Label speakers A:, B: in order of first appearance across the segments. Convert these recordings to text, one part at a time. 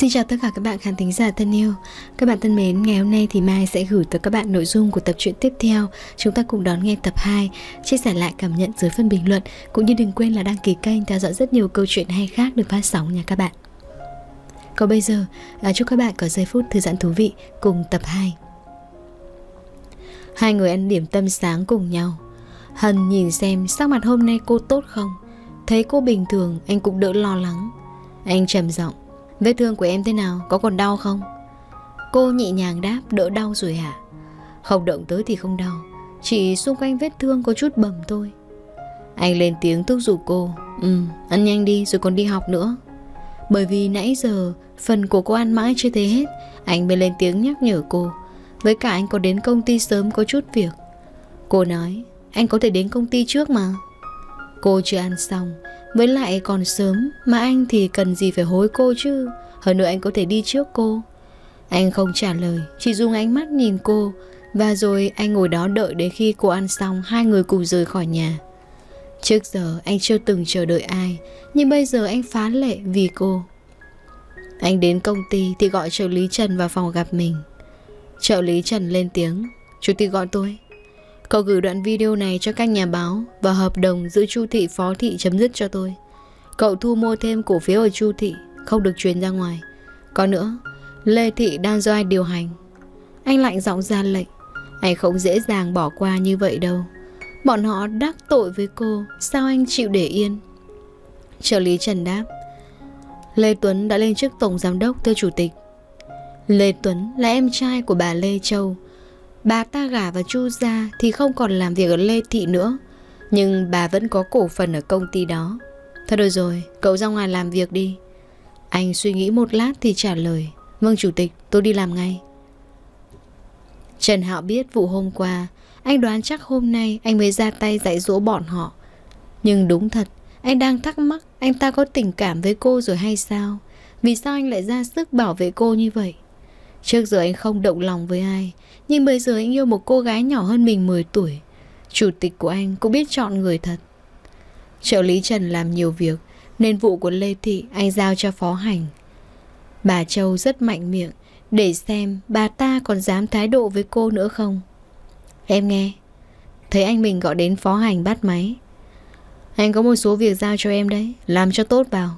A: Xin chào tất cả các bạn khán thính giả thân yêu Các bạn thân mến, ngày hôm nay thì Mai sẽ gửi tới các bạn nội dung của tập truyện tiếp theo Chúng ta cùng đón nghe tập 2 Chia sẻ lại cảm nhận dưới phần bình luận Cũng như đừng quên là đăng ký kênh theo dõi rất nhiều câu chuyện hay khác được phát sóng nha các bạn Còn bây giờ, à, chúc các bạn có giây phút thư giãn thú vị cùng tập 2 Hai người ăn điểm tâm sáng cùng nhau Hân nhìn xem sắc mặt hôm nay cô tốt không Thấy cô bình thường anh cũng đỡ lo lắng Anh trầm giọng Vết thương của em thế nào Có còn đau không Cô nhẹ nhàng đáp đỡ đau rồi hả Không động tới thì không đau Chỉ xung quanh vết thương có chút bầm thôi Anh lên tiếng thúc giục cô Ừ ăn nhanh đi rồi còn đi học nữa Bởi vì nãy giờ Phần của cô ăn mãi chưa thế hết Anh mới lên tiếng nhắc nhở cô Với cả anh có đến công ty sớm có chút việc Cô nói Anh có thể đến công ty trước mà Cô chưa ăn xong với lại còn sớm Mà anh thì cần gì phải hối cô chứ Hơn nữa anh có thể đi trước cô Anh không trả lời Chỉ dùng ánh mắt nhìn cô Và rồi anh ngồi đó đợi đến khi cô ăn xong Hai người cùng rời khỏi nhà Trước giờ anh chưa từng chờ đợi ai Nhưng bây giờ anh phá lệ vì cô Anh đến công ty Thì gọi trợ lý Trần vào phòng gặp mình Trợ lý Trần lên tiếng Chủ tịch gọi tôi Cậu gửi đoạn video này cho các nhà báo và hợp đồng giữa Chu Thị Phó Thị chấm dứt cho tôi. Cậu thu mua thêm cổ phiếu ở Chu Thị, không được truyền ra ngoài. Còn nữa, Lê Thị đang do ai điều hành? Anh lạnh giọng ra lệnh. Anh không dễ dàng bỏ qua như vậy đâu. Bọn họ đắc tội với cô, sao anh chịu để yên? Trợ lý Trần đáp. Lê Tuấn đã lên chức tổng giám đốc thưa chủ tịch. Lê Tuấn là em trai của bà Lê Châu, Bà ta gả vào Chu gia thì không còn làm việc ở Lê Thị nữa, nhưng bà vẫn có cổ phần ở công ty đó. Thôi được rồi, cậu ra ngoài làm việc đi. Anh suy nghĩ một lát thì trả lời, vâng chủ tịch, tôi đi làm ngay. Trần Hạo biết vụ hôm qua, anh đoán chắc hôm nay anh mới ra tay dạy dỗ bọn họ. Nhưng đúng thật, anh đang thắc mắc anh ta có tình cảm với cô rồi hay sao? Vì sao anh lại ra sức bảo vệ cô như vậy? Trước giờ anh không động lòng với ai Nhưng bây giờ anh yêu một cô gái nhỏ hơn mình 10 tuổi Chủ tịch của anh cũng biết chọn người thật Trợ lý Trần làm nhiều việc Nên vụ của Lê Thị anh giao cho phó hành Bà Châu rất mạnh miệng Để xem bà ta còn dám thái độ với cô nữa không Em nghe Thấy anh mình gọi đến phó hành bắt máy Anh có một số việc giao cho em đấy Làm cho tốt vào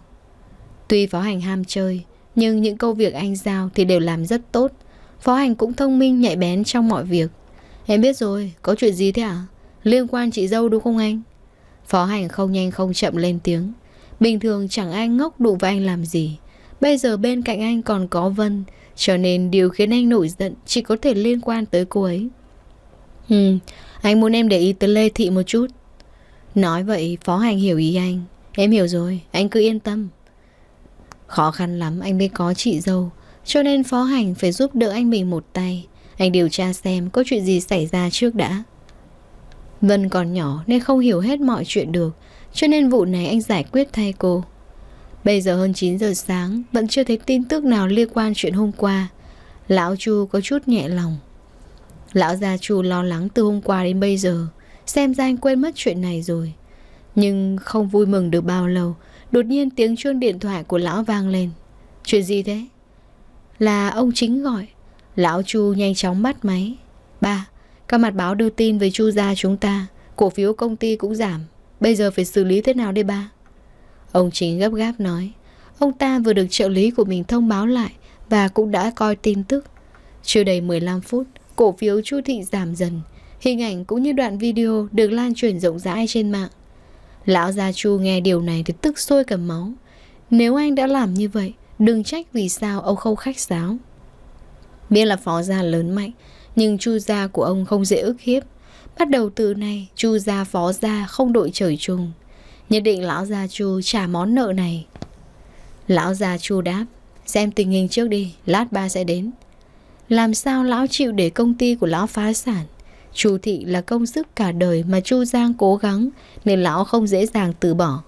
A: Tuy phó hành ham chơi nhưng những câu việc anh giao thì đều làm rất tốt Phó Hành cũng thông minh nhạy bén trong mọi việc Em biết rồi, có chuyện gì thế ạ Liên quan chị dâu đúng không anh? Phó Hành không nhanh không chậm lên tiếng Bình thường chẳng ai ngốc đủ với anh làm gì Bây giờ bên cạnh anh còn có Vân Cho nên điều khiến anh nổi giận Chỉ có thể liên quan tới cô ấy Ừ, anh muốn em để ý tới Lê Thị một chút Nói vậy Phó Hành hiểu ý anh Em hiểu rồi, anh cứ yên tâm Khó khăn lắm anh mới có chị dâu Cho nên phó hành phải giúp đỡ anh mình một tay Anh điều tra xem có chuyện gì xảy ra trước đã Vân còn nhỏ nên không hiểu hết mọi chuyện được Cho nên vụ này anh giải quyết thay cô Bây giờ hơn 9 giờ sáng Vẫn chưa thấy tin tức nào liên quan chuyện hôm qua Lão Chu có chút nhẹ lòng Lão gia Chu lo lắng từ hôm qua đến bây giờ Xem ra anh quên mất chuyện này rồi Nhưng không vui mừng được bao lâu Đột nhiên tiếng chuông điện thoại của lão vang lên Chuyện gì thế? Là ông chính gọi Lão Chu nhanh chóng bắt máy Ba, các mặt báo đưa tin về Chu gia chúng ta Cổ phiếu công ty cũng giảm Bây giờ phải xử lý thế nào đây ba? Ông chính gấp gáp nói Ông ta vừa được trợ lý của mình thông báo lại Và cũng đã coi tin tức Chưa đầy 15 phút Cổ phiếu Chu Thị giảm dần Hình ảnh cũng như đoạn video được lan truyền rộng rãi trên mạng Lão Gia Chu nghe điều này thì tức sôi cả máu. Nếu anh đã làm như vậy, đừng trách vì sao ông không khách giáo. Biết là phó gia lớn mạnh, nhưng chu gia của ông không dễ ức hiếp. Bắt đầu từ nay, chu gia phó gia không đội trời chung. Nhất định lão gia chu trả món nợ này. Lão gia chu đáp, xem tình hình trước đi, lát ba sẽ đến. Làm sao lão chịu để công ty của lão phá sản? Chu thị là công sức cả đời mà Chu Giang cố gắng nên lão không dễ dàng từ bỏ.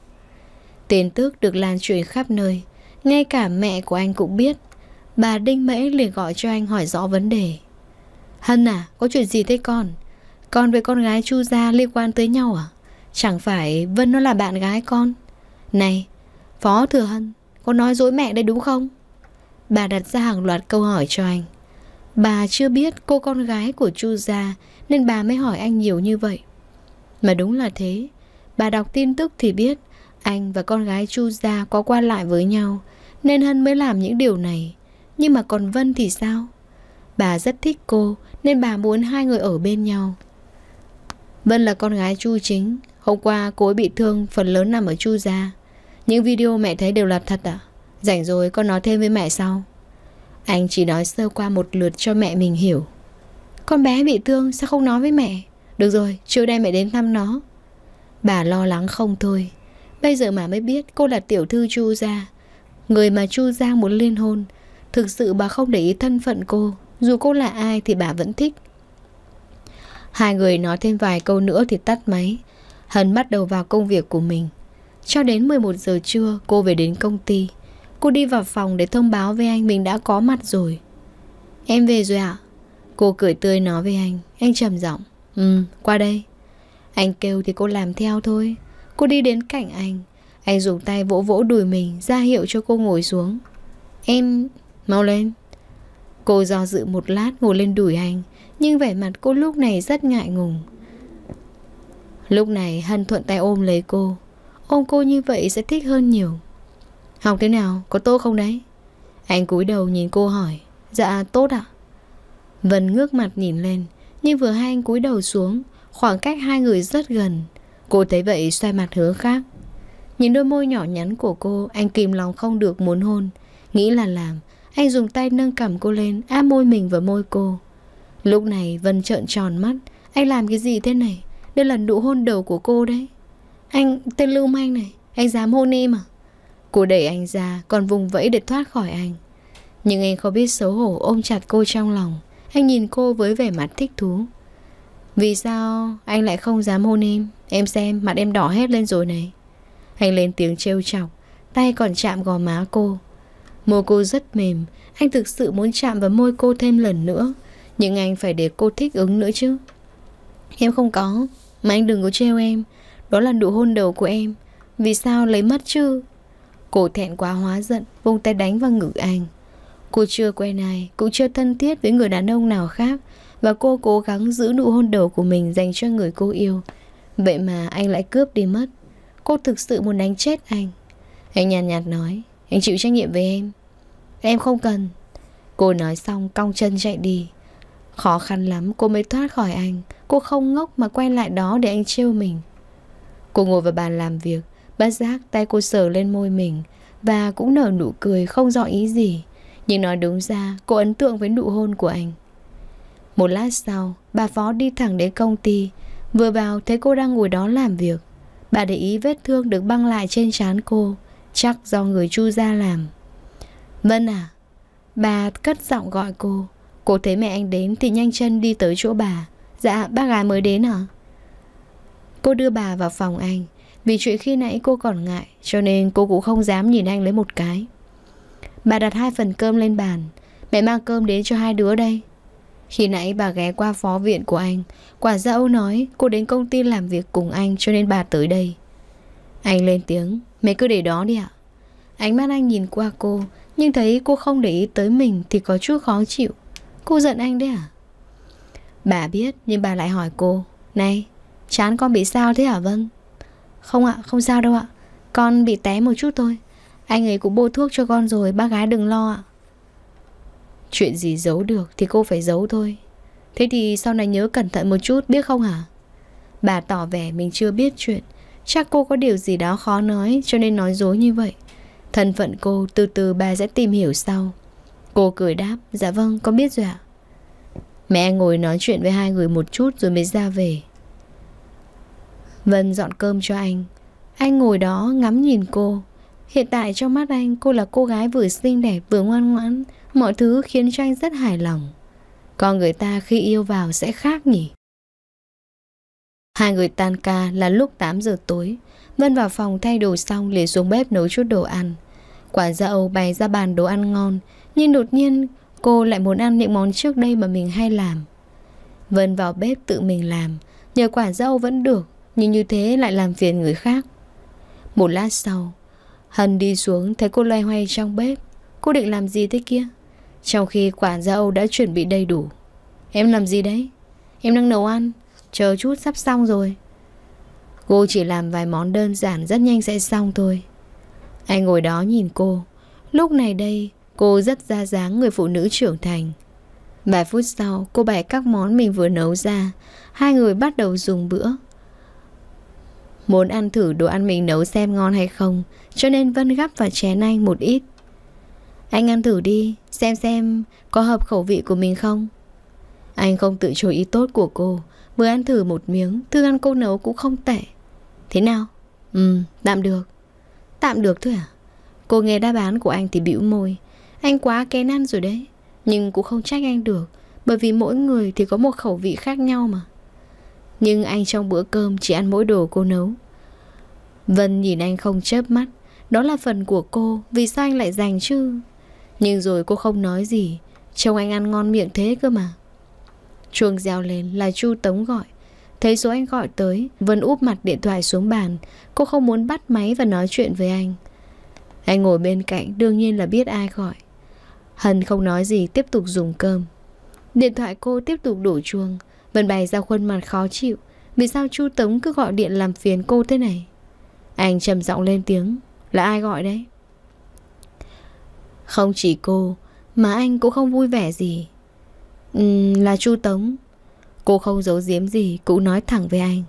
A: Tin tức được lan truyền khắp nơi, ngay cả mẹ của anh cũng biết. Bà Đinh Mễ liền gọi cho anh hỏi rõ vấn đề. Hân à, có chuyện gì thế con? Con với con gái Chu gia liên quan tới nhau à? Chẳng phải Vân nó là bạn gái con? Này, Phó Thừa Hân, con nói dối mẹ đây đúng không? Bà đặt ra hàng loạt câu hỏi cho anh. Bà chưa biết cô con gái của Chu gia nên bà mới hỏi anh nhiều như vậy Mà đúng là thế Bà đọc tin tức thì biết Anh và con gái Chu Gia có qua lại với nhau Nên Hân mới làm những điều này Nhưng mà còn Vân thì sao Bà rất thích cô Nên bà muốn hai người ở bên nhau Vân là con gái Chu chính Hôm qua cô ấy bị thương Phần lớn nằm ở Chu Gia Những video mẹ thấy đều là thật ạ à? Rảnh rồi con nói thêm với mẹ sau Anh chỉ nói sơ qua một lượt cho mẹ mình hiểu con bé bị thương sao không nói với mẹ Được rồi chiều nay mẹ đến thăm nó Bà lo lắng không thôi Bây giờ mà mới biết cô là tiểu thư Chu Gia Người mà Chu Gia muốn liên hôn Thực sự bà không để ý thân phận cô Dù cô là ai thì bà vẫn thích Hai người nói thêm vài câu nữa thì tắt máy Hân bắt đầu vào công việc của mình Cho đến 11 giờ trưa cô về đến công ty Cô đi vào phòng để thông báo với anh mình đã có mặt rồi Em về rồi ạ à? Cô cười tươi nói với anh Anh trầm giọng Ừ, qua đây Anh kêu thì cô làm theo thôi Cô đi đến cạnh anh Anh dùng tay vỗ vỗ đùi mình ra hiệu cho cô ngồi xuống Em... mau lên Cô do dự một lát ngồi lên đùi anh Nhưng vẻ mặt cô lúc này rất ngại ngùng Lúc này Hân thuận tay ôm lấy cô Ôm cô như vậy sẽ thích hơn nhiều Học thế nào, có tốt không đấy? Anh cúi đầu nhìn cô hỏi Dạ tốt ạ à? Vân ngước mặt nhìn lên Nhưng vừa hai anh cúi đầu xuống Khoảng cách hai người rất gần Cô thấy vậy xoay mặt hướng khác Nhìn đôi môi nhỏ nhắn của cô Anh kìm lòng không được muốn hôn Nghĩ là làm Anh dùng tay nâng cầm cô lên Áp môi mình vào môi cô Lúc này Vân trợn tròn mắt Anh làm cái gì thế này Đây là nụ hôn đầu của cô đấy Anh tên Lưu Manh này Anh dám hôn em à Cô đẩy anh ra còn vùng vẫy để thoát khỏi anh Nhưng anh không biết xấu hổ ôm chặt cô trong lòng anh nhìn cô với vẻ mặt thích thú Vì sao anh lại không dám hôn em Em xem mặt em đỏ hết lên rồi này Anh lên tiếng trêu chọc Tay còn chạm gò má cô Môi cô rất mềm Anh thực sự muốn chạm vào môi cô thêm lần nữa Nhưng anh phải để cô thích ứng nữa chứ Em không có Mà anh đừng có trêu em Đó là nụ hôn đầu của em Vì sao lấy mất chứ Cổ thẹn quá hóa giận Vung tay đánh vào ngực anh Cô chưa quen ai, cũng chưa thân thiết với người đàn ông nào khác và cô cố gắng giữ nụ hôn đầu của mình dành cho người cô yêu. Vậy mà anh lại cướp đi mất. Cô thực sự muốn đánh chết anh. Anh nhàn nhạt, nhạt nói, anh chịu trách nhiệm với em. Em không cần. Cô nói xong cong chân chạy đi. Khó khăn lắm cô mới thoát khỏi anh. Cô không ngốc mà quay lại đó để anh trêu mình. Cô ngồi vào bàn làm việc, bất giác tay cô sờ lên môi mình và cũng nở nụ cười không rõ ý gì. Nhưng nói đúng ra cô ấn tượng với nụ hôn của anh Một lát sau Bà phó đi thẳng đến công ty Vừa vào thấy cô đang ngồi đó làm việc Bà để ý vết thương được băng lại trên trán cô Chắc do người chu ra làm Vân à Bà cất giọng gọi cô Cô thấy mẹ anh đến thì nhanh chân đi tới chỗ bà Dạ bác gái mới đến hả à? Cô đưa bà vào phòng anh Vì chuyện khi nãy cô còn ngại Cho nên cô cũng không dám nhìn anh lấy một cái Bà đặt hai phần cơm lên bàn Mẹ mang cơm đến cho hai đứa đây Khi nãy bà ghé qua phó viện của anh Quả ra Âu nói cô đến công ty làm việc cùng anh cho nên bà tới đây Anh lên tiếng Mẹ cứ để đó đi ạ Ánh mắt anh nhìn qua cô Nhưng thấy cô không để ý tới mình thì có chút khó chịu Cô giận anh đấy à Bà biết nhưng bà lại hỏi cô Này chán con bị sao thế hả Vân Không ạ không sao đâu ạ Con bị té một chút thôi anh ấy cũng bôi thuốc cho con rồi Bác gái đừng lo ạ Chuyện gì giấu được thì cô phải giấu thôi Thế thì sau này nhớ cẩn thận một chút biết không hả Bà tỏ vẻ mình chưa biết chuyện Chắc cô có điều gì đó khó nói Cho nên nói dối như vậy Thân phận cô từ từ bà sẽ tìm hiểu sau Cô cười đáp Dạ vâng con biết rồi ạ Mẹ ngồi nói chuyện với hai người một chút Rồi mới ra về Vân dọn cơm cho anh Anh ngồi đó ngắm nhìn cô Hiện tại trong mắt anh cô là cô gái vừa xinh đẹp vừa ngoan ngoãn Mọi thứ khiến cho anh rất hài lòng Còn người ta khi yêu vào sẽ khác nhỉ Hai người tan ca là lúc 8 giờ tối Vân vào phòng thay đồ xong liền xuống bếp nấu chút đồ ăn Quả dâu bày ra bàn đồ ăn ngon Nhưng đột nhiên cô lại muốn ăn những món trước đây mà mình hay làm Vân vào bếp tự mình làm Nhờ quả dâu vẫn được Nhưng như thế lại làm phiền người khác Một lát sau Hân đi xuống thấy cô loay hoay trong bếp Cô định làm gì thế kia Trong khi quản gia Âu đã chuẩn bị đầy đủ Em làm gì đấy Em đang nấu ăn Chờ chút sắp xong rồi Cô chỉ làm vài món đơn giản rất nhanh sẽ xong thôi Anh ngồi đó nhìn cô Lúc này đây Cô rất ra dáng người phụ nữ trưởng thành Vài phút sau Cô bày các món mình vừa nấu ra Hai người bắt đầu dùng bữa Muốn ăn thử đồ ăn mình nấu xem ngon hay không cho nên Vân gắp vào chén anh một ít Anh ăn thử đi Xem xem có hợp khẩu vị của mình không Anh không tự chối ý tốt của cô Vừa ăn thử một miếng Thức ăn cô nấu cũng không tệ Thế nào? Ừ, tạm được Tạm được thôi à? Cô nghe đáp án của anh thì bĩu môi Anh quá kén ăn rồi đấy Nhưng cũng không trách anh được Bởi vì mỗi người thì có một khẩu vị khác nhau mà Nhưng anh trong bữa cơm chỉ ăn mỗi đồ cô nấu Vân nhìn anh không chớp mắt đó là phần của cô Vì sao anh lại dành chứ Nhưng rồi cô không nói gì Trông anh ăn ngon miệng thế cơ mà Chuông reo lên là Chu Tống gọi Thấy số anh gọi tới Vân úp mặt điện thoại xuống bàn Cô không muốn bắt máy và nói chuyện với anh Anh ngồi bên cạnh đương nhiên là biết ai gọi Hân không nói gì tiếp tục dùng cơm Điện thoại cô tiếp tục đổ chuông Vân bày ra khuôn mặt khó chịu Vì sao Chu Tống cứ gọi điện làm phiền cô thế này Anh trầm giọng lên tiếng là ai gọi đấy? Không chỉ cô, mà anh cũng không vui vẻ gì. Ừ, là Chu Tống. Cô không giấu giếm gì, cũng nói thẳng với anh.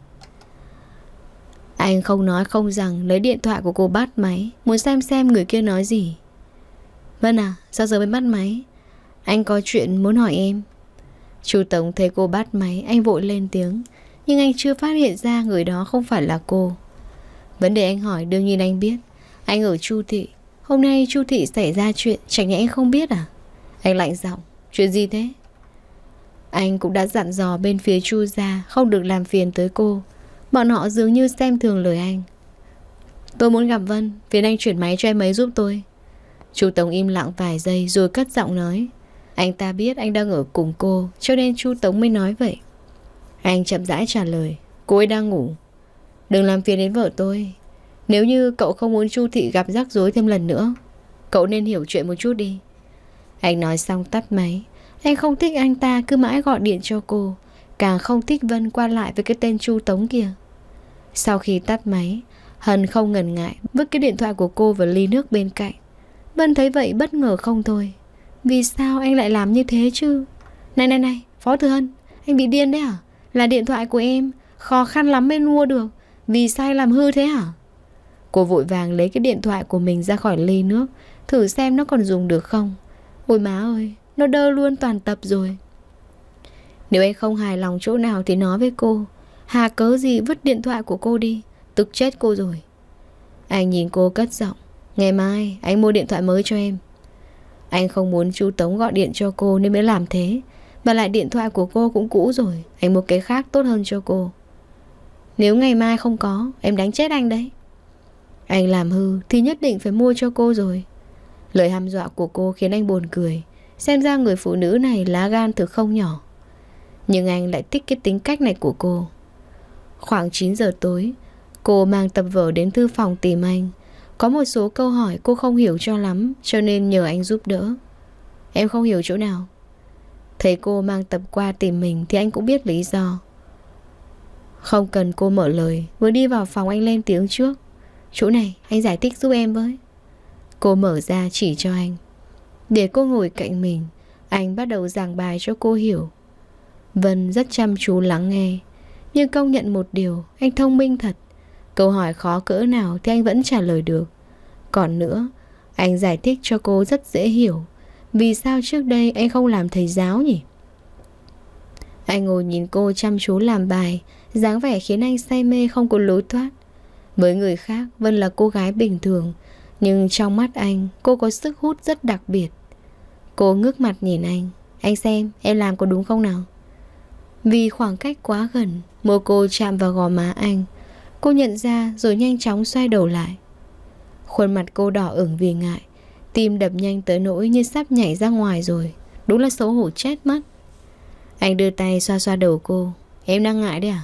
A: Anh không nói không rằng lấy điện thoại của cô bắt máy, muốn xem xem người kia nói gì. Vâng à, sao giờ mới bắt máy? Anh có chuyện muốn hỏi em. Chu Tống thấy cô bắt máy, anh vội lên tiếng. Nhưng anh chưa phát hiện ra người đó không phải là cô. Vấn đề anh hỏi đương nhiên anh biết. Anh ở Chu Thị Hôm nay Chu Thị xảy ra chuyện Chẳng nhẽ anh không biết à Anh lạnh giọng Chuyện gì thế Anh cũng đã dặn dò bên phía Chu ra Không được làm phiền tới cô Bọn họ dường như xem thường lời anh Tôi muốn gặp Vân Phiền anh chuyển máy cho em ấy giúp tôi Chu Tống im lặng vài giây rồi cất giọng nói Anh ta biết anh đang ở cùng cô Cho nên Chu Tống mới nói vậy Anh chậm rãi trả lời Cô ấy đang ngủ Đừng làm phiền đến vợ tôi nếu như cậu không muốn Chu Thị gặp rắc rối thêm lần nữa Cậu nên hiểu chuyện một chút đi Anh nói xong tắt máy Anh không thích anh ta cứ mãi gọi điện cho cô Càng không thích Vân qua lại với cái tên Chu Tống kia Sau khi tắt máy Hân không ngần ngại vứt cái điện thoại của cô vào ly nước bên cạnh Vân thấy vậy bất ngờ không thôi Vì sao anh lại làm như thế chứ Này này này Phó Thư Hân Anh bị điên đấy à? Là điện thoại của em Khó khăn lắm mới mua được Vì sai làm hư thế hả à? Cô vội vàng lấy cái điện thoại của mình ra khỏi ly nước Thử xem nó còn dùng được không Ôi má ơi Nó đơ luôn toàn tập rồi Nếu anh không hài lòng chỗ nào thì nói với cô Hà cớ gì vứt điện thoại của cô đi Tức chết cô rồi Anh nhìn cô cất giọng Ngày mai anh mua điện thoại mới cho em Anh không muốn chú Tống gọi điện cho cô nên mới làm thế và lại điện thoại của cô cũng cũ rồi Anh mua cái khác tốt hơn cho cô Nếu ngày mai không có Em đánh chết anh đấy anh làm hư thì nhất định phải mua cho cô rồi Lời hăm dọa của cô khiến anh buồn cười Xem ra người phụ nữ này lá gan thực không nhỏ Nhưng anh lại thích cái tính cách này của cô Khoảng 9 giờ tối Cô mang tập vở đến thư phòng tìm anh Có một số câu hỏi cô không hiểu cho lắm Cho nên nhờ anh giúp đỡ Em không hiểu chỗ nào Thấy cô mang tập qua tìm mình Thì anh cũng biết lý do Không cần cô mở lời Vừa đi vào phòng anh lên tiếng trước Chỗ này anh giải thích giúp em với Cô mở ra chỉ cho anh Để cô ngồi cạnh mình Anh bắt đầu giảng bài cho cô hiểu Vân rất chăm chú lắng nghe Nhưng công nhận một điều Anh thông minh thật Câu hỏi khó cỡ nào thì anh vẫn trả lời được Còn nữa Anh giải thích cho cô rất dễ hiểu Vì sao trước đây anh không làm thầy giáo nhỉ Anh ngồi nhìn cô chăm chú làm bài dáng vẻ khiến anh say mê không có lối thoát với người khác Vân là cô gái bình thường Nhưng trong mắt anh cô có sức hút rất đặc biệt Cô ngước mặt nhìn anh Anh xem em làm có đúng không nào Vì khoảng cách quá gần Môi cô chạm vào gò má anh Cô nhận ra rồi nhanh chóng xoay đầu lại Khuôn mặt cô đỏ ửng vì ngại Tim đập nhanh tới nỗi như sắp nhảy ra ngoài rồi Đúng là xấu hổ chết mất Anh đưa tay xoa xoa đầu cô Em đang ngại đấy à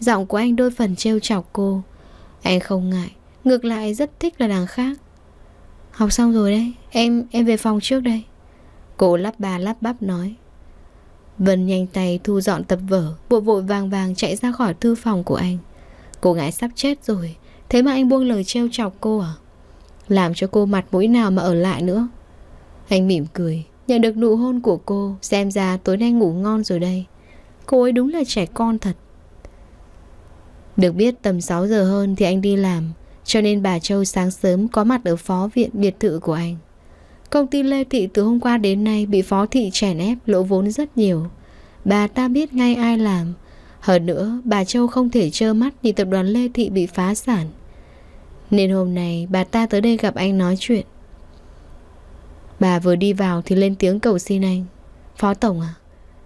A: Giọng của anh đôi phần trêu chọc cô anh không ngại Ngược lại rất thích là đằng khác Học xong rồi đấy Em em về phòng trước đây Cô lắp bà lắp bắp nói Vân nhanh tay thu dọn tập vở Vội vội vàng vàng chạy ra khỏi thư phòng của anh Cô ngại sắp chết rồi Thế mà anh buông lời trêu chọc cô à Làm cho cô mặt mũi nào mà ở lại nữa Anh mỉm cười Nhận được nụ hôn của cô Xem ra tối nay ngủ ngon rồi đây Cô ấy đúng là trẻ con thật được biết tầm 6 giờ hơn thì anh đi làm Cho nên bà Châu sáng sớm có mặt ở phó viện biệt thự của anh Công ty Lê Thị từ hôm qua đến nay bị phó thị chèn ép lỗ vốn rất nhiều Bà ta biết ngay ai làm Hơn nữa bà Châu không thể trơ mắt nhìn tập đoàn Lê Thị bị phá sản Nên hôm nay bà ta tới đây gặp anh nói chuyện Bà vừa đi vào thì lên tiếng cầu xin anh Phó Tổng à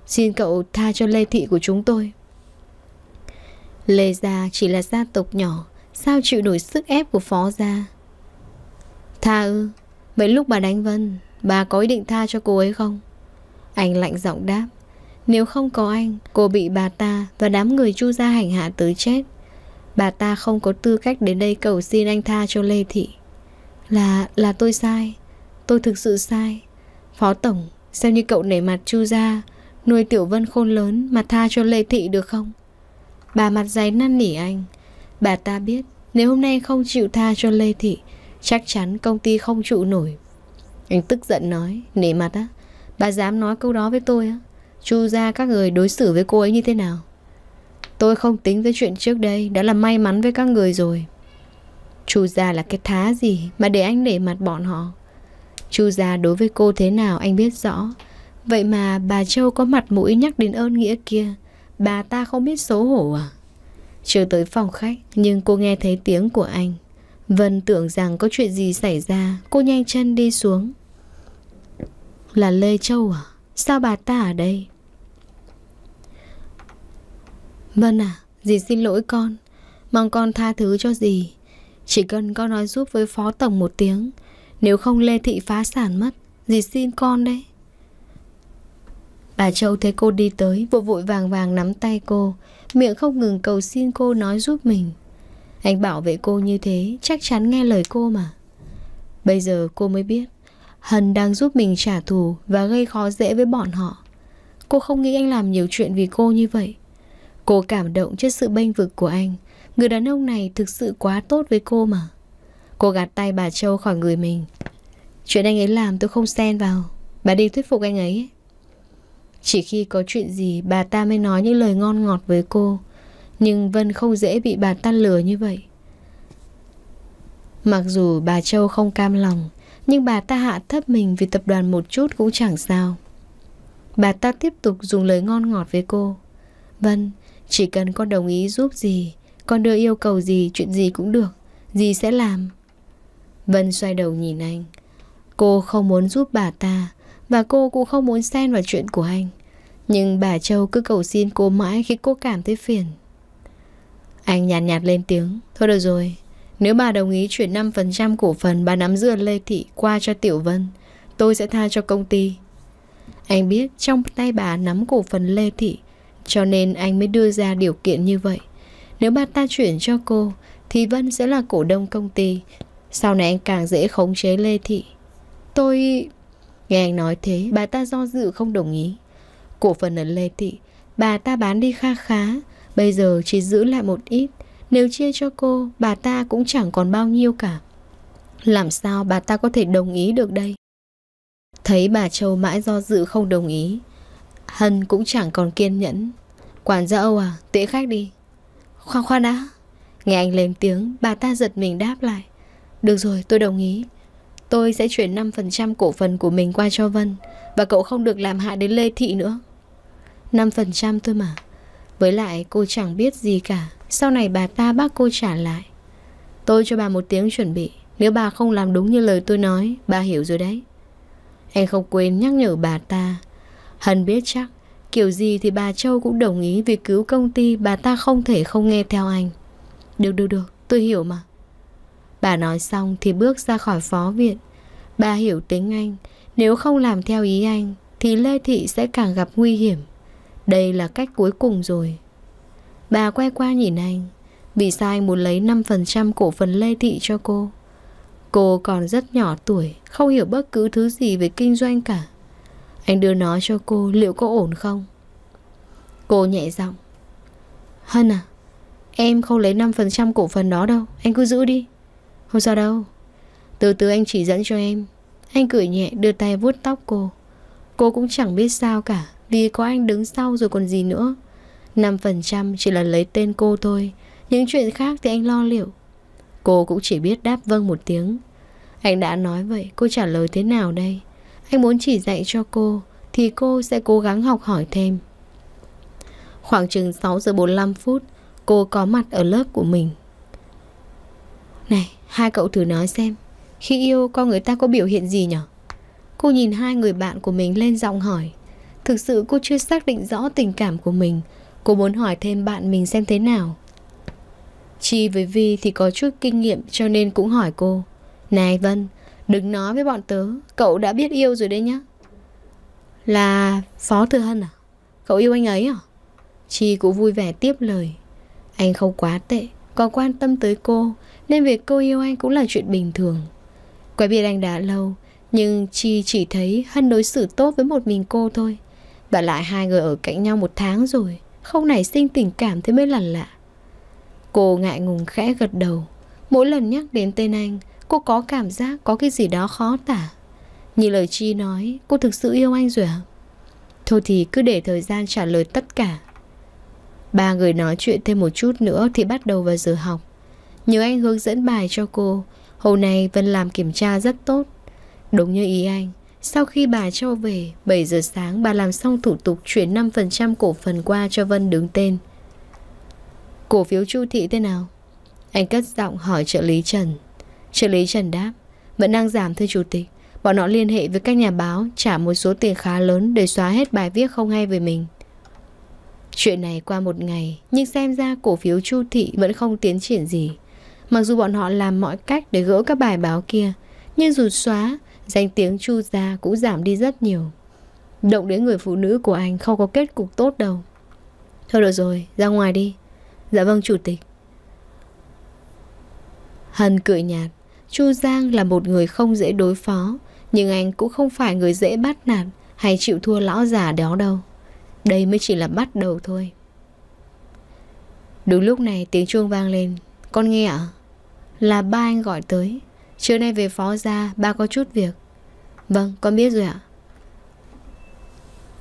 A: Xin cậu tha cho Lê Thị của chúng tôi Lê Gia chỉ là gia tộc nhỏ Sao chịu nổi sức ép của Phó Gia Tha ư Mấy lúc bà đánh Vân Bà có ý định tha cho cô ấy không Anh lạnh giọng đáp Nếu không có anh Cô bị bà ta và đám người chu gia hành hạ tới chết Bà ta không có tư cách đến đây cầu xin anh tha cho Lê Thị Là, là tôi sai Tôi thực sự sai Phó Tổng, sao như cậu nể mặt chu gia Nuôi Tiểu Vân khôn lớn mà tha cho Lê Thị được không Bà mặt dày năn nỉ anh Bà ta biết nếu hôm nay không chịu tha cho Lê Thị Chắc chắn công ty không trụ nổi Anh tức giận nói Nể mặt á Bà dám nói câu đó với tôi á Chu ra các người đối xử với cô ấy như thế nào Tôi không tính với chuyện trước đây Đã là may mắn với các người rồi Chu gia là cái thá gì Mà để anh nể mặt bọn họ Chu gia đối với cô thế nào anh biết rõ Vậy mà bà Châu có mặt mũi nhắc đến ơn nghĩa kia Bà ta không biết xấu hổ à? Chưa tới phòng khách, nhưng cô nghe thấy tiếng của anh. Vân tưởng rằng có chuyện gì xảy ra, cô nhanh chân đi xuống. Là Lê Châu à? Sao bà ta ở đây? Vân à, dì xin lỗi con. Mong con tha thứ cho dì. Chỉ cần con nói giúp với phó tổng một tiếng. Nếu không Lê Thị phá sản mất, dì xin con đấy. Bà Châu thấy cô đi tới vội vội vàng vàng nắm tay cô Miệng không ngừng cầu xin cô nói giúp mình Anh bảo vệ cô như thế Chắc chắn nghe lời cô mà Bây giờ cô mới biết Hân đang giúp mình trả thù Và gây khó dễ với bọn họ Cô không nghĩ anh làm nhiều chuyện vì cô như vậy Cô cảm động trước sự bênh vực của anh Người đàn ông này thực sự quá tốt với cô mà Cô gạt tay bà Châu khỏi người mình Chuyện anh ấy làm tôi không xen vào Bà đi thuyết phục anh ấy chỉ khi có chuyện gì bà ta mới nói những lời ngon ngọt với cô Nhưng Vân không dễ bị bà ta lừa như vậy Mặc dù bà Châu không cam lòng Nhưng bà ta hạ thấp mình vì tập đoàn một chút cũng chẳng sao Bà ta tiếp tục dùng lời ngon ngọt với cô Vân, chỉ cần con đồng ý giúp gì Con đưa yêu cầu gì, chuyện gì cũng được gì sẽ làm Vân xoay đầu nhìn anh Cô không muốn giúp bà ta và cô cũng không muốn xen vào chuyện của anh Nhưng bà Châu cứ cầu xin cô mãi khi cô cảm thấy phiền Anh nhàn nhạt, nhạt lên tiếng Thôi được rồi Nếu bà đồng ý chuyển 5% cổ phần bà nắm dưa Lê Thị qua cho Tiểu Vân Tôi sẽ tha cho công ty Anh biết trong tay bà nắm cổ phần Lê Thị Cho nên anh mới đưa ra điều kiện như vậy Nếu bà ta chuyển cho cô Thì Vân sẽ là cổ đông công ty Sau này anh càng dễ khống chế Lê Thị Tôi... Nghe anh nói thế, bà ta do dự không đồng ý. Cổ phần ở Lê Thị, bà ta bán đi kha khá, bây giờ chỉ giữ lại một ít. Nếu chia cho cô, bà ta cũng chẳng còn bao nhiêu cả. Làm sao bà ta có thể đồng ý được đây? Thấy bà Châu mãi do dự không đồng ý, Hân cũng chẳng còn kiên nhẫn. Quản gia Âu à, tiễn khách đi. Khoan khoan đã. Nghe anh lên tiếng, bà ta giật mình đáp lại. Được rồi, tôi đồng ý. Tôi sẽ chuyển 5% cổ phần của mình qua cho Vân Và cậu không được làm hại đến Lê Thị nữa 5% thôi mà Với lại cô chẳng biết gì cả Sau này bà ta bác cô trả lại Tôi cho bà một tiếng chuẩn bị Nếu bà không làm đúng như lời tôi nói Bà hiểu rồi đấy Anh không quên nhắc nhở bà ta Hân biết chắc Kiểu gì thì bà Châu cũng đồng ý việc cứu công ty bà ta không thể không nghe theo anh Được được được tôi hiểu mà Bà nói xong thì bước ra khỏi phó viện. Bà hiểu tính anh, nếu không làm theo ý anh thì Lê Thị sẽ càng gặp nguy hiểm. Đây là cách cuối cùng rồi. Bà quay qua nhìn anh, vì sao anh muốn lấy 5% cổ phần Lê Thị cho cô? Cô còn rất nhỏ tuổi, không hiểu bất cứ thứ gì về kinh doanh cả. Anh đưa nó cho cô, liệu có ổn không? Cô nhẹ giọng. Hân à, em không lấy 5% cổ phần đó đâu, anh cứ giữ đi. Không sao đâu Từ từ anh chỉ dẫn cho em Anh cười nhẹ đưa tay vuốt tóc cô Cô cũng chẳng biết sao cả Vì có anh đứng sau rồi còn gì nữa 5% chỉ là lấy tên cô thôi Những chuyện khác thì anh lo liệu Cô cũng chỉ biết đáp vâng một tiếng Anh đã nói vậy Cô trả lời thế nào đây Anh muốn chỉ dạy cho cô Thì cô sẽ cố gắng học hỏi thêm Khoảng chừng 6 giờ 45 phút Cô có mặt ở lớp của mình Này Hai cậu thử nói xem Khi yêu con người ta có biểu hiện gì nhở Cô nhìn hai người bạn của mình lên giọng hỏi Thực sự cô chưa xác định rõ tình cảm của mình Cô muốn hỏi thêm bạn mình xem thế nào Chi với Vi thì có chút kinh nghiệm cho nên cũng hỏi cô Này Vân, đừng nói với bọn tớ Cậu đã biết yêu rồi đấy nhá Là Phó Thừa Hân à? Cậu yêu anh ấy à? Chi cũng vui vẻ tiếp lời Anh không quá tệ Còn quan tâm tới cô nên việc cô yêu anh cũng là chuyện bình thường Quay biết anh đã lâu Nhưng Chi chỉ thấy Hân đối xử tốt với một mình cô thôi Và lại hai người ở cạnh nhau một tháng rồi Không nảy sinh tình cảm thế mới là lạ Cô ngại ngùng khẽ gật đầu Mỗi lần nhắc đến tên anh Cô có cảm giác có cái gì đó khó tả Như lời Chi nói Cô thực sự yêu anh rồi à Thôi thì cứ để thời gian trả lời tất cả Ba người nói chuyện thêm một chút nữa Thì bắt đầu vào giờ học Nhớ anh hướng dẫn bài cho cô Hôm nay Vân làm kiểm tra rất tốt Đúng như ý anh Sau khi bà cho về 7 giờ sáng bà làm xong thủ tục Chuyển 5% cổ phần qua cho Vân đứng tên Cổ phiếu chu thị thế nào? Anh cất giọng hỏi trợ lý Trần Trợ lý Trần đáp Vẫn đang giảm thưa chủ tịch Bọn họ liên hệ với các nhà báo Trả một số tiền khá lớn để xóa hết bài viết không hay về mình Chuyện này qua một ngày Nhưng xem ra cổ phiếu chu thị vẫn không tiến triển gì Mặc dù bọn họ làm mọi cách để gỡ các bài báo kia, nhưng dù xóa, danh tiếng Chu gia cũng giảm đi rất nhiều. Động đến người phụ nữ của anh không có kết cục tốt đâu. Thôi được rồi, ra ngoài đi. Dạ vâng chủ tịch. Hân cười nhạt, Chu Giang là một người không dễ đối phó, nhưng anh cũng không phải người dễ bắt nạt hay chịu thua lão già đó đâu. Đây mới chỉ là bắt đầu thôi. Đúng lúc này tiếng chuông vang lên, con nghe ạ? À? Là ba anh gọi tới Trưa nay về phó ra ba có chút việc Vâng con biết rồi ạ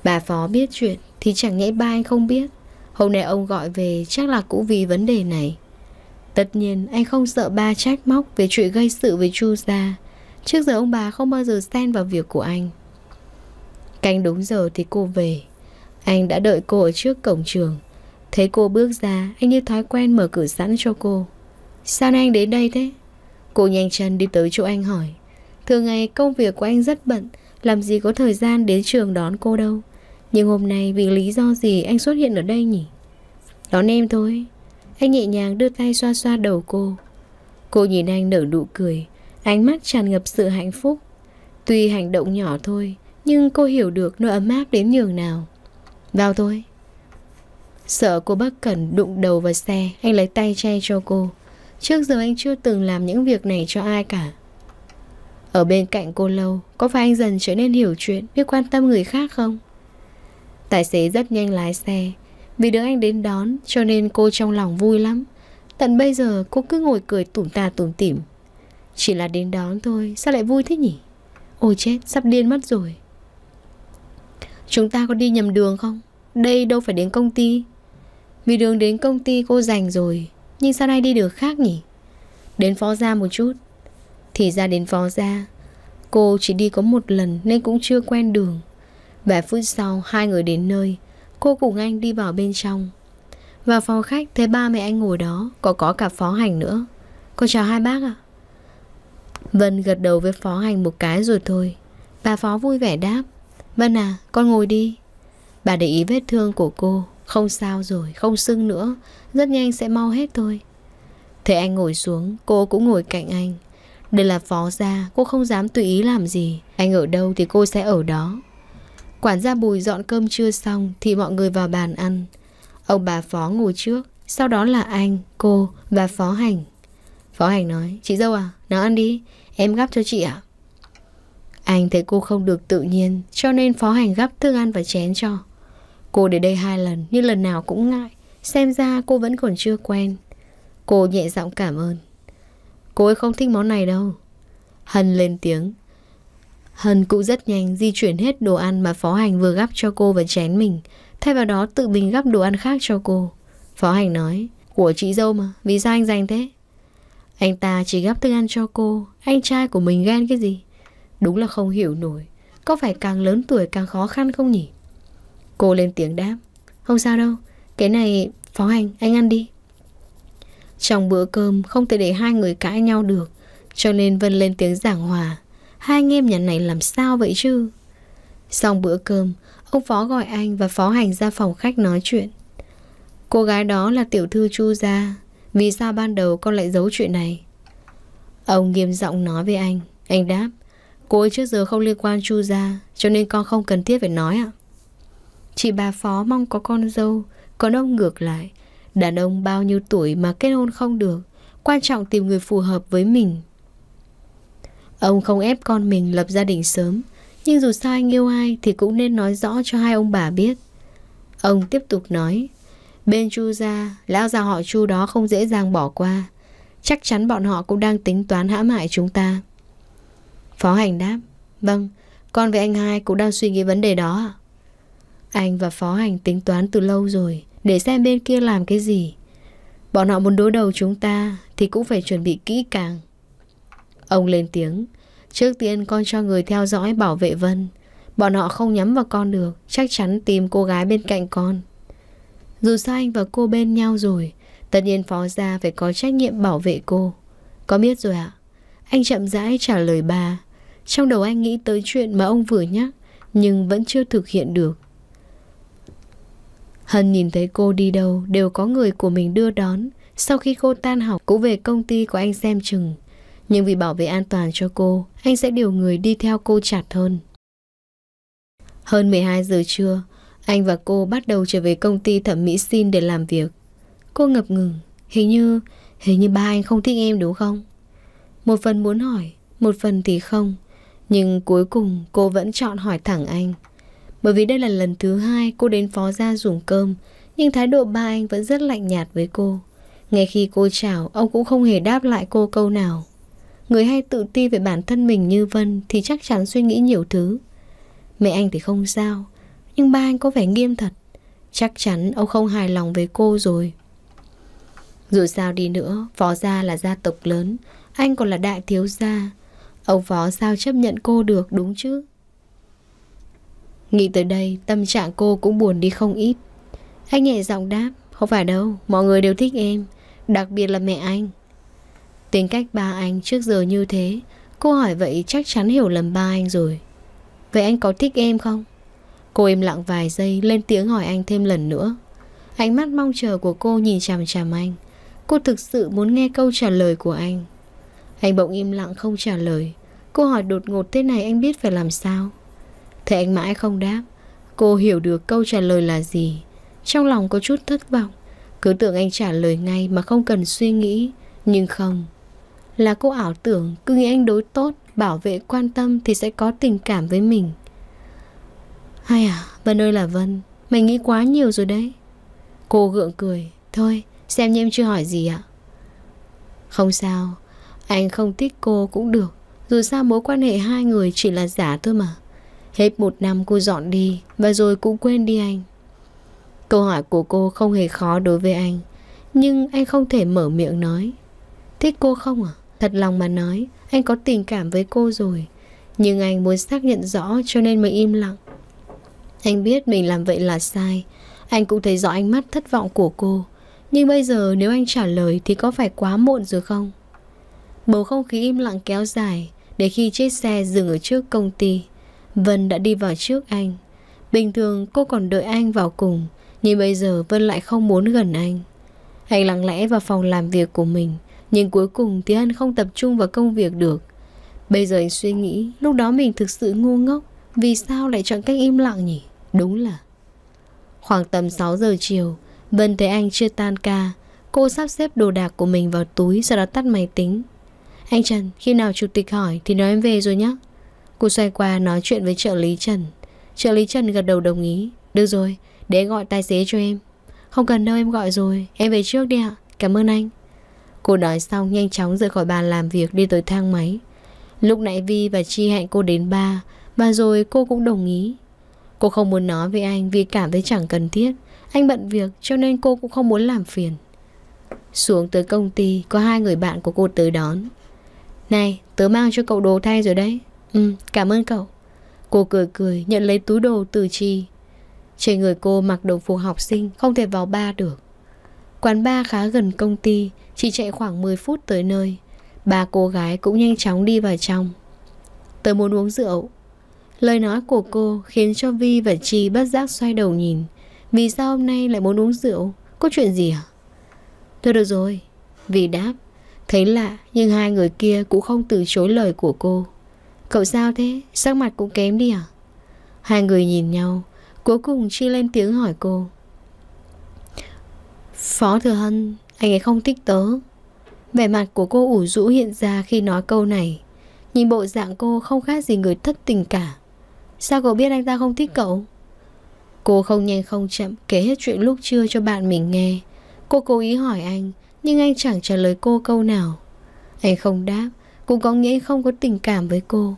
A: Bà phó biết chuyện Thì chẳng nhẽ ba anh không biết Hôm nay ông gọi về chắc là cũng vì vấn đề này Tất nhiên anh không sợ ba trách móc Về chuyện gây sự với Chu gia Trước giờ ông bà không bao giờ xen vào việc của anh Canh đúng giờ thì cô về Anh đã đợi cô ở trước cổng trường Thấy cô bước ra Anh như thói quen mở cửa sẵn cho cô Sao anh đến đây thế? Cô nhanh chân đi tới chỗ anh hỏi Thường ngày công việc của anh rất bận Làm gì có thời gian đến trường đón cô đâu Nhưng hôm nay vì lý do gì anh xuất hiện ở đây nhỉ? Đón em thôi Anh nhẹ nhàng đưa tay xoa xoa đầu cô Cô nhìn anh nở nụ cười Ánh mắt tràn ngập sự hạnh phúc Tuy hành động nhỏ thôi Nhưng cô hiểu được nỗi ấm áp đến nhường nào Vào thôi Sợ cô bất cẩn đụng đầu vào xe Anh lấy tay che cho cô Trước giờ anh chưa từng làm những việc này cho ai cả Ở bên cạnh cô lâu Có phải anh dần trở nên hiểu chuyện Biết quan tâm người khác không Tài xế rất nhanh lái xe Vì được anh đến đón Cho nên cô trong lòng vui lắm Tận bây giờ cô cứ ngồi cười tủm tà tủm tỉm Chỉ là đến đón thôi Sao lại vui thế nhỉ Ôi chết sắp điên mất rồi Chúng ta có đi nhầm đường không Đây đâu phải đến công ty Vì đường đến công ty cô dành rồi nhưng sao nay đi được khác nhỉ Đến phó gia một chút Thì ra đến phó gia Cô chỉ đi có một lần nên cũng chưa quen đường Vài phút sau hai người đến nơi Cô cùng anh đi vào bên trong Vào phòng khách thấy ba mẹ anh ngồi đó Có có cả phó hành nữa Cô chào hai bác ạ à? Vân gật đầu với phó hành một cái rồi thôi Bà phó vui vẻ đáp Vân à con ngồi đi Bà để ý vết thương của cô không sao rồi, không sưng nữa Rất nhanh sẽ mau hết thôi Thế anh ngồi xuống, cô cũng ngồi cạnh anh Đây là phó gia, cô không dám tùy ý làm gì Anh ở đâu thì cô sẽ ở đó Quản gia bùi dọn cơm chưa xong Thì mọi người vào bàn ăn Ông bà phó ngồi trước Sau đó là anh, cô và phó hành Phó hành nói Chị dâu à, nào ăn đi, em gắp cho chị ạ à? Anh thấy cô không được tự nhiên Cho nên phó hành gắp thức ăn và chén cho Cô đến đây hai lần nhưng lần nào cũng ngại Xem ra cô vẫn còn chưa quen Cô nhẹ giọng cảm ơn Cô ấy không thích món này đâu Hân lên tiếng Hân cũng rất nhanh di chuyển hết đồ ăn mà Phó Hành vừa gắp cho cô và chén mình Thay vào đó tự mình gắp đồ ăn khác cho cô Phó Hành nói Của chị dâu mà, vì sao anh dành thế? Anh ta chỉ gắp thức ăn cho cô Anh trai của mình ghen cái gì? Đúng là không hiểu nổi Có phải càng lớn tuổi càng khó khăn không nhỉ? Cô lên tiếng đáp Không sao đâu Cái này phó hành anh ăn đi Trong bữa cơm không thể để hai người cãi nhau được Cho nên Vân lên tiếng giảng hòa Hai anh em nhà này làm sao vậy chứ Xong bữa cơm Ông phó gọi anh và phó hành ra phòng khách nói chuyện Cô gái đó là tiểu thư Chu Gia Vì sao ban đầu con lại giấu chuyện này Ông nghiêm giọng nói với anh Anh đáp Cô ấy trước giờ không liên quan Chu Gia Cho nên con không cần thiết phải nói ạ Chị bà phó mong có con dâu Còn ông ngược lại Đàn ông bao nhiêu tuổi mà kết hôn không được Quan trọng tìm người phù hợp với mình Ông không ép con mình lập gia đình sớm Nhưng dù sao anh yêu ai Thì cũng nên nói rõ cho hai ông bà biết Ông tiếp tục nói Bên chu gia Lão già họ chu đó không dễ dàng bỏ qua Chắc chắn bọn họ cũng đang tính toán hãm hại chúng ta Phó hành đáp Vâng Con với anh hai cũng đang suy nghĩ vấn đề đó anh và phó hành tính toán từ lâu rồi Để xem bên kia làm cái gì Bọn họ muốn đối đầu chúng ta Thì cũng phải chuẩn bị kỹ càng Ông lên tiếng Trước tiên con cho người theo dõi bảo vệ Vân Bọn họ không nhắm vào con được Chắc chắn tìm cô gái bên cạnh con Dù sao anh và cô bên nhau rồi Tất nhiên phó gia phải có trách nhiệm bảo vệ cô Có biết rồi ạ à? Anh chậm rãi trả lời bà Trong đầu anh nghĩ tới chuyện mà ông vừa nhắc Nhưng vẫn chưa thực hiện được Hân nhìn thấy cô đi đâu đều có người của mình đưa đón. Sau khi cô tan học cũng về công ty của anh xem chừng. Nhưng vì bảo vệ an toàn cho cô, anh sẽ điều người đi theo cô chặt hơn. Hơn 12 giờ trưa, anh và cô bắt đầu trở về công ty thẩm mỹ xin để làm việc. Cô ngập ngừng, hình như, hình như ba anh không thích em đúng không? Một phần muốn hỏi, một phần thì không. Nhưng cuối cùng cô vẫn chọn hỏi thẳng anh. Bởi vì đây là lần thứ hai cô đến phó gia dùng cơm Nhưng thái độ ba anh vẫn rất lạnh nhạt với cô Ngay khi cô chào Ông cũng không hề đáp lại cô câu nào Người hay tự ti về bản thân mình như Vân Thì chắc chắn suy nghĩ nhiều thứ Mẹ anh thì không sao Nhưng ba anh có vẻ nghiêm thật Chắc chắn ông không hài lòng với cô rồi Dù sao đi nữa Phó gia là gia tộc lớn Anh còn là đại thiếu gia Ông phó sao chấp nhận cô được đúng chứ Nghĩ tới đây tâm trạng cô cũng buồn đi không ít Anh nhẹ giọng đáp Không phải đâu, mọi người đều thích em Đặc biệt là mẹ anh Tính cách ba anh trước giờ như thế Cô hỏi vậy chắc chắn hiểu lầm ba anh rồi Vậy anh có thích em không? Cô im lặng vài giây lên tiếng hỏi anh thêm lần nữa Ánh mắt mong chờ của cô nhìn chằm chằm anh Cô thực sự muốn nghe câu trả lời của anh Anh bỗng im lặng không trả lời Cô hỏi đột ngột thế này anh biết phải làm sao Thế anh mãi không đáp Cô hiểu được câu trả lời là gì Trong lòng có chút thất vọng Cứ tưởng anh trả lời ngay mà không cần suy nghĩ Nhưng không Là cô ảo tưởng cứ nghĩ anh đối tốt Bảo vệ quan tâm thì sẽ có tình cảm với mình Hay à Vân ơi là Vân Mày nghĩ quá nhiều rồi đấy Cô gượng cười Thôi xem như em chưa hỏi gì ạ Không sao Anh không thích cô cũng được Dù sao mối quan hệ hai người chỉ là giả thôi mà Hết một năm cô dọn đi Và rồi cũng quên đi anh Câu hỏi của cô không hề khó đối với anh Nhưng anh không thể mở miệng nói Thích cô không à? Thật lòng mà nói Anh có tình cảm với cô rồi Nhưng anh muốn xác nhận rõ cho nên mới im lặng Anh biết mình làm vậy là sai Anh cũng thấy rõ ánh mắt thất vọng của cô Nhưng bây giờ nếu anh trả lời Thì có phải quá muộn rồi không? Bầu không khí im lặng kéo dài Để khi chiếc xe dừng ở trước công ty Vân đã đi vào trước anh Bình thường cô còn đợi anh vào cùng Nhưng bây giờ Vân lại không muốn gần anh Anh lặng lẽ vào phòng làm việc của mình Nhưng cuối cùng thì anh không tập trung vào công việc được Bây giờ anh suy nghĩ Lúc đó mình thực sự ngu ngốc Vì sao lại chọn cách im lặng nhỉ Đúng là Khoảng tầm 6 giờ chiều Vân thấy anh chưa tan ca Cô sắp xếp đồ đạc của mình vào túi Sau đó tắt máy tính Anh Trần khi nào chủ tịch hỏi Thì nói em về rồi nhé Cô xoay qua nói chuyện với trợ lý Trần Trợ lý Trần gật đầu đồng ý Được rồi, để gọi tài xế cho em Không cần đâu em gọi rồi, em về trước đi ạ Cảm ơn anh Cô nói xong nhanh chóng rời khỏi bàn làm việc đi tới thang máy Lúc nãy Vi và Chi hẹn cô đến ba Và rồi cô cũng đồng ý Cô không muốn nói với anh vì cảm thấy chẳng cần thiết Anh bận việc cho nên cô cũng không muốn làm phiền Xuống tới công ty có hai người bạn của cô tới đón Này tớ mang cho cậu đồ thay rồi đấy Ừ, cảm ơn cậu. Cô cười cười nhận lấy túi đồ từ chi. Trên người cô mặc đồng phục học sinh, không thể vào ba được. Quán ba khá gần công ty, chỉ chạy khoảng 10 phút tới nơi. Ba cô gái cũng nhanh chóng đi vào trong. Tớ muốn uống rượu. Lời nói của cô khiến cho Vi và Chi bất giác xoay đầu nhìn. Vì sao hôm nay lại muốn uống rượu? Có chuyện gì à? Thôi được rồi. Vi đáp. Thấy lạ nhưng hai người kia cũng không từ chối lời của cô. Cậu sao thế? Sắc mặt cũng kém đi à? Hai người nhìn nhau Cuối cùng Chi lên tiếng hỏi cô Phó Thừa Hân Anh ấy không thích tớ Vẻ mặt của cô ủ rũ hiện ra khi nói câu này Nhìn bộ dạng cô không khác gì người thất tình cả Sao cậu biết anh ta không thích cậu? Cô không nhanh không chậm kể hết chuyện lúc trưa cho bạn mình nghe Cô cố ý hỏi anh Nhưng anh chẳng trả lời cô câu nào Anh không đáp cũng có nghĩa không có tình cảm với cô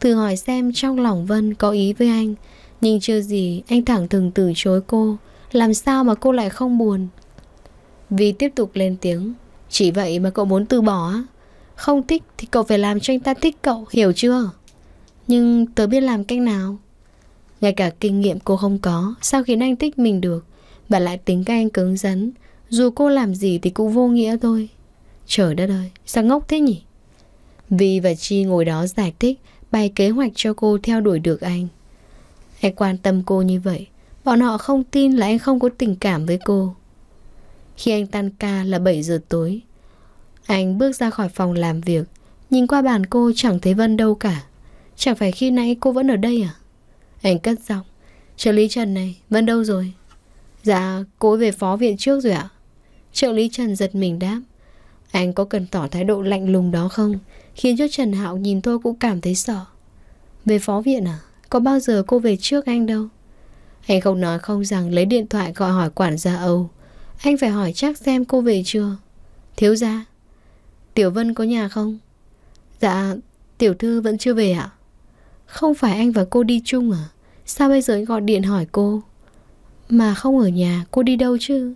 A: Thử hỏi xem trong lòng Vân có ý với anh Nhưng chưa gì anh thẳng thừng từ chối cô Làm sao mà cô lại không buồn Vì tiếp tục lên tiếng Chỉ vậy mà cậu muốn từ bỏ Không thích thì cậu phải làm cho anh ta thích cậu Hiểu chưa Nhưng tớ biết làm cách nào Ngay cả kinh nghiệm cô không có Sao khiến anh thích mình được Và lại tính các anh cứng rắn Dù cô làm gì thì cũng vô nghĩa thôi Trời đất ơi Sao ngốc thế nhỉ Vi và Chi ngồi đó giải thích bày kế hoạch cho cô theo đuổi được anh. Anh quan tâm cô như vậy, bọn họ không tin là anh không có tình cảm với cô. Khi anh tan ca là 7 giờ tối, anh bước ra khỏi phòng làm việc, nhìn qua bàn cô chẳng thấy Vân đâu cả. Chẳng phải khi nãy cô vẫn ở đây à? Anh cất giọng, trợ lý Trần này, Vân đâu rồi? Dạ, cô về phó viện trước rồi ạ. Trợ lý Trần giật mình đáp, anh có cần tỏ thái độ lạnh lùng đó không? Khiến cho Trần Hạo nhìn tôi cũng cảm thấy sợ Về phó viện à Có bao giờ cô về trước anh đâu Anh không nói không rằng lấy điện thoại gọi hỏi quản gia Âu Anh phải hỏi chắc xem cô về chưa Thiếu gia Tiểu Vân có nhà không Dạ tiểu thư vẫn chưa về ạ Không phải anh và cô đi chung à Sao bây giờ anh gọi điện hỏi cô Mà không ở nhà cô đi đâu chứ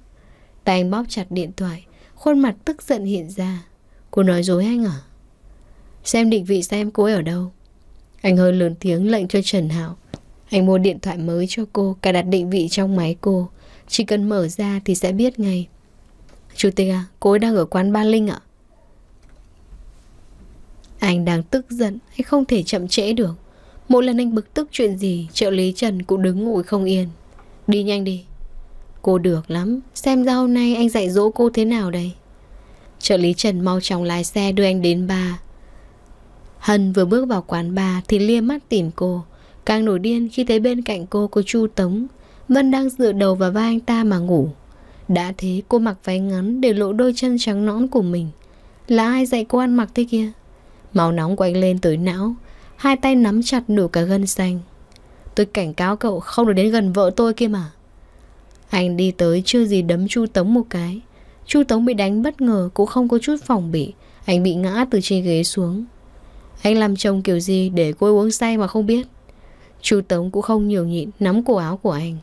A: Tay anh bóp chặt điện thoại Khuôn mặt tức giận hiện ra Cô nói dối anh à Xem định vị xem cô ấy ở đâu Anh hơi lớn tiếng lệnh cho Trần Hảo Anh mua điện thoại mới cho cô Cài đặt định vị trong máy cô Chỉ cần mở ra thì sẽ biết ngay Chủ tịch à, cô ấy đang ở quán Ba Linh ạ Anh đang tức giận Anh không thể chậm trễ được Mỗi lần anh bực tức chuyện gì Trợ lý Trần cũng đứng ngồi không yên Đi nhanh đi Cô được lắm Xem ra hôm nay anh dạy dỗ cô thế nào đây Trợ lý Trần mau chóng lái xe đưa anh đến bà Hân vừa bước vào quán bar thì lia mắt tìm cô. Càng nổi điên khi thấy bên cạnh cô có Chu Tống. Vân đang dựa đầu vào vai anh ta mà ngủ. Đã thế cô mặc váy ngắn để lộ đôi chân trắng nõn của mình. Là ai dạy cô ăn mặc thế kia? Máu nóng quay lên tới não. Hai tay nắm chặt đủ cả gân xanh. Tôi cảnh cáo cậu không được đến gần vợ tôi kia mà. Anh đi tới chưa gì đấm Chu Tống một cái. Chu Tống bị đánh bất ngờ cũng không có chút phòng bị. Anh bị ngã từ trên ghế xuống anh làm chồng kiểu gì để cô uống say mà không biết Chú Tống cũng không nhường nhịn Nắm cổ áo của anh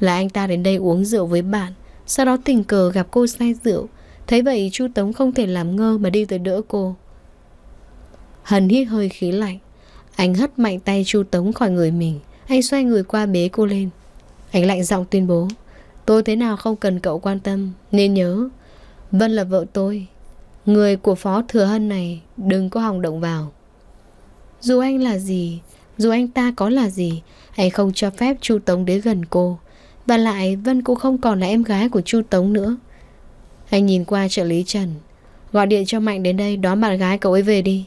A: Là anh ta đến đây uống rượu với bạn Sau đó tình cờ gặp cô say rượu Thấy vậy chú Tống không thể làm ngơ Mà đi tới đỡ cô Hần hít hơi khí lạnh Anh hất mạnh tay chú Tống khỏi người mình Anh xoay người qua bế cô lên Anh lạnh giọng tuyên bố Tôi thế nào không cần cậu quan tâm Nên nhớ Vân là vợ tôi Người của Phó Thừa Hân này đừng có hòng động vào. Dù anh là gì, dù anh ta có là gì, anh không cho phép Chu Tống đến gần cô. Và lại Vân cũng không còn là em gái của Chu Tống nữa. Anh nhìn qua trợ lý Trần, gọi điện cho Mạnh đến đây đón bạn gái cậu ấy về đi.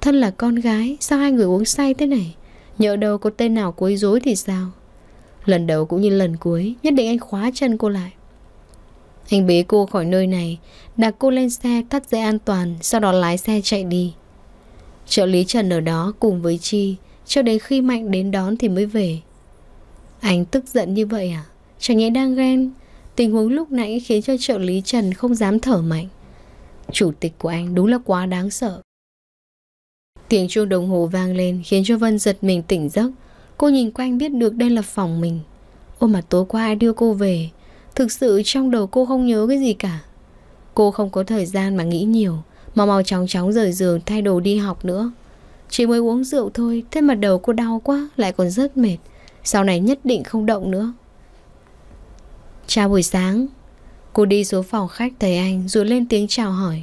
A: Thân là con gái, sao hai người uống say thế này? Nhớ đâu có tên nào quấy rối thì sao? Lần đầu cũng như lần cuối, nhất định anh khóa chân cô lại. Anh bế cô khỏi nơi này Đặt cô lên xe thắt dây an toàn Sau đó lái xe chạy đi Trợ lý Trần ở đó cùng với Chi Cho đến khi Mạnh đến đón thì mới về Anh tức giận như vậy à Chẳng nhẽ đang ghen Tình huống lúc nãy khiến cho trợ lý Trần không dám thở mạnh Chủ tịch của anh đúng là quá đáng sợ Tiếng chuông đồng hồ vang lên Khiến cho Vân giật mình tỉnh giấc Cô nhìn quanh biết được đây là phòng mình Ô mà tối qua ai đưa cô về Thực sự trong đầu cô không nhớ cái gì cả Cô không có thời gian mà nghĩ nhiều Mà mau chóng chóng rời giường thay đồ đi học nữa Chỉ mới uống rượu thôi Thế mà đầu cô đau quá Lại còn rất mệt Sau này nhất định không động nữa Chào buổi sáng Cô đi xuống phòng khách thấy anh Rồi lên tiếng chào hỏi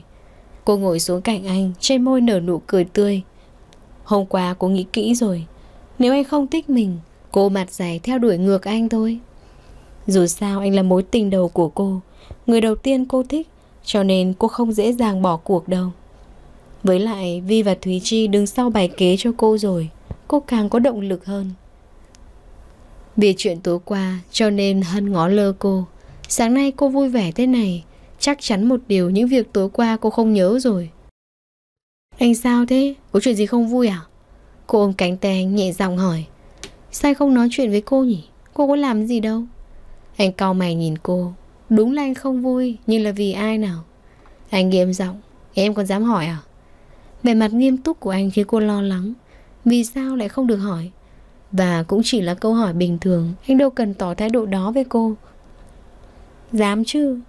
A: Cô ngồi xuống cạnh anh Trên môi nở nụ cười tươi Hôm qua cô nghĩ kỹ rồi Nếu anh không thích mình Cô mặt dày theo đuổi ngược anh thôi dù sao anh là mối tình đầu của cô Người đầu tiên cô thích Cho nên cô không dễ dàng bỏ cuộc đâu Với lại Vi và Thúy Chi đứng sau bài kế cho cô rồi Cô càng có động lực hơn Vì chuyện tối qua cho nên Hân ngó lơ cô Sáng nay cô vui vẻ thế này Chắc chắn một điều những việc tối qua cô không nhớ rồi Anh sao thế? Có chuyện gì không vui à? Cô ôm cánh tay nhẹ giọng hỏi Sao không nói chuyện với cô nhỉ? Cô có làm gì đâu anh cau mày nhìn cô Đúng là anh không vui Nhưng là vì ai nào Anh nghiêm giọng Em còn dám hỏi à Vẻ mặt nghiêm túc của anh khiến cô lo lắng Vì sao lại không được hỏi Và cũng chỉ là câu hỏi bình thường Anh đâu cần tỏ thái độ đó với cô Dám chứ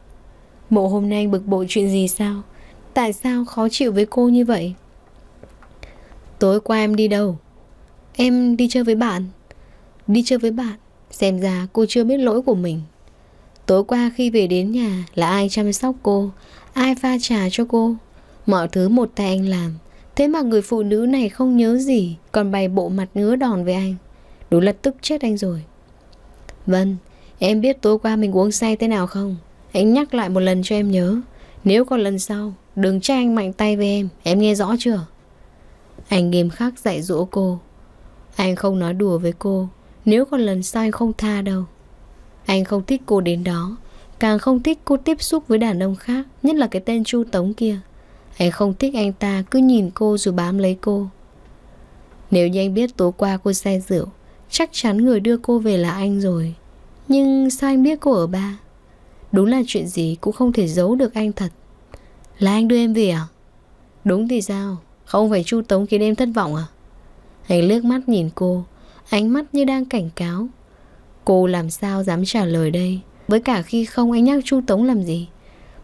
A: bộ hôm nay anh bực bội chuyện gì sao Tại sao khó chịu với cô như vậy Tối qua em đi đâu Em đi chơi với bạn Đi chơi với bạn Xem ra cô chưa biết lỗi của mình Tối qua khi về đến nhà Là ai chăm sóc cô Ai pha trà cho cô Mọi thứ một tay anh làm Thế mà người phụ nữ này không nhớ gì Còn bày bộ mặt ngứa đòn với anh Đủ là tức chết anh rồi Vâng, em biết tối qua mình uống say thế nào không Anh nhắc lại một lần cho em nhớ Nếu còn lần sau Đừng trách anh mạnh tay với em Em nghe rõ chưa Anh nghiêm khắc dạy dỗ cô Anh không nói đùa với cô nếu còn lần sau anh không tha đâu Anh không thích cô đến đó Càng không thích cô tiếp xúc với đàn ông khác Nhất là cái tên Chu Tống kia Anh không thích anh ta cứ nhìn cô rồi bám lấy cô Nếu như anh biết tối qua cô say rượu Chắc chắn người đưa cô về là anh rồi Nhưng sao anh biết cô ở ba Đúng là chuyện gì cũng không thể giấu được anh thật Là anh đưa em về à Đúng thì sao Không phải Chu Tống khiến em thất vọng à Anh lướt mắt nhìn cô Ánh mắt như đang cảnh cáo Cô làm sao dám trả lời đây Với cả khi không anh nhắc Chu Tống làm gì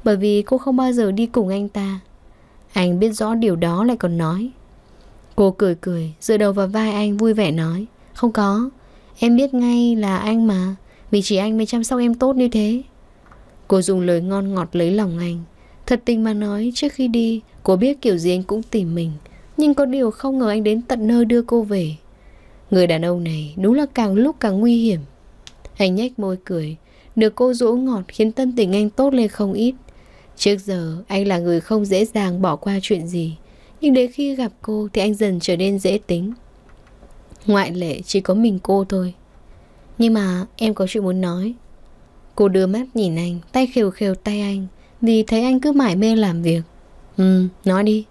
A: Bởi vì cô không bao giờ đi cùng anh ta Anh biết rõ điều đó lại còn nói Cô cười cười Dựa đầu vào vai anh vui vẻ nói Không có Em biết ngay là anh mà Vì chỉ anh mới chăm sóc em tốt như thế Cô dùng lời ngon ngọt lấy lòng anh Thật tình mà nói trước khi đi Cô biết kiểu gì anh cũng tìm mình Nhưng có điều không ngờ anh đến tận nơi đưa cô về Người đàn ông này đúng là càng lúc càng nguy hiểm. Anh nhếch môi cười, được cô dỗ ngọt khiến tâm tình anh tốt lên không ít. Trước giờ anh là người không dễ dàng bỏ qua chuyện gì, nhưng đến khi gặp cô thì anh dần trở nên dễ tính. Ngoại lệ chỉ có mình cô thôi. Nhưng mà em có chuyện muốn nói. Cô đưa mắt nhìn anh, tay khều khều tay anh, vì thấy anh cứ mải mê làm việc. Ừ, nói đi.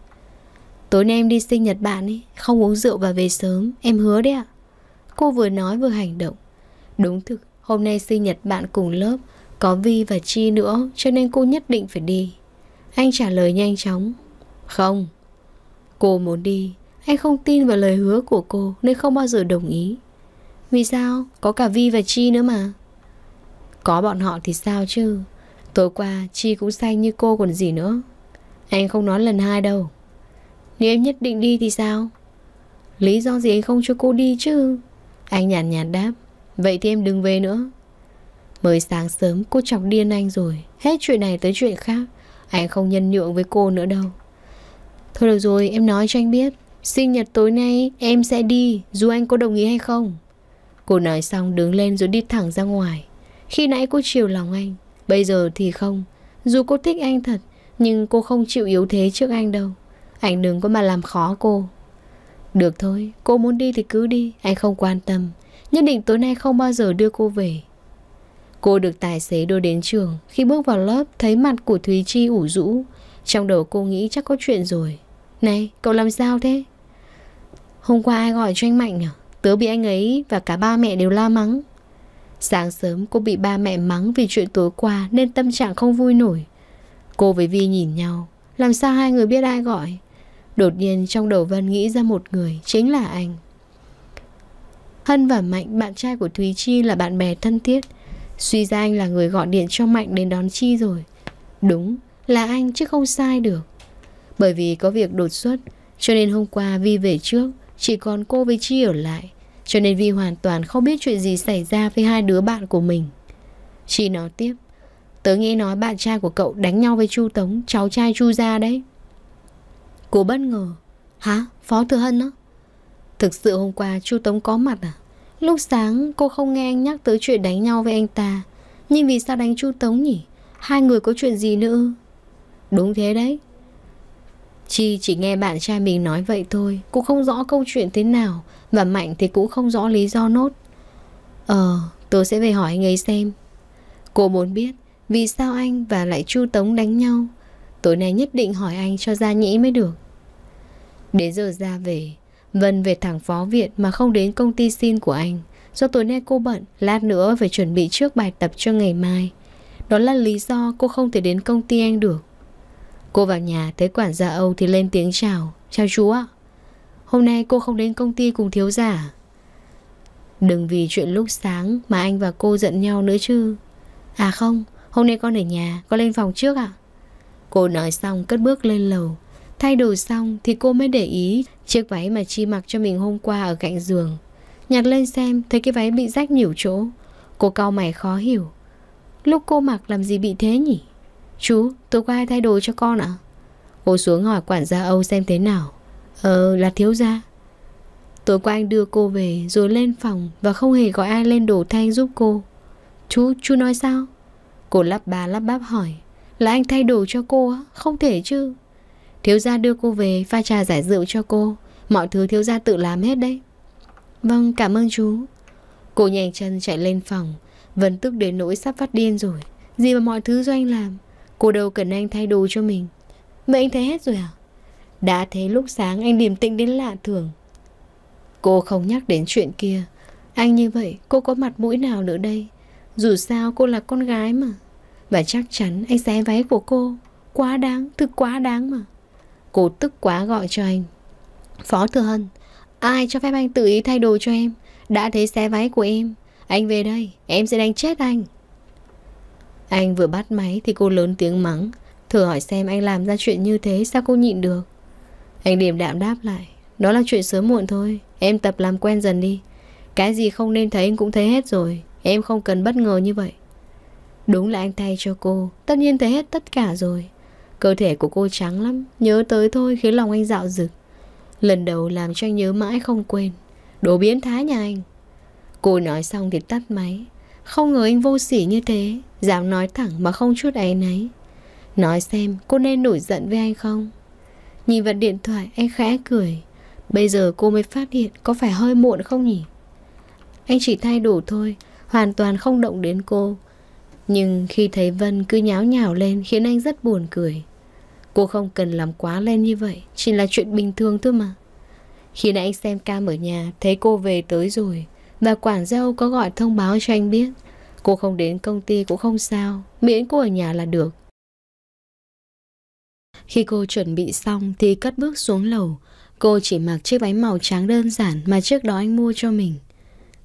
A: Tối nay em đi sinh nhật bạn ấy, không uống rượu và về sớm, em hứa đấy ạ. À? Cô vừa nói vừa hành động Đúng thực, hôm nay sinh nhật bạn cùng lớp Có Vi và Chi nữa Cho nên cô nhất định phải đi Anh trả lời nhanh chóng Không Cô muốn đi Anh không tin vào lời hứa của cô Nên không bao giờ đồng ý Vì sao? Có cả Vi và Chi nữa mà Có bọn họ thì sao chứ Tối qua Chi cũng xanh như cô còn gì nữa Anh không nói lần hai đâu Nếu em nhất định đi thì sao? Lý do gì anh không cho cô đi chứ anh nhàn nhạt, nhạt đáp Vậy thì em đừng về nữa Mới sáng sớm cô chọc điên anh rồi Hết chuyện này tới chuyện khác Anh không nhân nhượng với cô nữa đâu Thôi được rồi em nói cho anh biết Sinh nhật tối nay em sẽ đi Dù anh có đồng ý hay không Cô nói xong đứng lên rồi đi thẳng ra ngoài Khi nãy cô chiều lòng anh Bây giờ thì không Dù cô thích anh thật Nhưng cô không chịu yếu thế trước anh đâu Anh đừng có mà làm khó cô được thôi, cô muốn đi thì cứ đi, anh không quan tâm. Nhất định tối nay không bao giờ đưa cô về. Cô được tài xế đưa đến trường, khi bước vào lớp thấy mặt của Thúy Chi ủ rũ. Trong đầu cô nghĩ chắc có chuyện rồi. Này, cậu làm sao thế? Hôm qua ai gọi cho anh Mạnh à? Tớ bị anh ấy và cả ba mẹ đều la mắng. Sáng sớm cô bị ba mẹ mắng vì chuyện tối qua nên tâm trạng không vui nổi. Cô với Vi nhìn nhau, làm sao hai người biết ai gọi? Đột nhiên trong đầu Vân nghĩ ra một người Chính là anh Hân và Mạnh, bạn trai của Thúy Chi là bạn bè thân thiết Suy ra anh là người gọi điện cho Mạnh đến đón Chi rồi Đúng, là anh chứ không sai được Bởi vì có việc đột xuất Cho nên hôm qua Vi về trước Chỉ còn cô với Chi ở lại Cho nên Vi hoàn toàn không biết chuyện gì xảy ra với hai đứa bạn của mình Chi nói tiếp Tớ nghĩ nói bạn trai của cậu đánh nhau với Chu Tống, cháu trai Chu gia đấy Cô bất ngờ Hả? Phó Thừa Hân á? Thực sự hôm qua chu Tống có mặt à? Lúc sáng cô không nghe anh nhắc tới chuyện đánh nhau với anh ta Nhưng vì sao đánh chu Tống nhỉ? Hai người có chuyện gì nữa? Đúng thế đấy Chi chỉ nghe bạn trai mình nói vậy thôi Cũng không rõ câu chuyện thế nào Và Mạnh thì cũng không rõ lý do nốt Ờ, tôi sẽ về hỏi anh ấy xem Cô muốn biết Vì sao anh và lại Chu Tống đánh nhau Tối nay nhất định hỏi anh cho ra nhĩ mới được Đến giờ ra về Vân về thẳng phó viện mà không đến công ty xin của anh Do tối nay cô bận Lát nữa phải chuẩn bị trước bài tập cho ngày mai Đó là lý do cô không thể đến công ty anh được Cô vào nhà thấy quản gia Âu thì lên tiếng chào Chào chú ạ Hôm nay cô không đến công ty cùng thiếu giả à? Đừng vì chuyện lúc sáng mà anh và cô giận nhau nữa chứ À không, hôm nay con ở nhà, con lên phòng trước ạ à? Cô nói xong cất bước lên lầu Thay đồ xong thì cô mới để ý Chiếc váy mà Chi mặc cho mình hôm qua ở cạnh giường Nhặt lên xem Thấy cái váy bị rách nhiều chỗ Cô cau mày khó hiểu Lúc cô mặc làm gì bị thế nhỉ Chú tôi qua ai thay đồ cho con ạ Cô xuống hỏi quản gia Âu xem thế nào Ờ là thiếu gia Tối qua anh đưa cô về rồi lên phòng Và không hề gọi ai lên đổ thay giúp cô Chú, chú nói sao? Cô lắp bà lắp bắp hỏi là anh thay đồ cho cô á Không thể chứ Thiếu gia đưa cô về pha trà giải rượu cho cô Mọi thứ thiếu gia tự làm hết đấy Vâng cảm ơn chú Cô nhanh chân chạy lên phòng Vân tức đến nỗi sắp phát điên rồi Gì mà mọi thứ do anh làm Cô đâu cần anh thay đồ cho mình Vậy anh thấy hết rồi à Đã thế lúc sáng anh điềm tĩnh đến lạ thường Cô không nhắc đến chuyện kia Anh như vậy cô có mặt mũi nào nữa đây Dù sao cô là con gái mà và chắc chắn anh xé váy của cô Quá đáng, thực quá đáng mà Cô tức quá gọi cho anh Phó Thừa Hân Ai cho phép anh tự ý thay đồ cho em Đã thấy xé váy của em Anh về đây, em sẽ đánh chết anh Anh vừa bắt máy thì cô lớn tiếng mắng Thử hỏi xem anh làm ra chuyện như thế sao cô nhịn được Anh điềm đạm đáp lại Đó là chuyện sớm muộn thôi Em tập làm quen dần đi Cái gì không nên thấy anh cũng thấy hết rồi Em không cần bất ngờ như vậy Đúng là anh thay cho cô Tất nhiên thấy hết tất cả rồi Cơ thể của cô trắng lắm Nhớ tới thôi khiến lòng anh dạo dực. Lần đầu làm cho anh nhớ mãi không quên Đồ biến thái nhà anh Cô nói xong thì tắt máy Không ngờ anh vô sỉ như thế Dám nói thẳng mà không chút ấy náy Nói xem cô nên nổi giận với anh không Nhìn vào điện thoại anh khẽ cười Bây giờ cô mới phát hiện Có phải hơi muộn không nhỉ Anh chỉ thay đổi thôi Hoàn toàn không động đến cô nhưng khi thấy Vân cứ nháo nhào lên khiến anh rất buồn cười. Cô không cần làm quá lên như vậy, chỉ là chuyện bình thường thôi mà. Khi nãy anh xem cam ở nhà, thấy cô về tới rồi. Và quản gia có gọi thông báo cho anh biết. Cô không đến công ty cũng không sao, miễn cô ở nhà là được. Khi cô chuẩn bị xong thì cất bước xuống lầu. Cô chỉ mặc chiếc váy màu trắng đơn giản mà trước đó anh mua cho mình.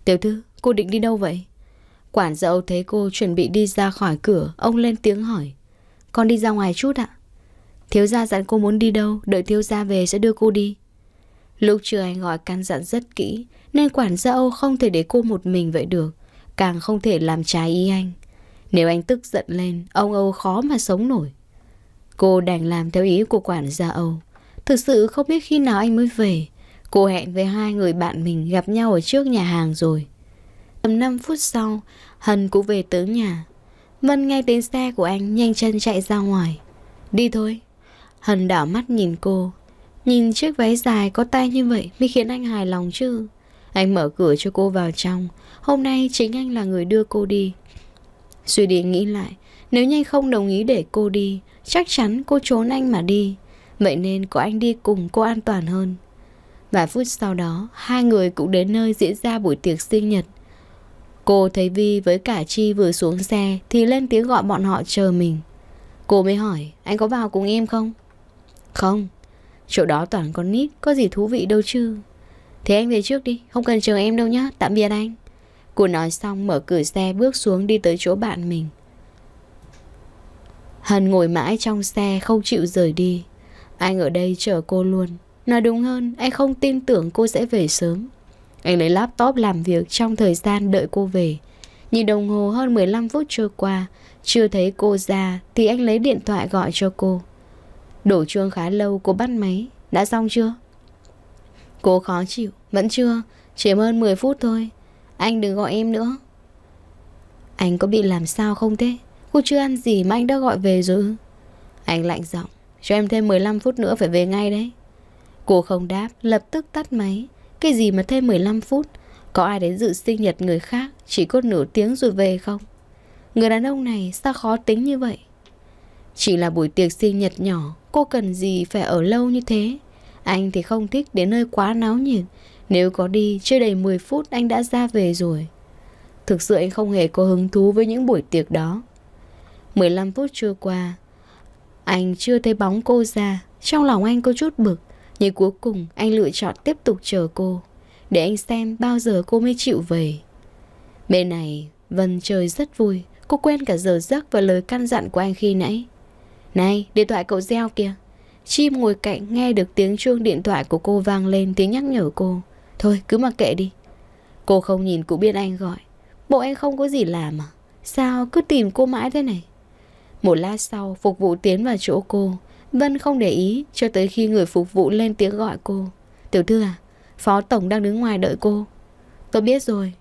A: Tiểu thư, cô định đi đâu vậy? Quản dậu thấy cô chuẩn bị đi ra khỏi cửa, ông lên tiếng hỏi. Con đi ra ngoài chút ạ. Thiếu gia dặn cô muốn đi đâu, đợi thiếu gia về sẽ đưa cô đi. Lúc trưa anh gọi căn dặn rất kỹ, nên quản gia Âu không thể để cô một mình vậy được, càng không thể làm trái ý anh. Nếu anh tức giận lên, ông Âu khó mà sống nổi. Cô đành làm theo ý của quản gia Âu. Thực sự không biết khi nào anh mới về. Cô hẹn với hai người bạn mình gặp nhau ở trước nhà hàng rồi. Tầm 5 phút sau, Hân cũng về tới nhà. Vân nghe tiếng xe của anh nhanh chân chạy ra ngoài. Đi thôi. Hân đảo mắt nhìn cô. Nhìn chiếc váy dài có tay như vậy mới khiến anh hài lòng chứ. Anh mở cửa cho cô vào trong. Hôm nay chính anh là người đưa cô đi. Suy đi nghĩ lại, nếu như anh không đồng ý để cô đi, chắc chắn cô trốn anh mà đi. Vậy nên có anh đi cùng cô an toàn hơn. Vài phút sau đó, hai người cũng đến nơi diễn ra buổi tiệc sinh nhật. Cô thấy Vi với cả Chi vừa xuống xe thì lên tiếng gọi bọn họ chờ mình. Cô mới hỏi, anh có vào cùng em không? Không, chỗ đó toàn con nít, có gì thú vị đâu chứ. Thế anh về trước đi, không cần chờ em đâu nhá, tạm biệt anh. Cô nói xong mở cửa xe bước xuống đi tới chỗ bạn mình. Hân ngồi mãi trong xe không chịu rời đi. Anh ở đây chờ cô luôn. Nói đúng hơn, anh không tin tưởng cô sẽ về sớm. Anh lấy laptop làm việc trong thời gian đợi cô về. Nhìn đồng hồ hơn 15 phút trôi qua, chưa thấy cô ra thì anh lấy điện thoại gọi cho cô. Đổ chuông khá lâu cô bắt máy, đã xong chưa? Cô khó chịu, vẫn chưa, chỉ hơn 10 phút thôi. Anh đừng gọi em nữa. Anh có bị làm sao không thế? Cô chưa ăn gì mà anh đã gọi về rồi. Anh lạnh giọng, cho em thêm 15 phút nữa phải về ngay đấy. Cô không đáp, lập tức tắt máy. Cái gì mà thêm 15 phút Có ai đến dự sinh nhật người khác Chỉ có nửa tiếng rồi về không Người đàn ông này sao khó tính như vậy Chỉ là buổi tiệc sinh nhật nhỏ Cô cần gì phải ở lâu như thế Anh thì không thích đến nơi quá náo nhiệt Nếu có đi chưa đầy 10 phút Anh đã ra về rồi Thực sự anh không hề có hứng thú với những buổi tiệc đó 15 phút trôi qua Anh chưa thấy bóng cô ra Trong lòng anh có chút bực nhưng cuối cùng anh lựa chọn tiếp tục chờ cô Để anh xem bao giờ cô mới chịu về Bên này Vân trời rất vui Cô quên cả giờ giấc và lời căn dặn của anh khi nãy Này điện thoại cậu gieo kìa Chim ngồi cạnh nghe được tiếng chuông điện thoại của cô vang lên tiếng nhắc nhở cô Thôi cứ mặc kệ đi Cô không nhìn cũng biết anh gọi Bộ anh không có gì làm à Sao cứ tìm cô mãi thế này Một lát sau phục vụ tiến vào chỗ cô Vân không để ý cho tới khi người phục vụ lên tiếng gọi cô. Tiểu thư à, phó tổng đang đứng ngoài đợi cô. Tôi biết rồi.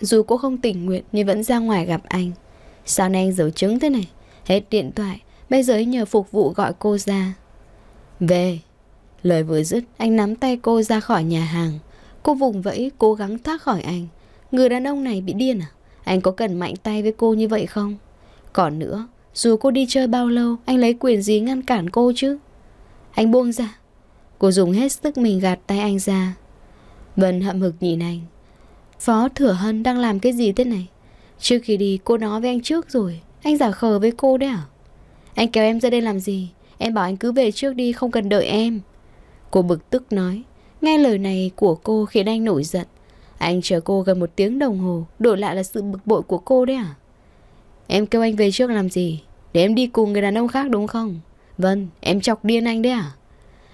A: Dù cô không tỉnh nguyện nhưng vẫn ra ngoài gặp anh. Sao nay anh giấu chứng thế này? Hết điện thoại, bây giờ nhờ phục vụ gọi cô ra. Về. Lời vừa dứt, anh nắm tay cô ra khỏi nhà hàng. Cô vùng vẫy, cố gắng thoát khỏi anh. Người đàn ông này bị điên à? Anh có cần mạnh tay với cô như vậy không? Còn nữa, dù cô đi chơi bao lâu Anh lấy quyền gì ngăn cản cô chứ Anh buông ra Cô dùng hết sức mình gạt tay anh ra Vân hậm hực nhìn anh Phó Thừa Hân đang làm cái gì thế này Trước khi đi cô nói với anh trước rồi Anh giả khờ với cô đấy à Anh kéo em ra đây làm gì Em bảo anh cứ về trước đi không cần đợi em Cô bực tức nói Nghe lời này của cô khiến anh nổi giận Anh chờ cô gần một tiếng đồng hồ Đổi lại là sự bực bội của cô đấy à Em kêu anh về trước làm gì Để em đi cùng người đàn ông khác đúng không Vâng em chọc điên anh đấy à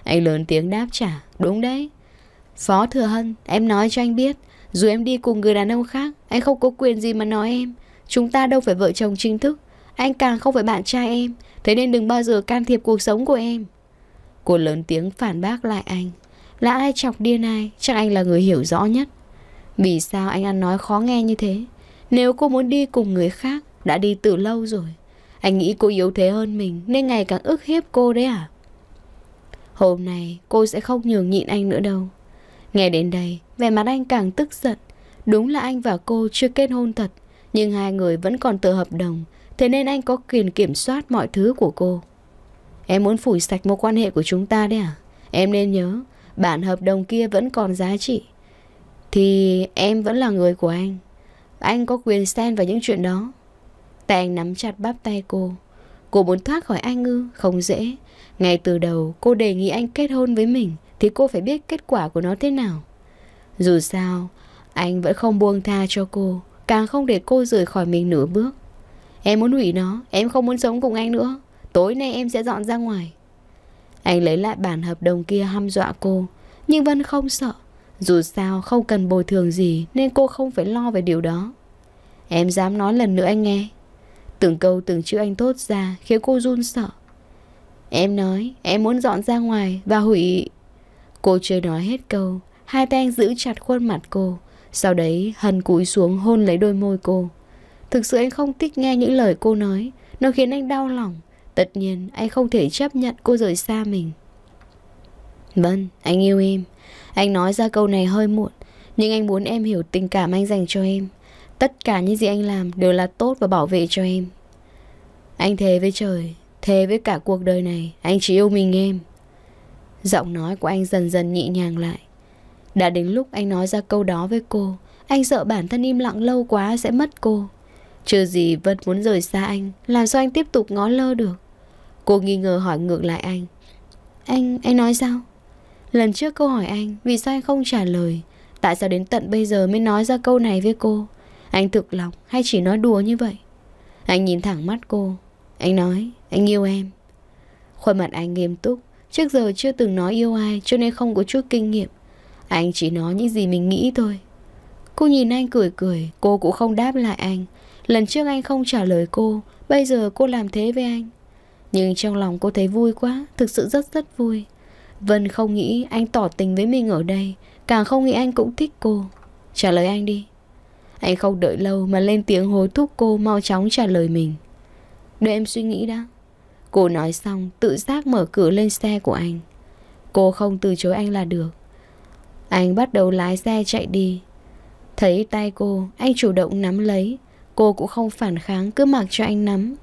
A: Anh lớn tiếng đáp trả Đúng đấy Phó Thừa Hân em nói cho anh biết Dù em đi cùng người đàn ông khác Anh không có quyền gì mà nói em Chúng ta đâu phải vợ chồng chính thức Anh càng không phải bạn trai em Thế nên đừng bao giờ can thiệp cuộc sống của em Cô lớn tiếng phản bác lại anh Là ai chọc điên ai Chắc anh là người hiểu rõ nhất Vì sao anh ăn nói khó nghe như thế Nếu cô muốn đi cùng người khác đã đi từ lâu rồi Anh nghĩ cô yếu thế hơn mình Nên ngày càng ức hiếp cô đấy à Hôm nay cô sẽ không nhường nhịn anh nữa đâu Nghe đến đây vẻ mặt anh càng tức giận Đúng là anh và cô chưa kết hôn thật Nhưng hai người vẫn còn tờ hợp đồng Thế nên anh có quyền kiểm soát mọi thứ của cô Em muốn phủi sạch mối quan hệ của chúng ta đấy à Em nên nhớ Bản hợp đồng kia vẫn còn giá trị Thì em vẫn là người của anh Anh có quyền xen vào những chuyện đó Tay anh nắm chặt bắp tay cô Cô muốn thoát khỏi anh ư Không dễ Ngay từ đầu cô đề nghị anh kết hôn với mình Thì cô phải biết kết quả của nó thế nào Dù sao Anh vẫn không buông tha cho cô Càng không để cô rời khỏi mình nửa bước Em muốn hủy nó Em không muốn sống cùng anh nữa Tối nay em sẽ dọn ra ngoài Anh lấy lại bản hợp đồng kia hăm dọa cô Nhưng Vân không sợ Dù sao không cần bồi thường gì Nên cô không phải lo về điều đó Em dám nói lần nữa anh nghe Từng câu từng chữ anh thốt ra khiến cô run sợ. Em nói, em muốn dọn ra ngoài và hủy... Cô chưa nói hết câu, hai tay anh giữ chặt khuôn mặt cô. Sau đấy, Hân cúi xuống hôn lấy đôi môi cô. Thực sự anh không thích nghe những lời cô nói, nó khiến anh đau lòng. Tất nhiên, anh không thể chấp nhận cô rời xa mình. Vâng, anh yêu em. Anh nói ra câu này hơi muộn, nhưng anh muốn em hiểu tình cảm anh dành cho em. Tất cả những gì anh làm đều là tốt và bảo vệ cho em Anh thề với trời Thề với cả cuộc đời này Anh chỉ yêu mình em Giọng nói của anh dần dần nhẹ nhàng lại Đã đến lúc anh nói ra câu đó với cô Anh sợ bản thân im lặng lâu quá sẽ mất cô Chưa gì vẫn muốn rời xa anh Làm sao anh tiếp tục ngó lơ được Cô nghi ngờ hỏi ngược lại anh Anh, anh nói sao? Lần trước câu hỏi anh Vì sao anh không trả lời Tại sao đến tận bây giờ mới nói ra câu này với cô anh thực lòng hay chỉ nói đùa như vậy Anh nhìn thẳng mắt cô Anh nói anh yêu em Khuôn mặt anh nghiêm túc Trước giờ chưa từng nói yêu ai cho nên không có chút kinh nghiệm Anh chỉ nói những gì mình nghĩ thôi Cô nhìn anh cười cười Cô cũng không đáp lại anh Lần trước anh không trả lời cô Bây giờ cô làm thế với anh Nhưng trong lòng cô thấy vui quá Thực sự rất rất vui Vân không nghĩ anh tỏ tình với mình ở đây Càng không nghĩ anh cũng thích cô Trả lời anh đi anh không đợi lâu mà lên tiếng hối thúc cô mau chóng trả lời mình. Để em suy nghĩ đã. Cô nói xong tự giác mở cửa lên xe của anh. Cô không từ chối anh là được. Anh bắt đầu lái xe chạy đi. Thấy tay cô, anh chủ động nắm lấy. Cô cũng không phản kháng cứ mặc cho anh nắm.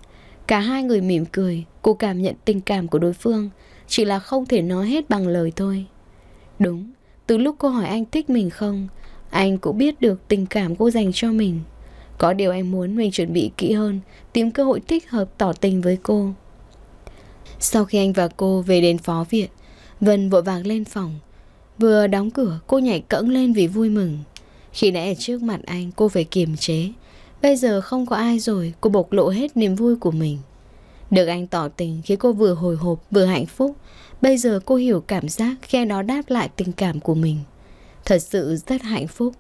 A: Cả hai người mỉm cười, cô cảm nhận tình cảm của đối phương. Chỉ là không thể nói hết bằng lời thôi. Đúng, từ lúc cô hỏi anh thích mình không anh cũng biết được tình cảm cô dành cho mình Có điều em muốn mình chuẩn bị kỹ hơn Tìm cơ hội thích hợp tỏ tình với cô Sau khi anh và cô về đến phó viện Vân vội vàng lên phòng Vừa đóng cửa cô nhảy cẫng lên vì vui mừng Khi nãy ở trước mặt anh cô phải kiềm chế Bây giờ không có ai rồi Cô bộc lộ hết niềm vui của mình Được anh tỏ tình khiến cô vừa hồi hộp vừa hạnh phúc Bây giờ cô hiểu cảm giác khi nó đáp lại tình cảm của mình Thật sự rất hạnh phúc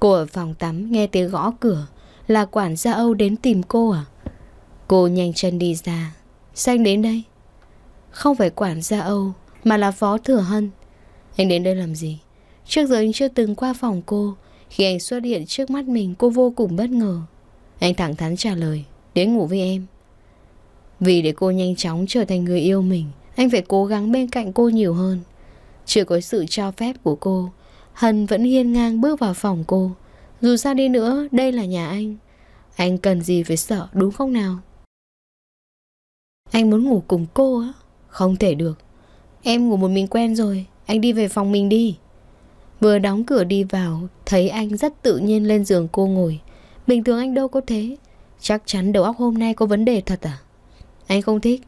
A: Cô ở phòng tắm nghe tiếng gõ cửa Là quản gia Âu đến tìm cô à Cô nhanh chân đi ra Xanh đến đây Không phải quản gia Âu Mà là phó thừa hân Anh đến đây làm gì Trước giờ anh chưa từng qua phòng cô Khi anh xuất hiện trước mắt mình cô vô cùng bất ngờ Anh thẳng thắn trả lời Đến ngủ với em Vì để cô nhanh chóng trở thành người yêu mình Anh phải cố gắng bên cạnh cô nhiều hơn Chưa có sự cho phép của cô Hân vẫn hiên ngang bước vào phòng cô Dù sao đi nữa đây là nhà anh Anh cần gì phải sợ đúng không nào Anh muốn ngủ cùng cô á Không thể được Em ngủ một mình quen rồi Anh đi về phòng mình đi Vừa đóng cửa đi vào Thấy anh rất tự nhiên lên giường cô ngồi Bình thường anh đâu có thế Chắc chắn đầu óc hôm nay có vấn đề thật à Anh không thích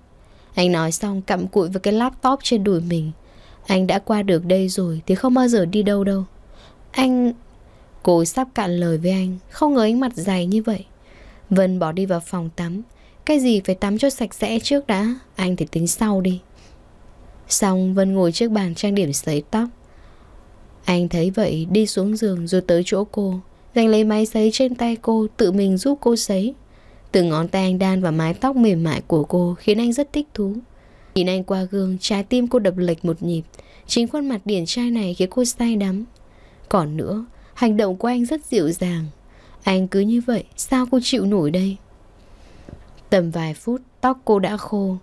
A: Anh nói xong cặm cụi với cái laptop trên đùi mình anh đã qua được đây rồi thì không bao giờ đi đâu đâu Anh... Cô sắp cạn lời với anh Không ngờ anh mặt dày như vậy Vân bỏ đi vào phòng tắm Cái gì phải tắm cho sạch sẽ trước đã Anh thì tính sau đi Xong Vân ngồi trước bàn trang điểm sấy tóc Anh thấy vậy đi xuống giường rồi tới chỗ cô Giành lấy máy sấy trên tay cô Tự mình giúp cô sấy Từ ngón tay anh đan vào mái tóc mềm mại của cô Khiến anh rất thích thú Nhìn anh qua gương Trái tim cô đập lệch một nhịp Chính khuôn mặt điển trai này khiến cô say đắm Còn nữa Hành động của anh rất dịu dàng Anh cứ như vậy sao cô chịu nổi đây Tầm vài phút Tóc cô đã khô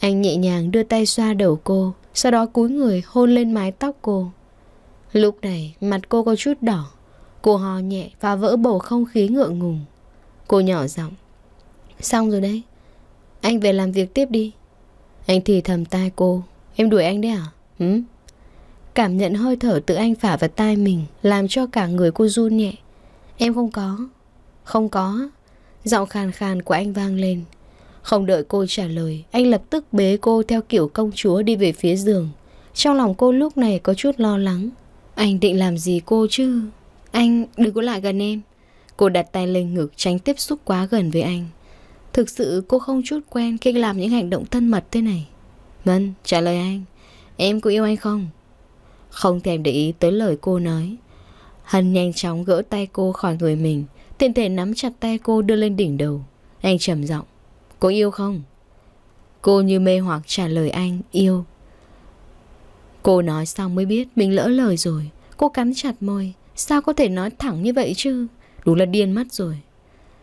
A: Anh nhẹ nhàng đưa tay xoa đầu cô Sau đó cúi người hôn lên mái tóc cô Lúc này mặt cô có chút đỏ Cô hò nhẹ và vỡ bầu không khí ngượng ngùng Cô nhỏ giọng Xong rồi đấy Anh về làm việc tiếp đi anh thì thầm tai cô Em đuổi anh đấy à? Ừ? Cảm nhận hơi thở tự anh phả vào tai mình Làm cho cả người cô run nhẹ Em không có Không có Giọng khàn khàn của anh vang lên Không đợi cô trả lời Anh lập tức bế cô theo kiểu công chúa đi về phía giường Trong lòng cô lúc này có chút lo lắng Anh định làm gì cô chứ Anh đừng có lại gần em Cô đặt tay lên ngực tránh tiếp xúc quá gần với anh Thực sự cô không chút quen khi làm những hành động thân mật thế này Vâng, trả lời anh Em có yêu anh không? Không thèm để ý tới lời cô nói Hân nhanh chóng gỡ tay cô khỏi người mình Tiện thể nắm chặt tay cô đưa lên đỉnh đầu Anh trầm giọng Cô yêu không? Cô như mê hoặc trả lời anh yêu Cô nói xong mới biết mình lỡ lời rồi Cô cắn chặt môi Sao có thể nói thẳng như vậy chứ Đúng là điên mất rồi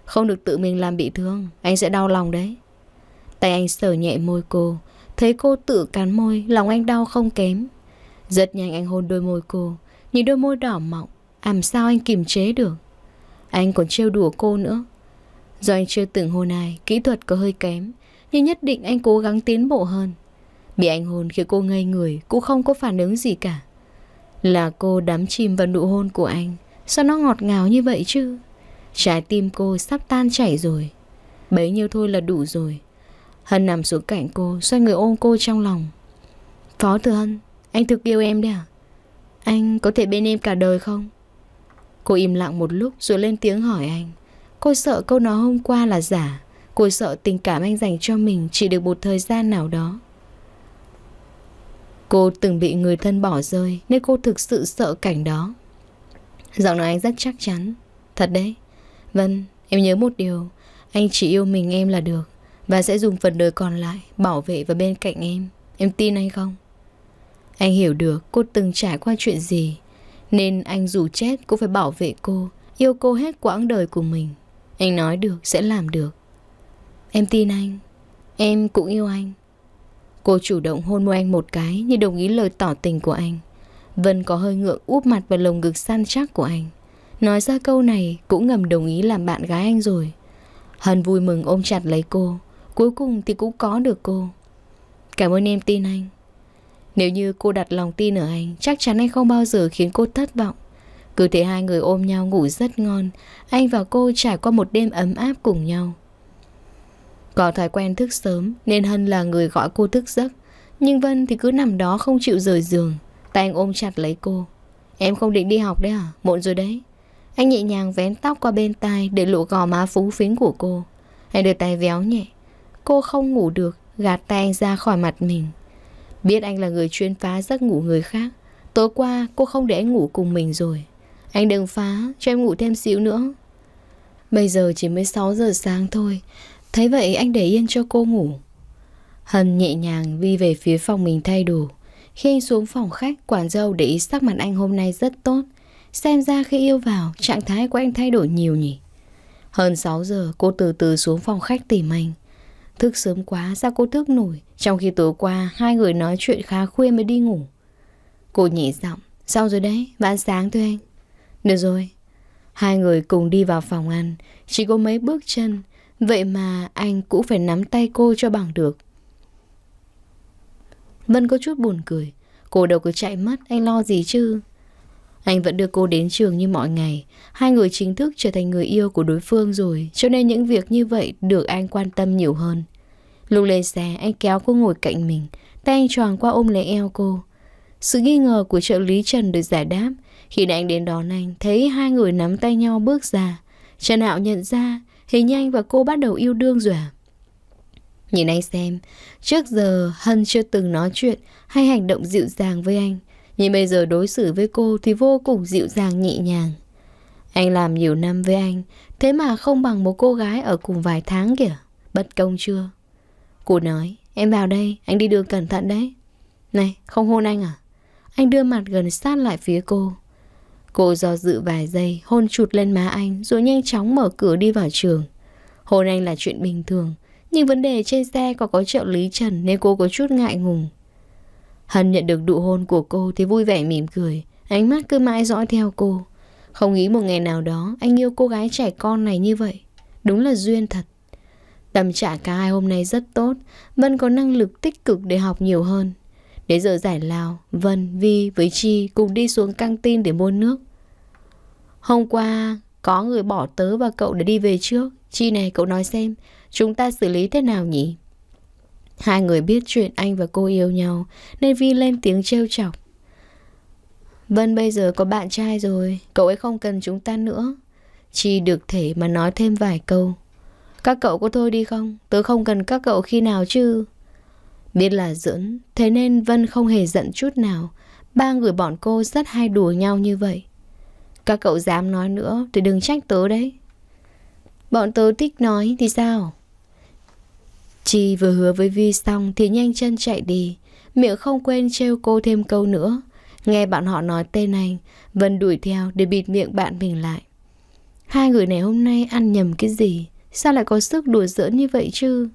A: không được tự mình làm bị thương Anh sẽ đau lòng đấy Tay anh sờ nhẹ môi cô Thấy cô tự cắn môi Lòng anh đau không kém Rất nhanh anh hôn đôi môi cô Nhìn đôi môi đỏ mọng Làm sao anh kiềm chế được Anh còn trêu đùa cô nữa Do anh chưa từng hôn ai Kỹ thuật có hơi kém Nhưng nhất định anh cố gắng tiến bộ hơn Bị anh hôn khi cô ngây người Cũng không có phản ứng gì cả Là cô đắm chìm vào nụ hôn của anh Sao nó ngọt ngào như vậy chứ Trái tim cô sắp tan chảy rồi Bấy nhiêu thôi là đủ rồi Hân nằm xuống cạnh cô Xoay người ôm cô trong lòng Phó Thừa Hân Anh thực yêu em đấy à Anh có thể bên em cả đời không Cô im lặng một lúc rồi lên tiếng hỏi anh Cô sợ câu nói hôm qua là giả Cô sợ tình cảm anh dành cho mình Chỉ được một thời gian nào đó Cô từng bị người thân bỏ rơi Nên cô thực sự sợ cảnh đó Giọng nói anh rất chắc chắn Thật đấy Vâng, em nhớ một điều Anh chỉ yêu mình em là được Và sẽ dùng phần đời còn lại Bảo vệ và bên cạnh em Em tin anh không? Anh hiểu được cô từng trải qua chuyện gì Nên anh dù chết cũng phải bảo vệ cô Yêu cô hết quãng đời của mình Anh nói được sẽ làm được Em tin anh Em cũng yêu anh Cô chủ động hôn môi anh một cái Như đồng ý lời tỏ tình của anh Vân có hơi ngượng úp mặt vào lồng ngực săn chắc của anh Nói ra câu này cũng ngầm đồng ý làm bạn gái anh rồi Hân vui mừng ôm chặt lấy cô Cuối cùng thì cũng có được cô Cảm ơn em tin anh Nếu như cô đặt lòng tin ở anh Chắc chắn anh không bao giờ khiến cô thất vọng Cứ thế hai người ôm nhau ngủ rất ngon Anh và cô trải qua một đêm ấm áp cùng nhau Có thói quen thức sớm Nên Hân là người gọi cô thức giấc Nhưng Vân thì cứ nằm đó không chịu rời giường Tay anh ôm chặt lấy cô Em không định đi học đấy à? Muộn rồi đấy anh nhẹ nhàng vén tóc qua bên tai để lộ gò má phú phính của cô. Anh đưa tay véo nhẹ. Cô không ngủ được, gạt tay anh ra khỏi mặt mình. Biết anh là người chuyên phá giấc ngủ người khác. Tối qua cô không để anh ngủ cùng mình rồi. Anh đừng phá, cho em ngủ thêm xíu nữa. Bây giờ chỉ mới 6 giờ sáng thôi. Thấy vậy anh để yên cho cô ngủ. Hân nhẹ nhàng đi về phía phòng mình thay đồ. Khi anh xuống phòng khách, quản dâu để ý sắc mặt anh hôm nay rất tốt. Xem ra khi yêu vào, trạng thái của anh thay đổi nhiều nhỉ. Hơn 6 giờ, cô từ từ xuống phòng khách tìm anh. Thức sớm quá, sao cô thức nổi? Trong khi tối qua, hai người nói chuyện khá khuya mới đi ngủ. Cô nhỉ giọng, xong rồi đấy, bạn sáng thôi anh. Được rồi. Hai người cùng đi vào phòng ăn, chỉ có mấy bước chân, vậy mà anh cũng phải nắm tay cô cho bằng được. Vân có chút buồn cười, cô đâu có chạy mất, anh lo gì chứ? Anh vẫn đưa cô đến trường như mọi ngày. Hai người chính thức trở thành người yêu của đối phương rồi, cho nên những việc như vậy được anh quan tâm nhiều hơn. Lúc lên xe, anh kéo cô ngồi cạnh mình, tay anh tròn qua ôm lấy eo cô. Sự nghi ngờ của trợ lý Trần được giải đáp. Khi anh đến đón anh, thấy hai người nắm tay nhau bước ra. Trần Hạo nhận ra, hình như anh và cô bắt đầu yêu đương rồi à? Nhìn anh xem, trước giờ Hân chưa từng nói chuyện hay hành động dịu dàng với anh. Nhưng bây giờ đối xử với cô thì vô cùng dịu dàng nhẹ nhàng. Anh làm nhiều năm với anh, thế mà không bằng một cô gái ở cùng vài tháng kìa. Bất công chưa? Cô nói, em vào đây, anh đi đường cẩn thận đấy. Này, không hôn anh à? Anh đưa mặt gần sát lại phía cô. Cô do dự vài giây, hôn chụt lên má anh rồi nhanh chóng mở cửa đi vào trường. Hôn anh là chuyện bình thường, nhưng vấn đề trên xe có có trợ lý Trần nên cô có chút ngại ngùng. Hân nhận được đụ hôn của cô thì vui vẻ mỉm cười, ánh mắt cứ mãi dõi theo cô. Không nghĩ một ngày nào đó anh yêu cô gái trẻ con này như vậy. Đúng là duyên thật. Tâm trạng cả hai hôm nay rất tốt, Vân có năng lực tích cực để học nhiều hơn. Đến giờ giải lao, Vân, Vi với Chi cùng đi xuống căng tin để mua nước. Hôm qua, có người bỏ tớ và cậu để đi về trước. Chi này cậu nói xem, chúng ta xử lý thế nào nhỉ? Hai người biết chuyện anh và cô yêu nhau Nên Vi lên tiếng trêu chọc Vân bây giờ có bạn trai rồi Cậu ấy không cần chúng ta nữa Chi được thể mà nói thêm vài câu Các cậu có thôi đi không Tớ không cần các cậu khi nào chứ Biết là dưỡng Thế nên Vân không hề giận chút nào Ba người bọn cô rất hay đùa nhau như vậy Các cậu dám nói nữa Thì đừng trách tớ đấy Bọn tớ thích nói thì sao Chi vừa hứa với Vi xong thì nhanh chân chạy đi, miệng không quên trêu cô thêm câu nữa. Nghe bạn họ nói tên anh, Vân đuổi theo để bịt miệng bạn mình lại. Hai người này hôm nay ăn nhầm cái gì? Sao lại có sức đùa giỡn như vậy chứ?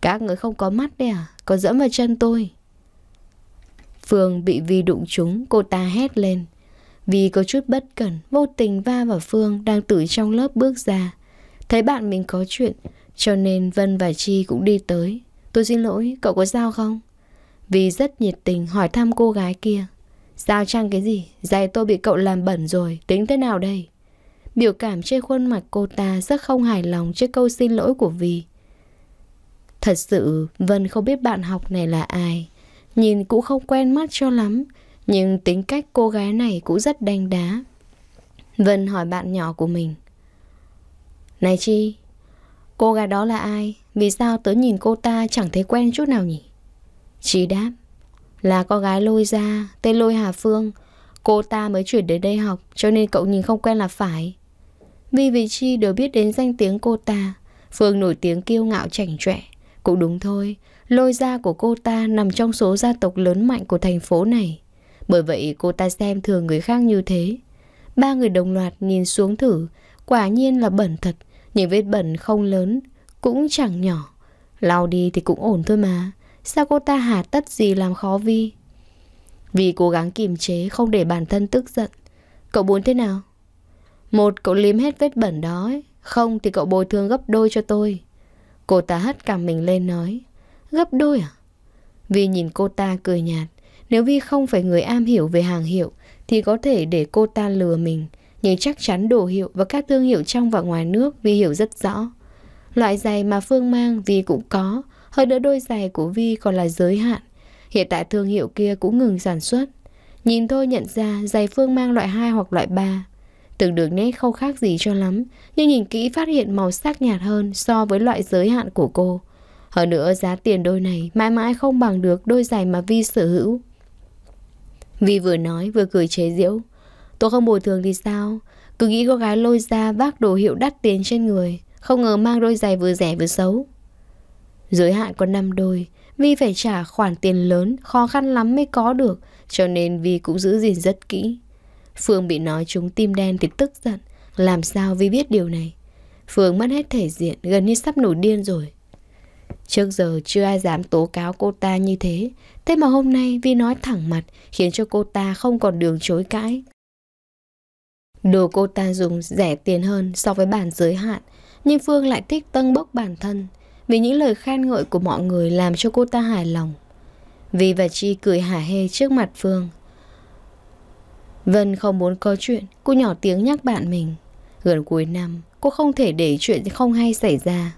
A: Các người không có mắt đấy à? Có dẫm vào chân tôi. Phương bị Vi đụng trúng, cô ta hét lên. Vi có chút bất cẩn, vô tình va vào Phương đang từ trong lớp bước ra. Thấy bạn mình có chuyện, cho nên Vân và Chi cũng đi tới Tôi xin lỗi, cậu có sao không? Vì rất nhiệt tình hỏi thăm cô gái kia Sao chăng cái gì? Giày tôi bị cậu làm bẩn rồi, tính thế nào đây? Biểu cảm trên khuôn mặt cô ta rất không hài lòng trước câu xin lỗi của Vì. Thật sự, Vân không biết bạn học này là ai Nhìn cũng không quen mắt cho lắm Nhưng tính cách cô gái này cũng rất đanh đá Vân hỏi bạn nhỏ của mình Này Chi, Cô gái đó là ai? Vì sao tớ nhìn cô ta chẳng thấy quen chút nào nhỉ? Trí đáp Là con gái lôi ra Tên lôi Hà Phương Cô ta mới chuyển đến đây học Cho nên cậu nhìn không quen là phải Vì Vì Chi đều biết đến danh tiếng cô ta Phương nổi tiếng kiêu ngạo chảnh chọe Cũng đúng thôi Lôi da của cô ta nằm trong số gia tộc lớn mạnh của thành phố này Bởi vậy cô ta xem thường người khác như thế Ba người đồng loạt nhìn xuống thử Quả nhiên là bẩn thật những vết bẩn không lớn Cũng chẳng nhỏ Lau đi thì cũng ổn thôi mà Sao cô ta hà tất gì làm khó Vi Vi cố gắng kiềm chế Không để bản thân tức giận Cậu muốn thế nào Một cậu liếm hết vết bẩn đó ấy. Không thì cậu bồi thường gấp đôi cho tôi Cô ta hất cằm mình lên nói Gấp đôi à Vi nhìn cô ta cười nhạt Nếu Vi không phải người am hiểu về hàng hiệu Thì có thể để cô ta lừa mình nhưng chắc chắn đồ hiệu và các thương hiệu trong và ngoài nước Vi hiểu rất rõ. Loại giày mà Phương mang Vi cũng có, hơn nữa đôi giày của Vi còn là giới hạn. Hiện tại thương hiệu kia cũng ngừng sản xuất. Nhìn thôi nhận ra giày Phương mang loại 2 hoặc loại 3. Từng đường nét không khác gì cho lắm, nhưng nhìn kỹ phát hiện màu sắc nhạt hơn so với loại giới hạn của cô. Hơn nữa giá tiền đôi này mãi mãi không bằng được đôi giày mà Vi sở hữu. Vi vừa nói vừa cười chế giễu. Tôi không bồi thường thì sao Cứ nghĩ cô gái lôi ra vác đồ hiệu đắt tiền trên người Không ngờ mang đôi giày vừa rẻ vừa xấu Giới hạn có 5 đôi Vi phải trả khoản tiền lớn Khó khăn lắm mới có được Cho nên Vi cũng giữ gìn rất kỹ Phương bị nói chúng tim đen thì tức giận Làm sao Vi biết điều này Phương mất hết thể diện Gần như sắp nổi điên rồi Trước giờ chưa ai dám tố cáo cô ta như thế Thế mà hôm nay Vi nói thẳng mặt Khiến cho cô ta không còn đường chối cãi Đồ cô ta dùng rẻ tiền hơn so với bản giới hạn, nhưng Phương lại thích tân bốc bản thân vì những lời khen ngợi của mọi người làm cho cô ta hài lòng. Vì và Chi cười hả hê trước mặt Phương. Vân không muốn có chuyện, cô nhỏ tiếng nhắc bạn mình. Gần cuối năm, cô không thể để chuyện không hay xảy ra.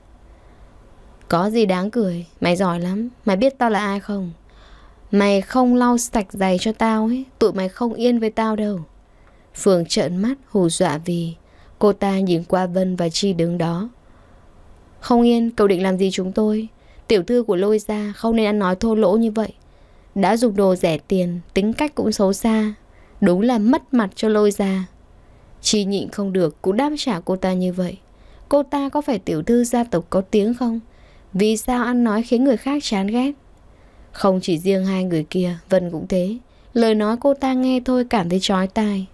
A: Có gì đáng cười, mày giỏi lắm, mày biết tao là ai không? Mày không lau sạch giày cho tao ấy, tụi mày không yên với tao đâu. Phượng trợn mắt hù dọa vì cô ta nhìn qua Vân và Chi đứng đó. Không yên, cậu định làm gì chúng tôi? Tiểu thư của lôi ra không nên ăn nói thô lỗ như vậy. Đã dùng đồ rẻ tiền, tính cách cũng xấu xa. Đúng là mất mặt cho lôi ra. Chi nhịn không được cũng đáp trả cô ta như vậy. Cô ta có phải tiểu thư gia tộc có tiếng không? Vì sao ăn nói khiến người khác chán ghét? Không chỉ riêng hai người kia, Vân cũng thế. Lời nói cô ta nghe thôi cảm thấy chói tai.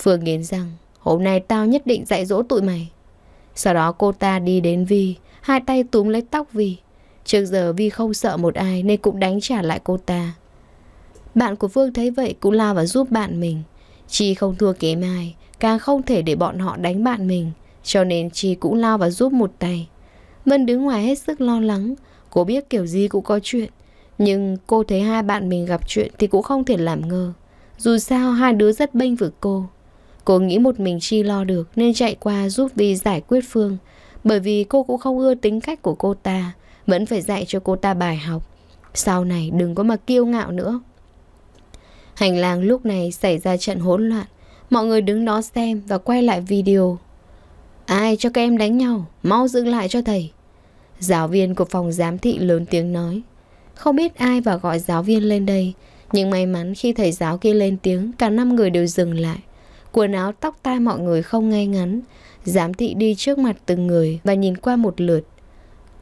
A: Phương nghiến rằng hôm nay tao nhất định dạy dỗ tụi mày. Sau đó cô ta đi đến Vi, hai tay túm lấy tóc Vi. Trước giờ Vi không sợ một ai nên cũng đánh trả lại cô ta. Bạn của Phương thấy vậy cũng lao vào giúp bạn mình. Chi không thua kém ai, càng không thể để bọn họ đánh bạn mình, cho nên Chi cũng lao vào giúp một tay. Vân đứng ngoài hết sức lo lắng, cô biết kiểu gì cũng có chuyện. Nhưng cô thấy hai bạn mình gặp chuyện thì cũng không thể làm ngơ. Dù sao hai đứa rất bênh vực cô. Cô nghĩ một mình Chi lo được nên chạy qua giúp Vi giải quyết Phương. Bởi vì cô cũng không ưa tính cách của cô ta, vẫn phải dạy cho cô ta bài học. Sau này đừng có mà kiêu ngạo nữa. Hành lang lúc này xảy ra trận hỗn loạn. Mọi người đứng đó xem và quay lại video. Ai cho các em đánh nhau, mau dừng lại cho thầy. Giáo viên của phòng giám thị lớn tiếng nói. Không biết ai và gọi giáo viên lên đây, nhưng may mắn khi thầy giáo kia lên tiếng, cả năm người đều dừng lại. Quần áo tóc tai mọi người không ngay ngắn Giám thị đi trước mặt từng người Và nhìn qua một lượt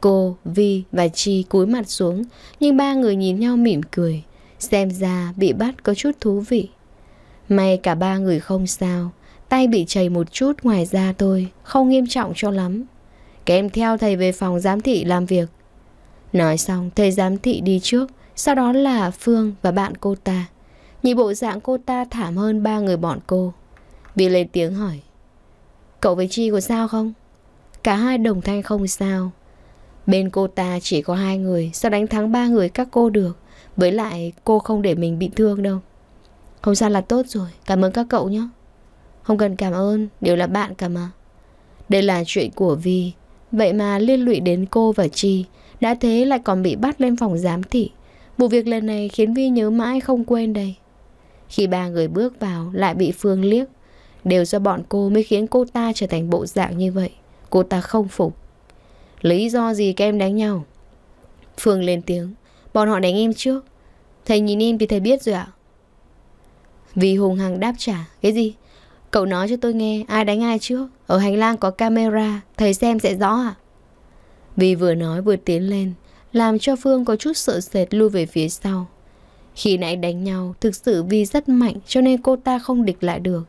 A: Cô, Vi và Chi cúi mặt xuống Nhưng ba người nhìn nhau mỉm cười Xem ra bị bắt có chút thú vị May cả ba người không sao Tay bị chảy một chút ngoài da thôi Không nghiêm trọng cho lắm Kèm theo thầy về phòng giám thị làm việc Nói xong thầy giám thị đi trước Sau đó là Phương và bạn cô ta nhị bộ dạng cô ta thảm hơn ba người bọn cô Vi lên tiếng hỏi Cậu với Chi có sao không? Cả hai đồng thanh không sao Bên cô ta chỉ có hai người Sao đánh thắng ba người các cô được Với lại cô không để mình bị thương đâu Không sao là tốt rồi Cảm ơn các cậu nhé Không cần cảm ơn Đều là bạn cả mà Đây là chuyện của Vi Vậy mà liên lụy đến cô và Chi Đã thế lại còn bị bắt lên phòng giám thị Vụ việc lần này khiến Vi nhớ mãi không quên đây Khi ba người bước vào lại bị Phương liếc Đều do bọn cô mới khiến cô ta trở thành bộ dạng như vậy Cô ta không phục Lý do gì các em đánh nhau Phương lên tiếng Bọn họ đánh em trước Thầy nhìn em thì thầy biết rồi ạ Vì hùng hằng đáp trả Cái gì Cậu nói cho tôi nghe ai đánh ai trước Ở hành lang có camera Thầy xem sẽ rõ ạ Vì vừa nói vừa tiến lên Làm cho Phương có chút sợ sệt lui về phía sau Khi nãy đánh nhau Thực sự vì rất mạnh cho nên cô ta không địch lại được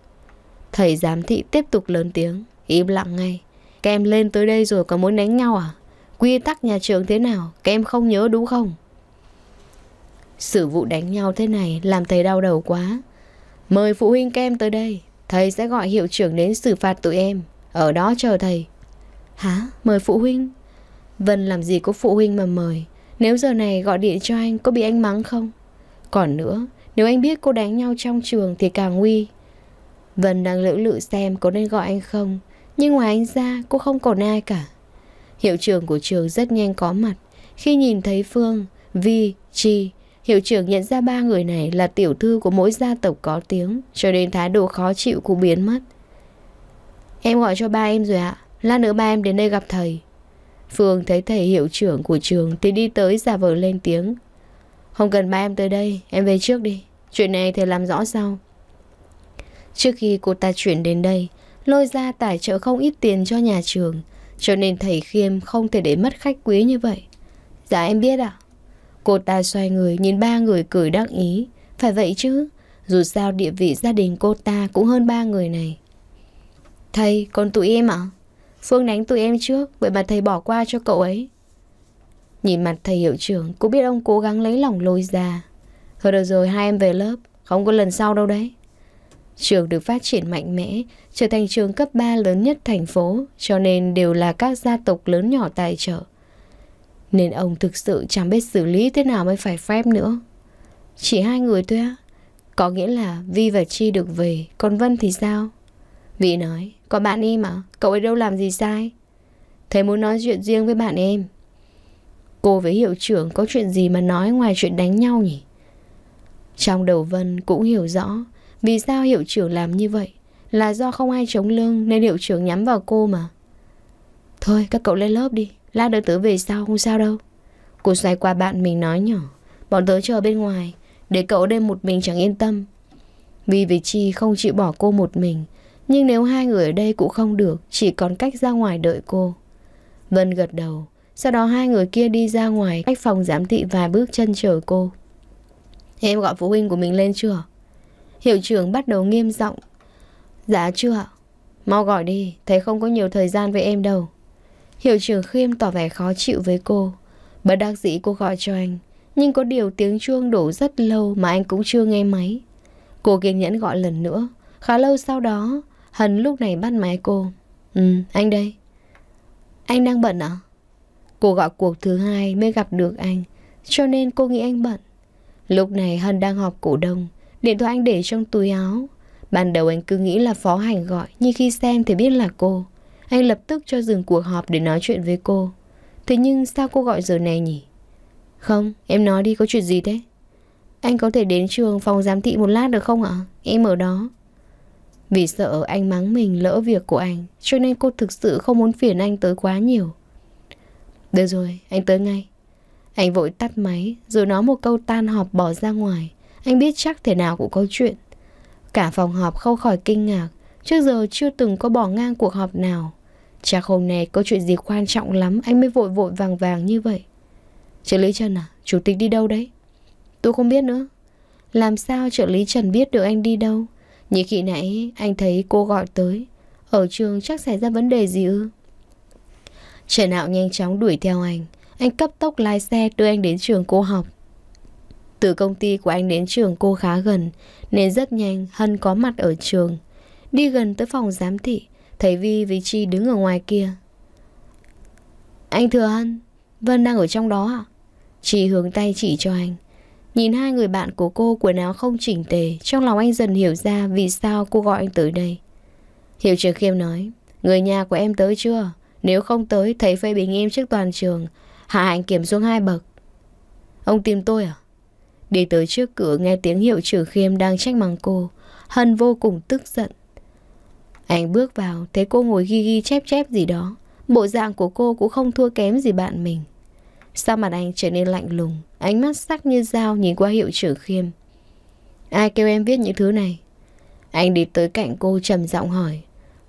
A: Thầy giám thị tiếp tục lớn tiếng Im lặng ngay Các em lên tới đây rồi có muốn đánh nhau à Quy tắc nhà trường thế nào Các em không nhớ đúng không Sử vụ đánh nhau thế này Làm thầy đau đầu quá Mời phụ huynh các em tới đây Thầy sẽ gọi hiệu trưởng đến xử phạt tụi em Ở đó chờ thầy Hả mời phụ huynh Vân làm gì có phụ huynh mà mời Nếu giờ này gọi điện cho anh có bị anh mắng không Còn nữa nếu anh biết cô đánh nhau trong trường thì càng nguy Vân đang lưỡng lự xem có nên gọi anh không Nhưng ngoài anh ra cô không còn ai cả Hiệu trưởng của trường rất nhanh có mặt Khi nhìn thấy Phương, Vi, Chi Hiệu trưởng nhận ra ba người này là tiểu thư của mỗi gia tộc có tiếng Cho nên thái độ khó chịu cũng biến mất Em gọi cho ba em rồi ạ Lát nữa ba em đến đây gặp thầy Phương thấy thầy hiệu trưởng của trường Thì đi tới giả vờ lên tiếng Không cần ba em tới đây Em về trước đi Chuyện này thầy làm rõ sau Trước khi cô ta chuyển đến đây, lôi ra tài trợ không ít tiền cho nhà trường, cho nên thầy Khiêm không thể để mất khách quý như vậy. Dạ em biết ạ. Cô ta xoay người nhìn ba người cười đắc ý. Phải vậy chứ, dù sao địa vị gia đình cô ta cũng hơn ba người này. Thầy, còn tụi em ạ? Phương đánh tụi em trước, vậy mà thầy bỏ qua cho cậu ấy. Nhìn mặt thầy hiệu trưởng, cô biết ông cố gắng lấy lòng lôi ra. Thôi được rồi, hai em về lớp, không có lần sau đâu đấy. Trường được phát triển mạnh mẽ, trở thành trường cấp 3 lớn nhất thành phố, cho nên đều là các gia tộc lớn nhỏ tài trợ. Nên ông thực sự chẳng biết xử lý thế nào mới phải phép nữa. Chỉ hai người thôi á. Có nghĩa là Vi và Chi được về, còn Vân thì sao? Vi nói, có bạn em mà, cậu ấy đâu làm gì sai. Thầy muốn nói chuyện riêng với bạn em. Cô với hiệu trưởng có chuyện gì mà nói ngoài chuyện đánh nhau nhỉ? Trong đầu Vân cũng hiểu rõ, vì sao hiệu trưởng làm như vậy? Là do không ai chống lưng nên hiệu trưởng nhắm vào cô mà. Thôi các cậu lên lớp đi, lát đợi tớ về sau không sao đâu. Cô xoay qua bạn mình nói nhỏ, bọn tớ chờ bên ngoài, để cậu đêm một mình chẳng yên tâm. Vì vì Chi không chịu bỏ cô một mình, nhưng nếu hai người ở đây cũng không được, chỉ còn cách ra ngoài đợi cô. Vân gật đầu, sau đó hai người kia đi ra ngoài cách phòng giám thị vài bước chân chờ cô. Em gọi phụ huynh của mình lên chưa? Hiệu trưởng bắt đầu nghiêm giọng Dạ chưa ạ Mau gọi đi, Thấy không có nhiều thời gian với em đâu Hiệu trưởng khiêm tỏ vẻ khó chịu với cô Bất đắc dĩ cô gọi cho anh Nhưng có điều tiếng chuông đổ rất lâu mà anh cũng chưa nghe máy Cô kiên nhẫn gọi lần nữa Khá lâu sau đó Hân lúc này bắt máy cô Ừ, anh đây Anh đang bận ạ à? Cô gọi cuộc thứ hai mới gặp được anh Cho nên cô nghĩ anh bận Lúc này Hân đang họp cổ đông Điện thoại anh để trong túi áo Ban đầu anh cứ nghĩ là phó hành gọi Nhưng khi xem thì biết là cô Anh lập tức cho dừng cuộc họp để nói chuyện với cô Thế nhưng sao cô gọi giờ này nhỉ? Không, em nói đi có chuyện gì thế? Anh có thể đến trường phòng giám thị một lát được không ạ? Em ở đó Vì sợ anh mắng mình lỡ việc của anh Cho nên cô thực sự không muốn phiền anh tới quá nhiều Được rồi, anh tới ngay Anh vội tắt máy Rồi nói một câu tan họp bỏ ra ngoài anh biết chắc thể nào cũng có chuyện Cả phòng họp không khỏi kinh ngạc Trước giờ chưa từng có bỏ ngang cuộc họp nào Chắc hôm nay có chuyện gì quan trọng lắm Anh mới vội vội vàng vàng như vậy Trợ lý Trần à Chủ tịch đi đâu đấy Tôi không biết nữa Làm sao trợ lý Trần biết được anh đi đâu Như khi nãy anh thấy cô gọi tới Ở trường chắc xảy ra vấn đề gì ư Trần Hạo nhanh chóng đuổi theo anh Anh cấp tốc lái xe đưa anh đến trường cô học từ công ty của anh đến trường cô khá gần, nên rất nhanh Hân có mặt ở trường. Đi gần tới phòng giám thị, thấy Vi với Chi đứng ở ngoài kia. Anh thừa Hân, Vân đang ở trong đó à? Chi hướng tay chỉ cho anh. Nhìn hai người bạn của cô quần áo không chỉnh tề, trong lòng anh dần hiểu ra vì sao cô gọi anh tới đây. Hiệu trưởng Khiêm nói, người nhà của em tới chưa? Nếu không tới, thầy phê bình em trước toàn trường, hạ hạnh kiểm xuống hai bậc. Ông tìm tôi à? Đi tới trước cửa nghe tiếng hiệu trưởng khiêm đang trách mắng cô. Hân vô cùng tức giận. Anh bước vào, thấy cô ngồi ghi ghi chép chép gì đó. Bộ dạng của cô cũng không thua kém gì bạn mình. Sao mặt anh trở nên lạnh lùng, ánh mắt sắc như dao nhìn qua hiệu trưởng khiêm. Ai kêu em viết những thứ này? Anh đi tới cạnh cô trầm giọng hỏi.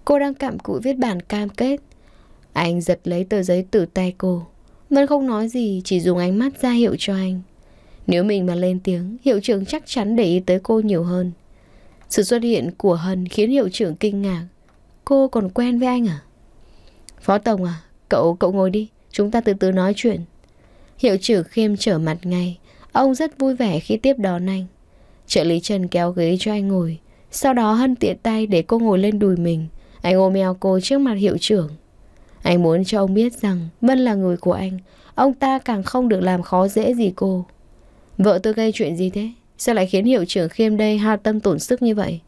A: Cô đang cặm cụi viết bản cam kết. Anh giật lấy tờ giấy từ tay cô. Mân không nói gì, chỉ dùng ánh mắt ra hiệu cho anh. Nếu mình mà lên tiếng, hiệu trưởng chắc chắn để ý tới cô nhiều hơn. Sự xuất hiện của Hân khiến hiệu trưởng kinh ngạc. Cô còn quen với anh à? Phó Tổng à, cậu, cậu ngồi đi, chúng ta từ từ nói chuyện. Hiệu trưởng khiêm trở mặt ngay, ông rất vui vẻ khi tiếp đón anh. Trợ lý Trần kéo ghế cho anh ngồi, sau đó Hân tiện tay để cô ngồi lên đùi mình. Anh ôm eo cô trước mặt hiệu trưởng. Anh muốn cho ông biết rằng Vân là người của anh, ông ta càng không được làm khó dễ gì cô. Vợ tôi gây chuyện gì thế? Sao lại khiến hiệu trưởng khiêm đây hao tâm tổn sức như vậy?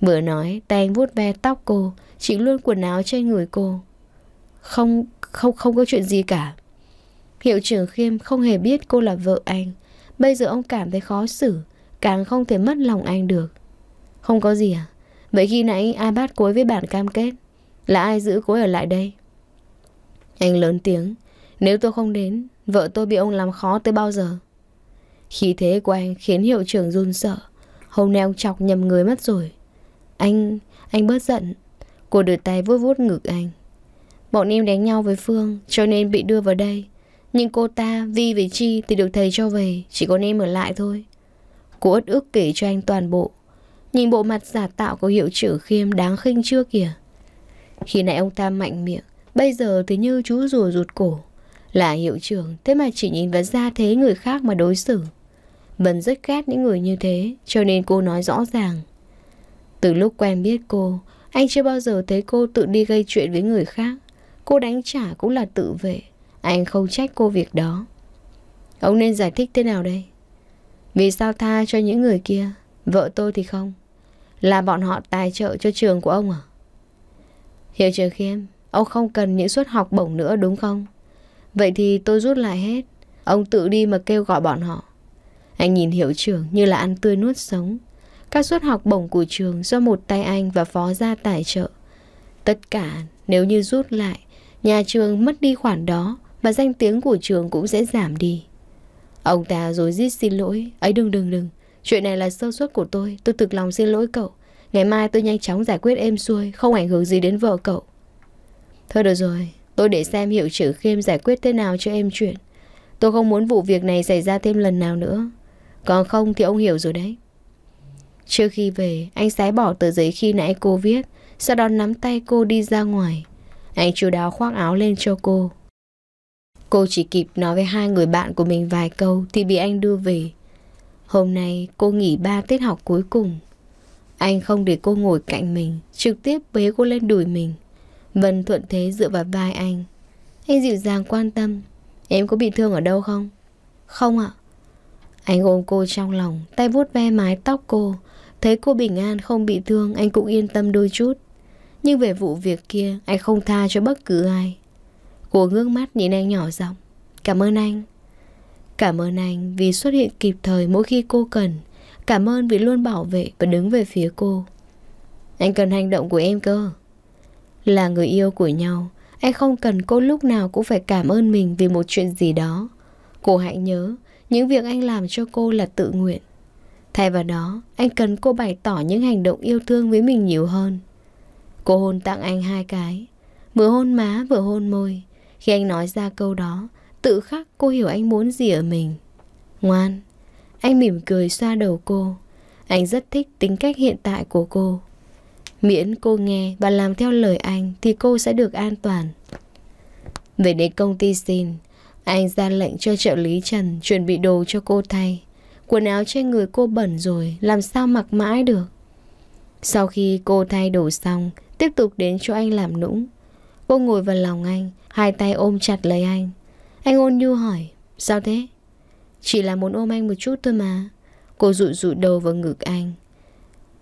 A: Vừa nói, tay anh vuốt ve tóc cô, chỉ luôn quần áo trên người cô. Không, không, không có chuyện gì cả. Hiệu trưởng khiêm không hề biết cô là vợ anh. Bây giờ ông cảm thấy khó xử, càng không thể mất lòng anh được. Không có gì à? Vậy khi nãy ai bắt cối với bản cam kết? Là ai giữ cối ở lại đây? Anh lớn tiếng, nếu tôi không đến, vợ tôi bị ông làm khó tới bao giờ? Khí thế của anh khiến hiệu trưởng run sợ Hôm nay ông chọc nhầm người mất rồi Anh, anh bớt giận Cô đưa tay vuốt vuốt ngực anh Bọn em đánh nhau với Phương Cho nên bị đưa vào đây Nhưng cô ta, Vi với Chi thì được thầy cho về Chỉ còn em ở lại thôi Cô ớt ước kể cho anh toàn bộ Nhìn bộ mặt giả tạo của hiệu trưởng khiêm đáng khinh chưa kìa Khi nãy ông ta mạnh miệng Bây giờ thì như chú rùa rụt cổ Là hiệu trưởng Thế mà chỉ nhìn vào ra thế người khác mà đối xử Vân rất ghét những người như thế Cho nên cô nói rõ ràng Từ lúc quen biết cô Anh chưa bao giờ thấy cô tự đi gây chuyện với người khác Cô đánh trả cũng là tự vệ Anh không trách cô việc đó Ông nên giải thích thế nào đây Vì sao tha cho những người kia Vợ tôi thì không Là bọn họ tài trợ cho trường của ông à Hiệu trường khiêm Ông không cần những suất học bổng nữa đúng không Vậy thì tôi rút lại hết Ông tự đi mà kêu gọi bọn họ anh nhìn hiệu trưởng như là ăn tươi nuốt sống. Các suất học bổng của trường do một tay anh và phó gia tài trợ. Tất cả nếu như rút lại, nhà trường mất đi khoản đó và danh tiếng của trường cũng sẽ giảm đi. Ông ta rồi rít xin lỗi, ấy đừng đừng đừng, chuyện này là sơ suất của tôi, tôi thực lòng xin lỗi cậu. Ngày mai tôi nhanh chóng giải quyết êm xuôi, không ảnh hưởng gì đến vợ cậu. Thôi được rồi, tôi để xem hiệu trưởng khiêm giải quyết thế nào cho em chuyện. Tôi không muốn vụ việc này xảy ra thêm lần nào nữa. Còn không thì ông hiểu rồi đấy Trước khi về Anh xé bỏ tờ giấy khi nãy cô viết Sau đó nắm tay cô đi ra ngoài Anh chú đáo khoác áo lên cho cô Cô chỉ kịp nói với hai người bạn của mình vài câu Thì bị anh đưa về Hôm nay cô nghỉ ba tiết học cuối cùng Anh không để cô ngồi cạnh mình Trực tiếp bế cô lên đùi mình Vân thuận thế dựa vào vai anh Anh dịu dàng quan tâm Em có bị thương ở đâu không? Không ạ anh ôm cô trong lòng, tay vuốt ve mái tóc cô. Thấy cô bình an không bị thương, anh cũng yên tâm đôi chút. Nhưng về vụ việc kia, anh không tha cho bất cứ ai. Cô ngước mắt nhìn anh nhỏ giọng. Cảm ơn anh. Cảm ơn anh vì xuất hiện kịp thời mỗi khi cô cần. Cảm ơn vì luôn bảo vệ và đứng về phía cô. Anh cần hành động của em cơ. Là người yêu của nhau, anh không cần cô lúc nào cũng phải cảm ơn mình vì một chuyện gì đó. Cô hãy nhớ, những việc anh làm cho cô là tự nguyện Thay vào đó, anh cần cô bày tỏ những hành động yêu thương với mình nhiều hơn Cô hôn tặng anh hai cái Vừa hôn má vừa hôn môi Khi anh nói ra câu đó Tự khắc cô hiểu anh muốn gì ở mình Ngoan Anh mỉm cười xoa đầu cô Anh rất thích tính cách hiện tại của cô Miễn cô nghe và làm theo lời anh Thì cô sẽ được an toàn Về đến công ty xin anh ra lệnh cho trợ lý Trần chuẩn bị đồ cho cô thay. Quần áo trên người cô bẩn rồi, làm sao mặc mãi được. Sau khi cô thay đồ xong, tiếp tục đến chỗ anh làm nũng. Cô ngồi vào lòng anh, hai tay ôm chặt lấy anh. Anh ôn nhu hỏi, sao thế? Chỉ là muốn ôm anh một chút thôi mà. Cô rụi rụi đầu vào ngực anh.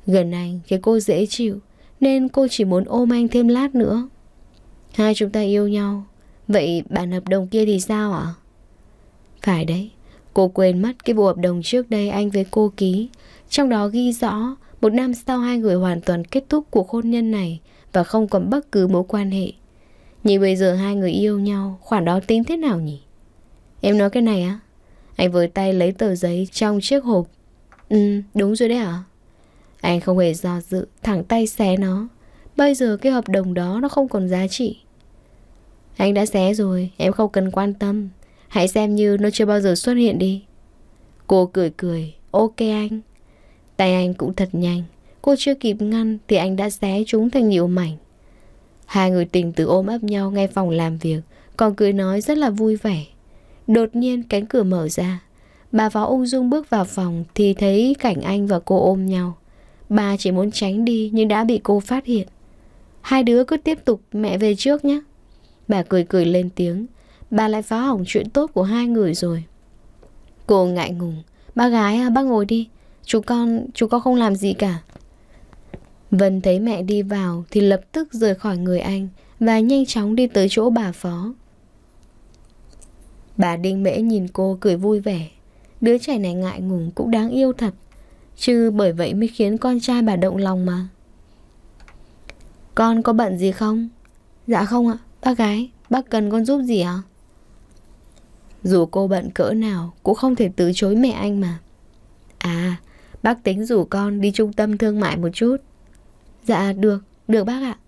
A: Gần anh khiến cô dễ chịu, nên cô chỉ muốn ôm anh thêm lát nữa. Hai chúng ta yêu nhau, Vậy bản hợp đồng kia thì sao ạ? Phải đấy, cô quên mất cái bộ hợp đồng trước đây anh với cô ký. Trong đó ghi rõ một năm sau hai người hoàn toàn kết thúc cuộc hôn nhân này và không còn bất cứ mối quan hệ. Nhưng bây giờ hai người yêu nhau, khoản đó tính thế nào nhỉ? Em nói cái này á? Anh với tay lấy tờ giấy trong chiếc hộp. Ừ, đúng rồi đấy ạ. Anh không hề do dự, thẳng tay xé nó. Bây giờ cái hợp đồng đó nó không còn giá trị. Anh đã xé rồi, em không cần quan tâm. Hãy xem như nó chưa bao giờ xuất hiện đi. Cô cười cười, ok anh. Tay anh cũng thật nhanh. Cô chưa kịp ngăn thì anh đã xé chúng thành nhiều mảnh. Hai người tình tự ôm ấp nhau ngay phòng làm việc, còn cười nói rất là vui vẻ. Đột nhiên cánh cửa mở ra. Bà võ ung dung bước vào phòng thì thấy cảnh anh và cô ôm nhau. Bà chỉ muốn tránh đi nhưng đã bị cô phát hiện. Hai đứa cứ tiếp tục mẹ về trước nhé. Bà cười cười lên tiếng Bà lại phá hỏng chuyện tốt của hai người rồi Cô ngại ngùng ba gái à bác ngồi đi Chú con, chú con không làm gì cả Vân thấy mẹ đi vào Thì lập tức rời khỏi người anh Và nhanh chóng đi tới chỗ bà phó Bà Đinh Mễ nhìn cô cười vui vẻ Đứa trẻ này ngại ngùng cũng đáng yêu thật Chứ bởi vậy mới khiến con trai bà động lòng mà Con có bận gì không? Dạ không ạ Bác gái, bác cần con giúp gì ạ? À? Dù cô bận cỡ nào cũng không thể từ chối mẹ anh mà. À, bác tính rủ con đi trung tâm thương mại một chút. Dạ, được, được bác ạ.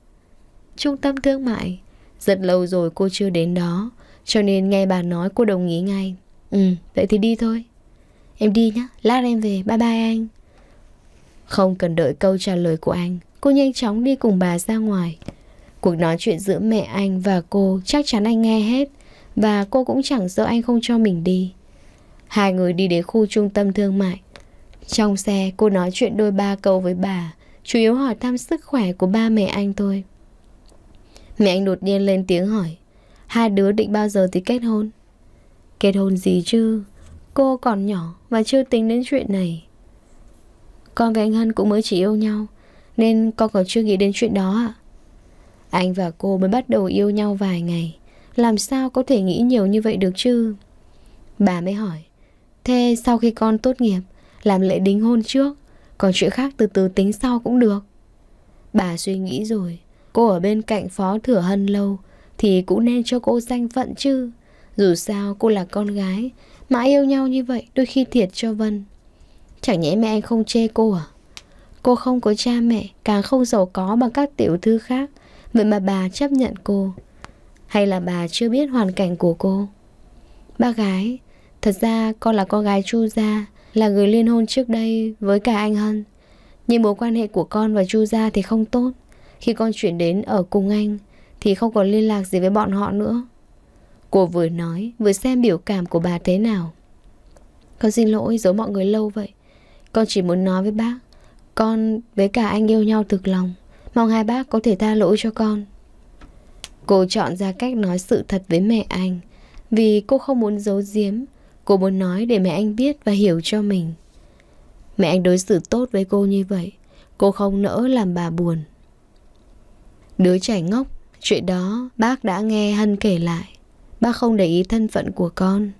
A: Trung tâm thương mại, rất lâu rồi cô chưa đến đó, cho nên nghe bà nói cô đồng ý ngay. Ừ, vậy thì đi thôi. Em đi nhé, lát em về, bye bye anh. Không cần đợi câu trả lời của anh, cô nhanh chóng đi cùng bà ra ngoài. Cuộc nói chuyện giữa mẹ anh và cô chắc chắn anh nghe hết và cô cũng chẳng sợ anh không cho mình đi. Hai người đi đến khu trung tâm thương mại. Trong xe, cô nói chuyện đôi ba câu với bà, chủ yếu hỏi thăm sức khỏe của ba mẹ anh thôi. Mẹ anh đột nhiên lên tiếng hỏi, hai đứa định bao giờ thì kết hôn? Kết hôn gì chứ? Cô còn nhỏ và chưa tính đến chuyện này. Con và anh Hân cũng mới chỉ yêu nhau, nên con còn chưa nghĩ đến chuyện đó ạ. À. Anh và cô mới bắt đầu yêu nhau vài ngày Làm sao có thể nghĩ nhiều như vậy được chứ Bà mới hỏi Thế sau khi con tốt nghiệp Làm lễ đính hôn trước Còn chuyện khác từ từ tính sau cũng được Bà suy nghĩ rồi Cô ở bên cạnh phó thừa hân lâu Thì cũng nên cho cô danh phận chứ Dù sao cô là con gái Mà yêu nhau như vậy đôi khi thiệt cho Vân Chẳng nhẽ mẹ anh không chê cô à Cô không có cha mẹ Càng không giàu có bằng các tiểu thư khác Vậy mà bà chấp nhận cô Hay là bà chưa biết hoàn cảnh của cô Bác gái Thật ra con là con gái Chu Gia Là người liên hôn trước đây với cả anh Hân Nhưng mối quan hệ của con và Chu Gia thì không tốt Khi con chuyển đến ở cùng anh Thì không còn liên lạc gì với bọn họ nữa Cô vừa nói Vừa xem biểu cảm của bà thế nào Con xin lỗi giấu mọi người lâu vậy Con chỉ muốn nói với bác Con với cả anh yêu nhau thực lòng Mong hai bác có thể tha lỗi cho con Cô chọn ra cách nói sự thật với mẹ anh Vì cô không muốn giấu giếm Cô muốn nói để mẹ anh biết và hiểu cho mình Mẹ anh đối xử tốt với cô như vậy Cô không nỡ làm bà buồn Đứa trẻ ngốc Chuyện đó bác đã nghe Hân kể lại Bác không để ý thân phận của con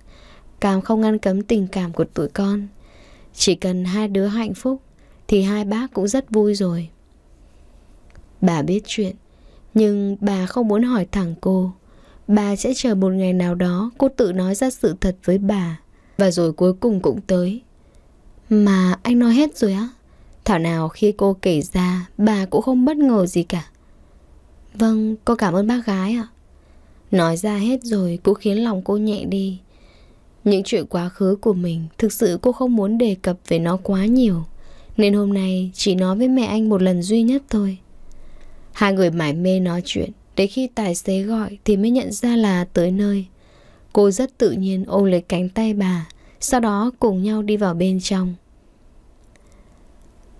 A: Càng không ngăn cấm tình cảm của tụi con Chỉ cần hai đứa hạnh phúc Thì hai bác cũng rất vui rồi Bà biết chuyện, nhưng bà không muốn hỏi thẳng cô. Bà sẽ chờ một ngày nào đó cô tự nói ra sự thật với bà. Và rồi cuối cùng cũng tới. Mà anh nói hết rồi á? Thảo nào khi cô kể ra, bà cũng không bất ngờ gì cả. Vâng, cô cảm ơn bác gái ạ. Nói ra hết rồi cũng khiến lòng cô nhẹ đi. Những chuyện quá khứ của mình thực sự cô không muốn đề cập về nó quá nhiều. Nên hôm nay chỉ nói với mẹ anh một lần duy nhất thôi. Hai người mải mê nói chuyện, đến khi tài xế gọi thì mới nhận ra là tới nơi. Cô rất tự nhiên ôm lấy cánh tay bà, sau đó cùng nhau đi vào bên trong.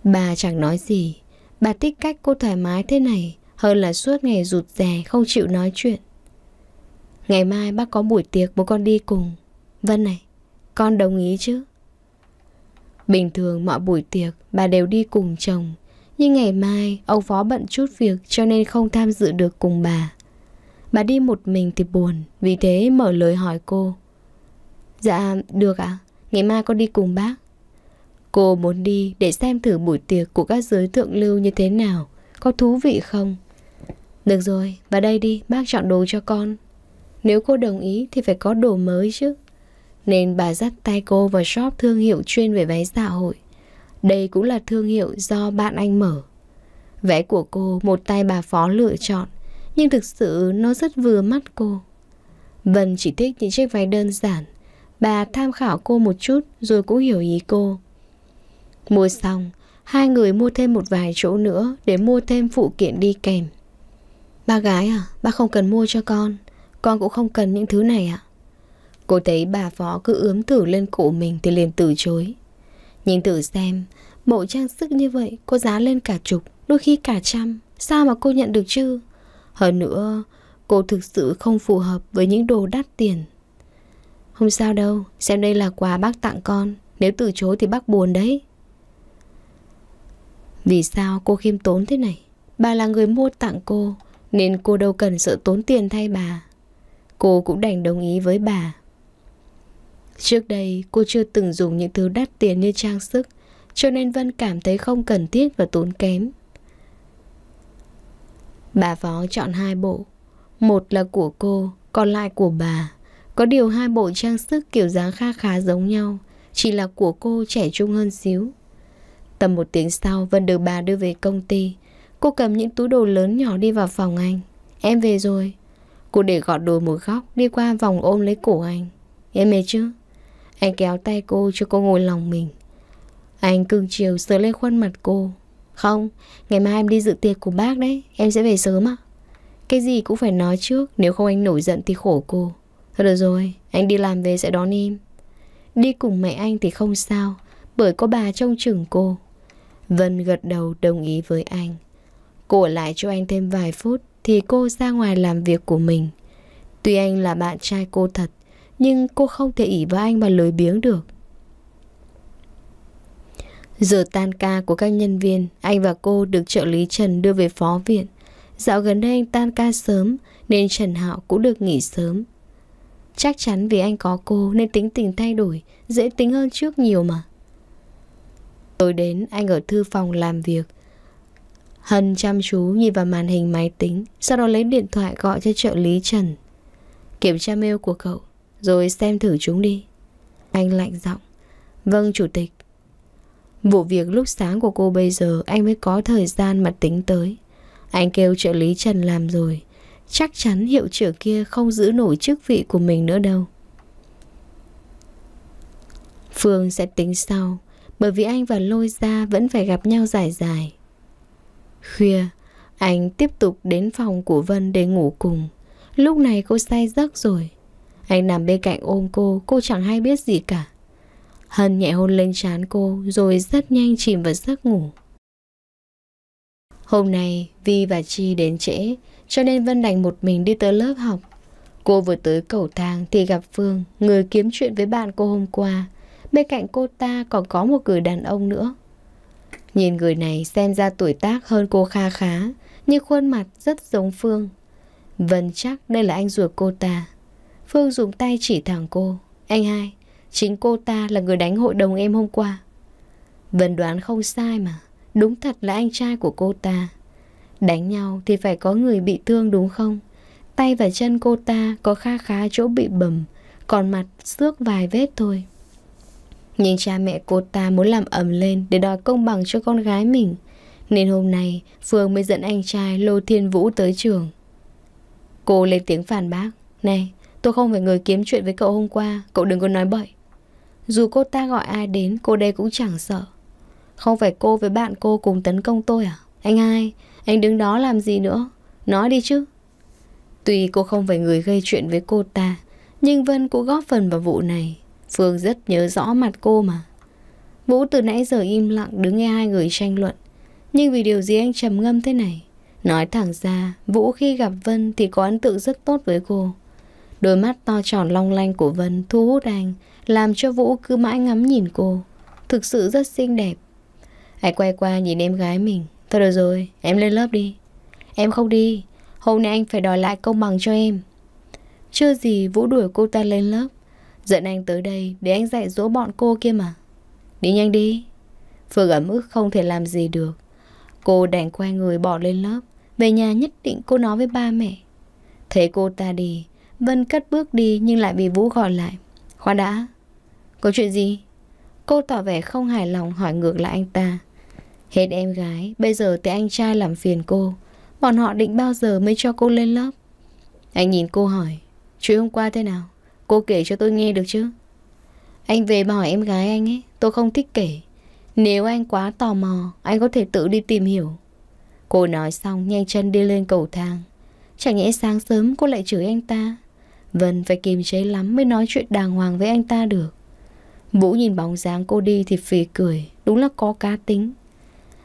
A: Bà chẳng nói gì, bà thích cách cô thoải mái thế này hơn là suốt ngày rụt rè không chịu nói chuyện. Ngày mai bác có buổi tiệc bố con đi cùng. Vân này, con đồng ý chứ? Bình thường mọi buổi tiệc bà đều đi cùng chồng, nhưng ngày mai, ông Phó bận chút việc cho nên không tham dự được cùng bà. Bà đi một mình thì buồn, vì thế mở lời hỏi cô. Dạ, được ạ, à? ngày mai con đi cùng bác. Cô muốn đi để xem thử buổi tiệc của các giới thượng lưu như thế nào, có thú vị không? Được rồi, vào đây đi, bác chọn đồ cho con. Nếu cô đồng ý thì phải có đồ mới chứ. Nên bà dắt tay cô vào shop thương hiệu chuyên về váy xã hội. Đây cũng là thương hiệu do bạn anh mở. Vẽ của cô một tay bà phó lựa chọn, nhưng thực sự nó rất vừa mắt cô. Vân chỉ thích những chiếc váy đơn giản. Bà tham khảo cô một chút rồi cũng hiểu ý cô. Mua xong, hai người mua thêm một vài chỗ nữa để mua thêm phụ kiện đi kèm. Ba gái à, ba không cần mua cho con, con cũng không cần những thứ này ạ. À? Cô thấy bà phó cứ ướm thử lên cổ mình thì liền từ chối nhìn thử xem Bộ trang sức như vậy có giá lên cả chục Đôi khi cả trăm Sao mà cô nhận được chứ Hơn nữa Cô thực sự không phù hợp với những đồ đắt tiền Không sao đâu Xem đây là quà bác tặng con Nếu từ chối thì bác buồn đấy Vì sao cô khiêm tốn thế này Bà là người mua tặng cô Nên cô đâu cần sợ tốn tiền thay bà Cô cũng đành đồng ý với bà Trước đây, cô chưa từng dùng những thứ đắt tiền như trang sức, cho nên Vân cảm thấy không cần thiết và tốn kém. Bà phó chọn hai bộ, một là của cô, còn lại của bà. Có điều hai bộ trang sức kiểu dáng khá khá giống nhau, chỉ là của cô trẻ trung hơn xíu. Tầm một tiếng sau, Vân được bà đưa về công ty. Cô cầm những túi đồ lớn nhỏ đi vào phòng anh. Em về rồi. Cô để gọt đồ một góc, đi qua vòng ôm lấy cổ anh. Em mệt chưa anh kéo tay cô cho cô ngồi lòng mình Anh cưng chiều sờ lên khuôn mặt cô Không, ngày mai em đi dự tiệc của bác đấy Em sẽ về sớm ạ Cái gì cũng phải nói trước Nếu không anh nổi giận thì khổ cô Thôi được rồi, anh đi làm về sẽ đón em Đi cùng mẹ anh thì không sao Bởi có bà trông chừng cô Vân gật đầu đồng ý với anh Cô ở lại cho anh thêm vài phút Thì cô ra ngoài làm việc của mình Tuy anh là bạn trai cô thật nhưng cô không thể ỉ vào anh mà lười biếng được Giờ tan ca của các nhân viên Anh và cô được trợ lý Trần đưa về phó viện Dạo gần đây anh tan ca sớm Nên Trần Hạo cũng được nghỉ sớm Chắc chắn vì anh có cô Nên tính tình thay đổi Dễ tính hơn trước nhiều mà Tối đến anh ở thư phòng làm việc Hân chăm chú nhìn vào màn hình máy tính Sau đó lấy điện thoại gọi cho trợ lý Trần Kiểm tra mail của cậu rồi xem thử chúng đi Anh lạnh giọng Vâng chủ tịch Vụ việc lúc sáng của cô bây giờ Anh mới có thời gian mà tính tới Anh kêu trợ lý Trần làm rồi Chắc chắn hiệu trưởng kia không giữ nổi chức vị của mình nữa đâu Phương sẽ tính sau Bởi vì anh và Lôi gia vẫn phải gặp nhau dài dài Khuya Anh tiếp tục đến phòng của Vân để ngủ cùng Lúc này cô say giấc rồi anh nằm bên cạnh ôm cô, cô chẳng hay biết gì cả. Hân nhẹ hôn lên trán cô rồi rất nhanh chìm vào giấc ngủ. Hôm nay Vi và Chi đến trễ cho nên Vân đành một mình đi tới lớp học. Cô vừa tới cầu thang thì gặp Phương, người kiếm chuyện với bạn cô hôm qua. Bên cạnh cô ta còn có một người đàn ông nữa. Nhìn người này xem ra tuổi tác hơn cô kha khá, nhưng khuôn mặt rất giống Phương. Vân chắc đây là anh ruột cô ta. Phương dùng tay chỉ thẳng cô Anh hai Chính cô ta là người đánh hội đồng em hôm qua Vân đoán không sai mà Đúng thật là anh trai của cô ta Đánh nhau thì phải có người bị thương đúng không Tay và chân cô ta có khá khá chỗ bị bầm Còn mặt xước vài vết thôi Nhưng cha mẹ cô ta muốn làm ầm lên Để đòi công bằng cho con gái mình Nên hôm nay Phương mới dẫn anh trai Lô Thiên Vũ tới trường Cô lên tiếng phản bác Này Tôi không phải người kiếm chuyện với cậu hôm qua Cậu đừng có nói bậy Dù cô ta gọi ai đến cô đây cũng chẳng sợ Không phải cô với bạn cô cùng tấn công tôi à Anh ai Anh đứng đó làm gì nữa Nói đi chứ Tuy cô không phải người gây chuyện với cô ta Nhưng Vân cũng góp phần vào vụ này Phương rất nhớ rõ mặt cô mà Vũ từ nãy giờ im lặng đứng nghe hai người tranh luận Nhưng vì điều gì anh trầm ngâm thế này Nói thẳng ra Vũ khi gặp Vân thì có ấn tượng rất tốt với cô Đôi mắt to tròn long lanh của Vân thu hút anh, làm cho Vũ cứ mãi ngắm nhìn cô. Thực sự rất xinh đẹp. Anh quay qua nhìn em gái mình. Thôi được rồi, em lên lớp đi. Em không đi, hôm nay anh phải đòi lại công bằng cho em. Chưa gì Vũ đuổi cô ta lên lớp. Dẫn anh tới đây để anh dạy dỗ bọn cô kia mà. Đi nhanh đi. Phương ấm ức không thể làm gì được. Cô đành quay người bỏ lên lớp. Về nhà nhất định cô nói với ba mẹ. Thấy cô ta đi, Vân cất bước đi nhưng lại bị Vũ gọi lại. Khoa đã. Có chuyện gì? Cô tỏ vẻ không hài lòng hỏi ngược lại anh ta. Hết em gái, bây giờ thì anh trai làm phiền cô. Bọn họ định bao giờ mới cho cô lên lớp? Anh nhìn cô hỏi. Chuyện hôm qua thế nào? Cô kể cho tôi nghe được chứ? Anh về bảo em gái anh ấy, tôi không thích kể. Nếu anh quá tò mò, anh có thể tự đi tìm hiểu. Cô nói xong nhanh chân đi lên cầu thang. Chẳng nhẽ sáng sớm cô lại chửi anh ta Vân phải kiềm chế lắm mới nói chuyện đàng hoàng với anh ta được Vũ nhìn bóng dáng cô đi thì phì cười Đúng là có cá tính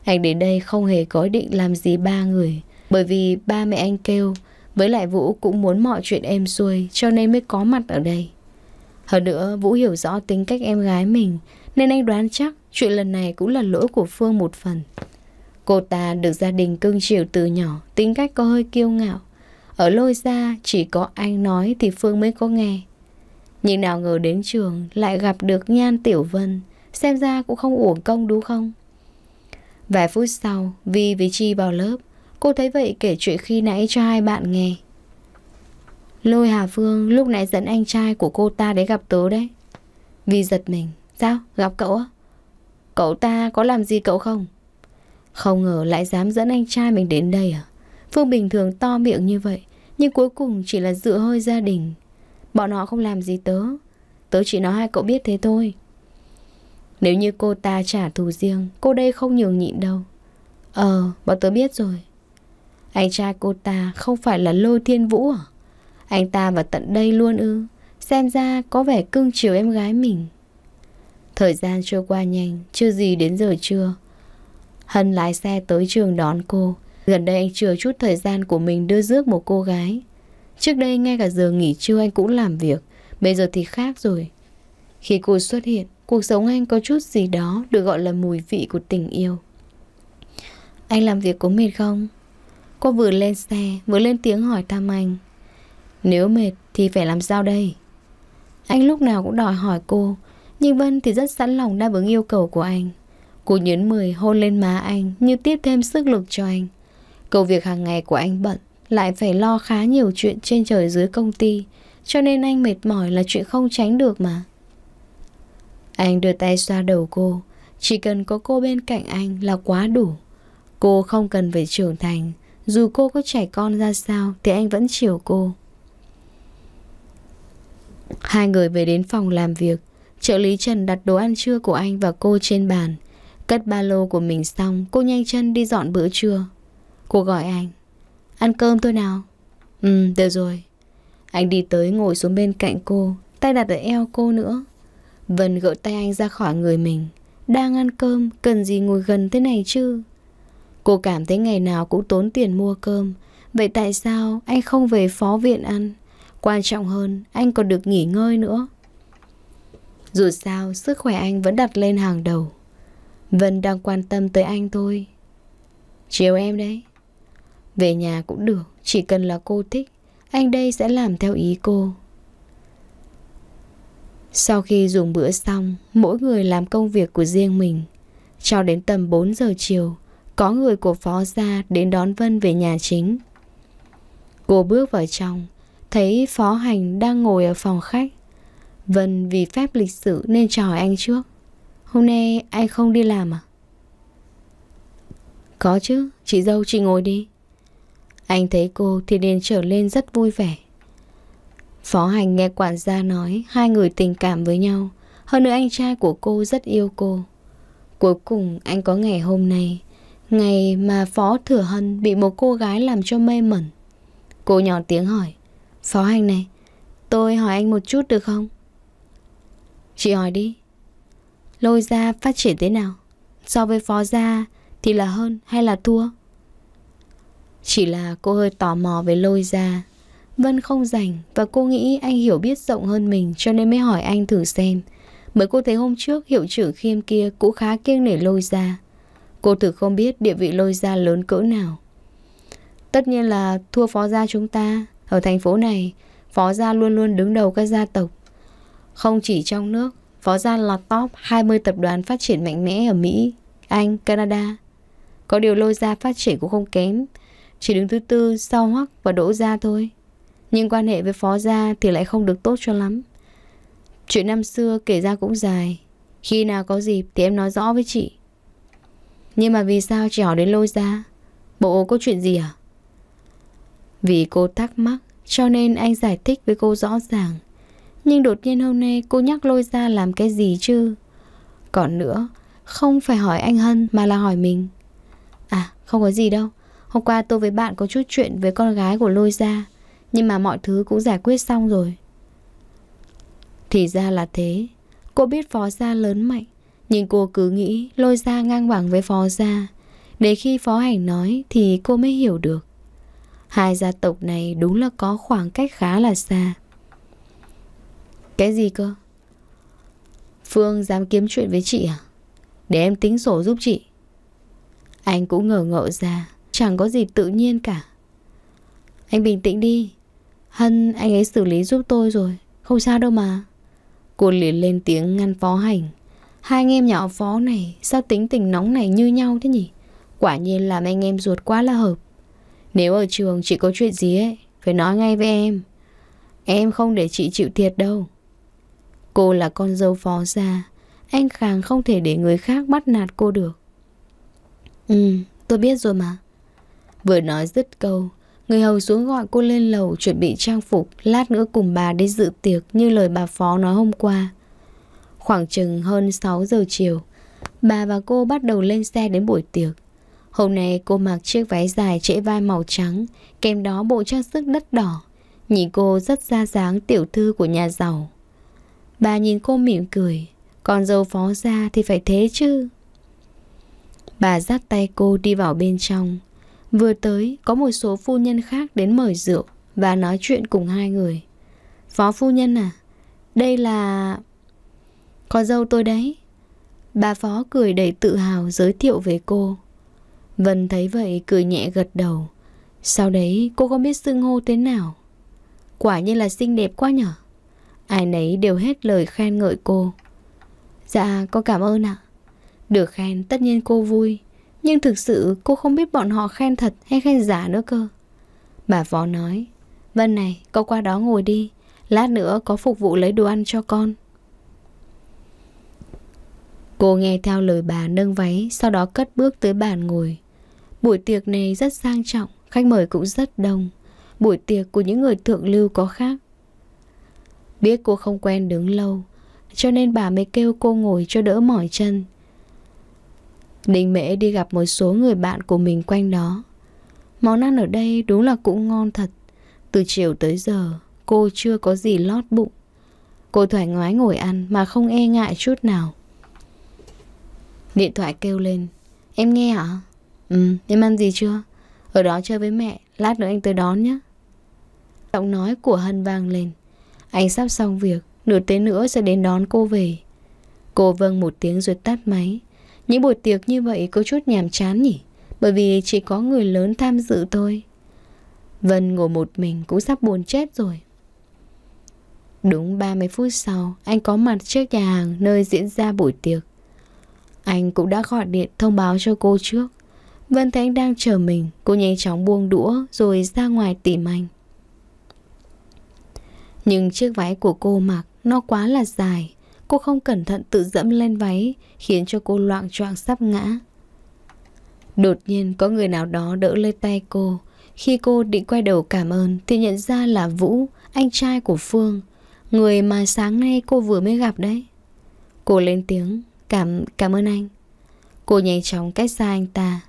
A: Anh đến đây không hề có định làm gì ba người Bởi vì ba mẹ anh kêu Với lại Vũ cũng muốn mọi chuyện êm xuôi Cho nên mới có mặt ở đây Hơn nữa Vũ hiểu rõ tính cách em gái mình Nên anh đoán chắc Chuyện lần này cũng là lỗi của Phương một phần Cô ta được gia đình cưng chiều từ nhỏ Tính cách có hơi kiêu ngạo ở lôi ra chỉ có anh nói thì Phương mới có nghe Nhưng nào ngờ đến trường lại gặp được Nhan Tiểu Vân Xem ra cũng không uổng công đúng không? Vài phút sau, Vi với Chi vào lớp Cô thấy vậy kể chuyện khi nãy cho hai bạn nghe Lôi Hà Phương lúc nãy dẫn anh trai của cô ta đến gặp tớ đấy Vi giật mình Sao? Gặp cậu á? Cậu ta có làm gì cậu không? Không ngờ lại dám dẫn anh trai mình đến đây à? Phương bình thường to miệng như vậy Nhưng cuối cùng chỉ là dựa hơi gia đình Bọn họ không làm gì tớ Tớ chỉ nói hai cậu biết thế thôi Nếu như cô ta trả thù riêng Cô đây không nhường nhịn đâu Ờ bọn tớ biết rồi Anh trai cô ta không phải là lôi thiên vũ à Anh ta vào tận đây luôn ư Xem ra có vẻ cưng chiều em gái mình Thời gian trôi qua nhanh Chưa gì đến giờ trưa Hân lái xe tới trường đón cô Gần đây anh chưa chút thời gian của mình đưa rước một cô gái. Trước đây ngay cả giờ nghỉ trưa anh cũng làm việc, bây giờ thì khác rồi. Khi cô xuất hiện, cuộc sống anh có chút gì đó được gọi là mùi vị của tình yêu. Anh làm việc có mệt không? Cô vừa lên xe, vừa lên tiếng hỏi thăm anh. Nếu mệt thì phải làm sao đây? Anh lúc nào cũng đòi hỏi cô, nhưng Vân thì rất sẵn lòng đáp ứng yêu cầu của anh. Cô nhớn mười hôn lên má anh như tiếp thêm sức lực cho anh. Công việc hàng ngày của anh bận, lại phải lo khá nhiều chuyện trên trời dưới công ty, cho nên anh mệt mỏi là chuyện không tránh được mà. Anh đưa tay xoa đầu cô, chỉ cần có cô bên cạnh anh là quá đủ. Cô không cần phải trưởng thành, dù cô có trẻ con ra sao thì anh vẫn chiều cô. Hai người về đến phòng làm việc, trợ lý Trần đặt đồ ăn trưa của anh và cô trên bàn. Cất ba lô của mình xong, cô nhanh chân đi dọn bữa trưa. Cô gọi anh Ăn cơm thôi nào Ừ được rồi Anh đi tới ngồi xuống bên cạnh cô Tay đặt ở eo cô nữa Vân gỡ tay anh ra khỏi người mình Đang ăn cơm cần gì ngồi gần thế này chứ Cô cảm thấy ngày nào cũng tốn tiền mua cơm Vậy tại sao anh không về phó viện ăn Quan trọng hơn anh còn được nghỉ ngơi nữa Dù sao sức khỏe anh vẫn đặt lên hàng đầu Vân đang quan tâm tới anh thôi Chiều em đấy về nhà cũng được, chỉ cần là cô thích, anh đây sẽ làm theo ý cô. Sau khi dùng bữa xong, mỗi người làm công việc của riêng mình. Cho đến tầm 4 giờ chiều, có người của phó gia đến đón Vân về nhà chính. Cô bước vào trong, thấy phó hành đang ngồi ở phòng khách. Vân vì phép lịch sự nên chào anh trước. Hôm nay anh không đi làm à? Có chứ, chị dâu chị ngồi đi. Anh thấy cô thì liền trở lên rất vui vẻ Phó hành nghe quản gia nói Hai người tình cảm với nhau Hơn nữa anh trai của cô rất yêu cô Cuối cùng anh có ngày hôm nay Ngày mà Phó Thừa Hân bị một cô gái làm cho mê mẩn Cô nhỏ tiếng hỏi Phó hành này Tôi hỏi anh một chút được không? Chị hỏi đi Lôi ra phát triển thế nào? So với phó gia thì là hơn hay là thua? Chỉ là cô hơi tò mò về lôi ra Vân không rảnh và cô nghĩ anh hiểu biết rộng hơn mình cho nên mới hỏi anh thử xem. Mới cô thấy hôm trước hiệu trưởng khiêm kia cũng khá kiêng nể lôi ra. Cô thử không biết địa vị lôi ra lớn cỡ nào. Tất nhiên là thua phó gia chúng ta. Ở thành phố này, phó gia luôn luôn đứng đầu các gia tộc. Không chỉ trong nước, phó gia là top 20 tập đoàn phát triển mạnh mẽ ở Mỹ, Anh, Canada. Có điều lôi ra phát triển cũng không kém. Chỉ đứng thứ tư sau Hoắc và Đỗ Gia thôi Nhưng quan hệ với Phó Gia thì lại không được tốt cho lắm Chuyện năm xưa kể ra cũng dài Khi nào có dịp thì em nói rõ với chị Nhưng mà vì sao chị hỏi đến lôi gia Bộ có chuyện gì à? Vì cô thắc mắc Cho nên anh giải thích với cô rõ ràng Nhưng đột nhiên hôm nay cô nhắc lôi ra làm cái gì chứ Còn nữa Không phải hỏi anh Hân mà là hỏi mình À không có gì đâu Hôm qua tôi với bạn có chút chuyện với con gái của Lôi ra Nhưng mà mọi thứ cũng giải quyết xong rồi Thì ra là thế Cô biết phó gia lớn mạnh Nhưng cô cứ nghĩ lôi ra ngang bằng với phó gia Để khi phó hành nói thì cô mới hiểu được Hai gia tộc này đúng là có khoảng cách khá là xa Cái gì cơ? Phương dám kiếm chuyện với chị à? Để em tính sổ giúp chị Anh cũng ngờ ngợ ra Chẳng có gì tự nhiên cả Anh bình tĩnh đi Hân anh ấy xử lý giúp tôi rồi Không sao đâu mà Cô liền lên tiếng ngăn phó hành Hai anh em nhỏ phó này Sao tính tình nóng này như nhau thế nhỉ Quả nhiên làm anh em ruột quá là hợp Nếu ở trường chị có chuyện gì ấy Phải nói ngay với em Em không để chị chịu thiệt đâu Cô là con dâu phó gia Anh Khang không thể để người khác bắt nạt cô được Ừ tôi biết rồi mà Vừa nói dứt câu, người hầu xuống gọi cô lên lầu chuẩn bị trang phục, lát nữa cùng bà đi dự tiệc như lời bà phó nói hôm qua. Khoảng chừng hơn 6 giờ chiều, bà và cô bắt đầu lên xe đến buổi tiệc. Hôm nay cô mặc chiếc váy dài trễ vai màu trắng, kèm đó bộ trang sức đất đỏ. Nhìn cô rất ra dáng tiểu thư của nhà giàu. Bà nhìn cô mỉm cười, còn dâu phó ra thì phải thế chứ. Bà dắt tay cô đi vào bên trong, Vừa tới, có một số phu nhân khác đến mời rượu và nói chuyện cùng hai người. Phó phu nhân à, đây là... Có dâu tôi đấy. Bà phó cười đầy tự hào giới thiệu về cô. Vân thấy vậy cười nhẹ gật đầu. Sau đấy cô không biết xưng hô thế nào. Quả nhiên là xinh đẹp quá nhở. Ai nấy đều hết lời khen ngợi cô. Dạ, con cảm ơn ạ. Được khen tất nhiên cô vui nhưng thực sự cô không biết bọn họ khen thật hay khen giả nữa cơ Bà phó nói Vân này, cậu qua đó ngồi đi Lát nữa có phục vụ lấy đồ ăn cho con Cô nghe theo lời bà nâng váy Sau đó cất bước tới bàn ngồi Buổi tiệc này rất sang trọng Khách mời cũng rất đông Buổi tiệc của những người thượng lưu có khác Biết cô không quen đứng lâu Cho nên bà mới kêu cô ngồi cho đỡ mỏi chân Đình mễ đi gặp một số người bạn của mình quanh đó Món ăn ở đây đúng là cũng ngon thật Từ chiều tới giờ Cô chưa có gì lót bụng Cô thoải mái ngồi ăn Mà không e ngại chút nào Điện thoại kêu lên Em nghe hả? Ừ, em ăn gì chưa? Ở đó chơi với mẹ Lát nữa anh tới đón nhé Giọng nói của Hân vang lên Anh sắp xong việc Nửa tiếng nữa sẽ đến đón cô về Cô vâng một tiếng rồi tắt máy những buổi tiệc như vậy có chút nhàm chán nhỉ Bởi vì chỉ có người lớn tham dự thôi Vân ngồi một mình cũng sắp buồn chết rồi Đúng 30 phút sau Anh có mặt trước nhà hàng nơi diễn ra buổi tiệc Anh cũng đã gọi điện thông báo cho cô trước Vân thấy anh đang chờ mình Cô nhanh chóng buông đũa Rồi ra ngoài tìm anh Nhưng chiếc váy của cô mặc Nó quá là dài Cô không cẩn thận tự dẫm lên váy Khiến cho cô loạn choạng sắp ngã Đột nhiên có người nào đó đỡ lên tay cô Khi cô định quay đầu cảm ơn Thì nhận ra là Vũ Anh trai của Phương Người mà sáng nay cô vừa mới gặp đấy Cô lên tiếng Cảm cảm ơn anh Cô nhanh chóng cách xa anh ta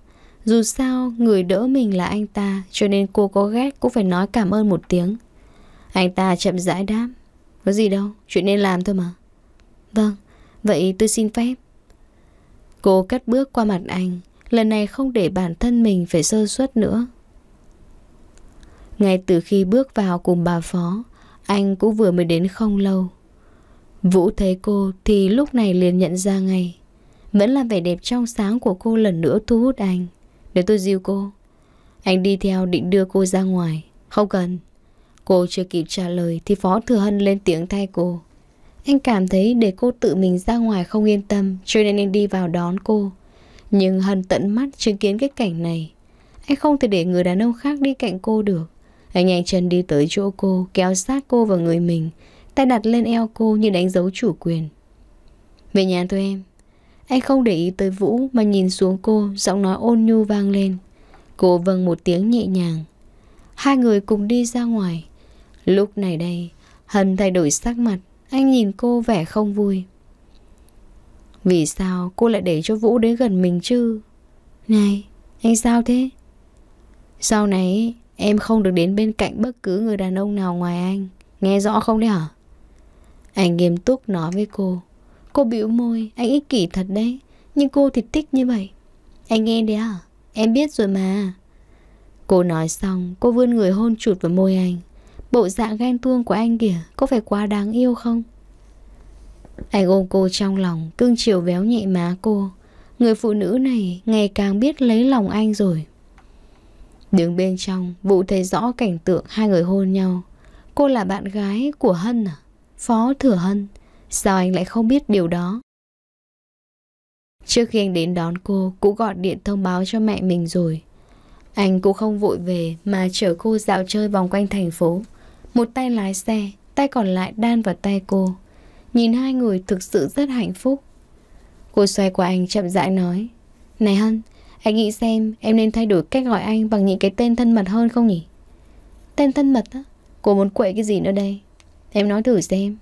A: Dù sao người đỡ mình là anh ta Cho nên cô có ghét cũng phải nói cảm ơn một tiếng Anh ta chậm rãi đáp Có gì đâu, chuyện nên làm thôi mà Vâng, vậy tôi xin phép. Cô cất bước qua mặt anh, lần này không để bản thân mình phải sơ suất nữa. Ngay từ khi bước vào cùng bà phó, anh cũng vừa mới đến không lâu. Vũ thấy cô thì lúc này liền nhận ra ngay. Vẫn là vẻ đẹp trong sáng của cô lần nữa thu hút anh. Để tôi dìu cô. Anh đi theo định đưa cô ra ngoài. Không cần. Cô chưa kịp trả lời thì Phó Thừa Hân lên tiếng thay cô. Anh cảm thấy để cô tự mình ra ngoài không yên tâm Cho nên anh đi vào đón cô Nhưng Hân tận mắt chứng kiến cái cảnh này Anh không thể để người đàn ông khác đi cạnh cô được Anh nhanh chân đi tới chỗ cô Kéo sát cô vào người mình Tay đặt lên eo cô như đánh dấu chủ quyền Về nhà tôi em Anh không để ý tới Vũ Mà nhìn xuống cô Giọng nói ôn nhu vang lên Cô vâng một tiếng nhẹ nhàng Hai người cùng đi ra ngoài Lúc này đây Hân thay đổi sắc mặt anh nhìn cô vẻ không vui Vì sao cô lại để cho Vũ đến gần mình chứ Này anh sao thế Sau này em không được đến bên cạnh bất cứ người đàn ông nào ngoài anh Nghe rõ không đấy hả Anh nghiêm túc nói với cô Cô bĩu môi Anh ích kỷ thật đấy Nhưng cô thì thích như vậy Anh nghe đấy à Em biết rồi mà Cô nói xong Cô vươn người hôn chụt vào môi anh Bộ dạng ghen tuông của anh kìa Có phải quá đáng yêu không Anh ôm cô trong lòng Cưng chiều véo nhẹ má cô Người phụ nữ này ngày càng biết lấy lòng anh rồi Đứng bên trong vụ thấy rõ cảnh tượng hai người hôn nhau Cô là bạn gái của Hân à Phó Thừa Hân Sao anh lại không biết điều đó Trước khi anh đến đón cô Cũng gọi điện thông báo cho mẹ mình rồi Anh cũng không vội về Mà chở cô dạo chơi vòng quanh thành phố một tay lái xe, tay còn lại đan vào tay cô. Nhìn hai người thực sự rất hạnh phúc. Cô xoay qua anh chậm rãi nói. Này Hân, anh nghĩ xem em nên thay đổi cách gọi anh bằng những cái tên thân mật hơn không nhỉ? Tên thân mật á? Cô muốn quậy cái gì nữa đây? Em nói thử xem.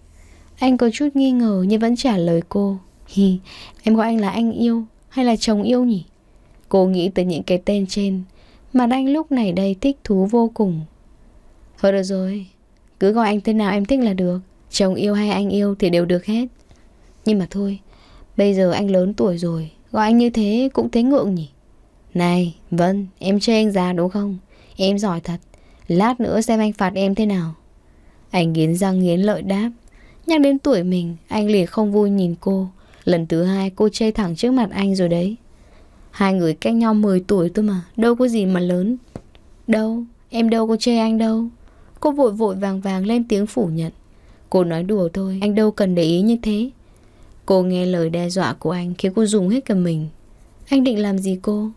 A: Anh có chút nghi ngờ nhưng vẫn trả lời cô. Hi, em gọi anh là anh yêu hay là chồng yêu nhỉ? Cô nghĩ tới những cái tên trên. Mà anh lúc này đây thích thú vô cùng. Thôi được rồi, cứ gọi anh tên nào em thích là được Chồng yêu hay anh yêu thì đều được hết Nhưng mà thôi Bây giờ anh lớn tuổi rồi Gọi anh như thế cũng thấy ngượng nhỉ Này Vân em chê anh già đúng không Em giỏi thật Lát nữa xem anh phạt em thế nào Anh nghiến răng nghiến lợi đáp Nhắc đến tuổi mình Anh liền không vui nhìn cô Lần thứ hai cô chê thẳng trước mặt anh rồi đấy Hai người cách nhau 10 tuổi thôi mà Đâu có gì mà lớn Đâu Em đâu có chê anh đâu Cô vội vội vàng vàng lên tiếng phủ nhận Cô nói đùa thôi Anh đâu cần để ý như thế Cô nghe lời đe dọa của anh Khiến cô dùng hết cả mình Anh định làm gì cô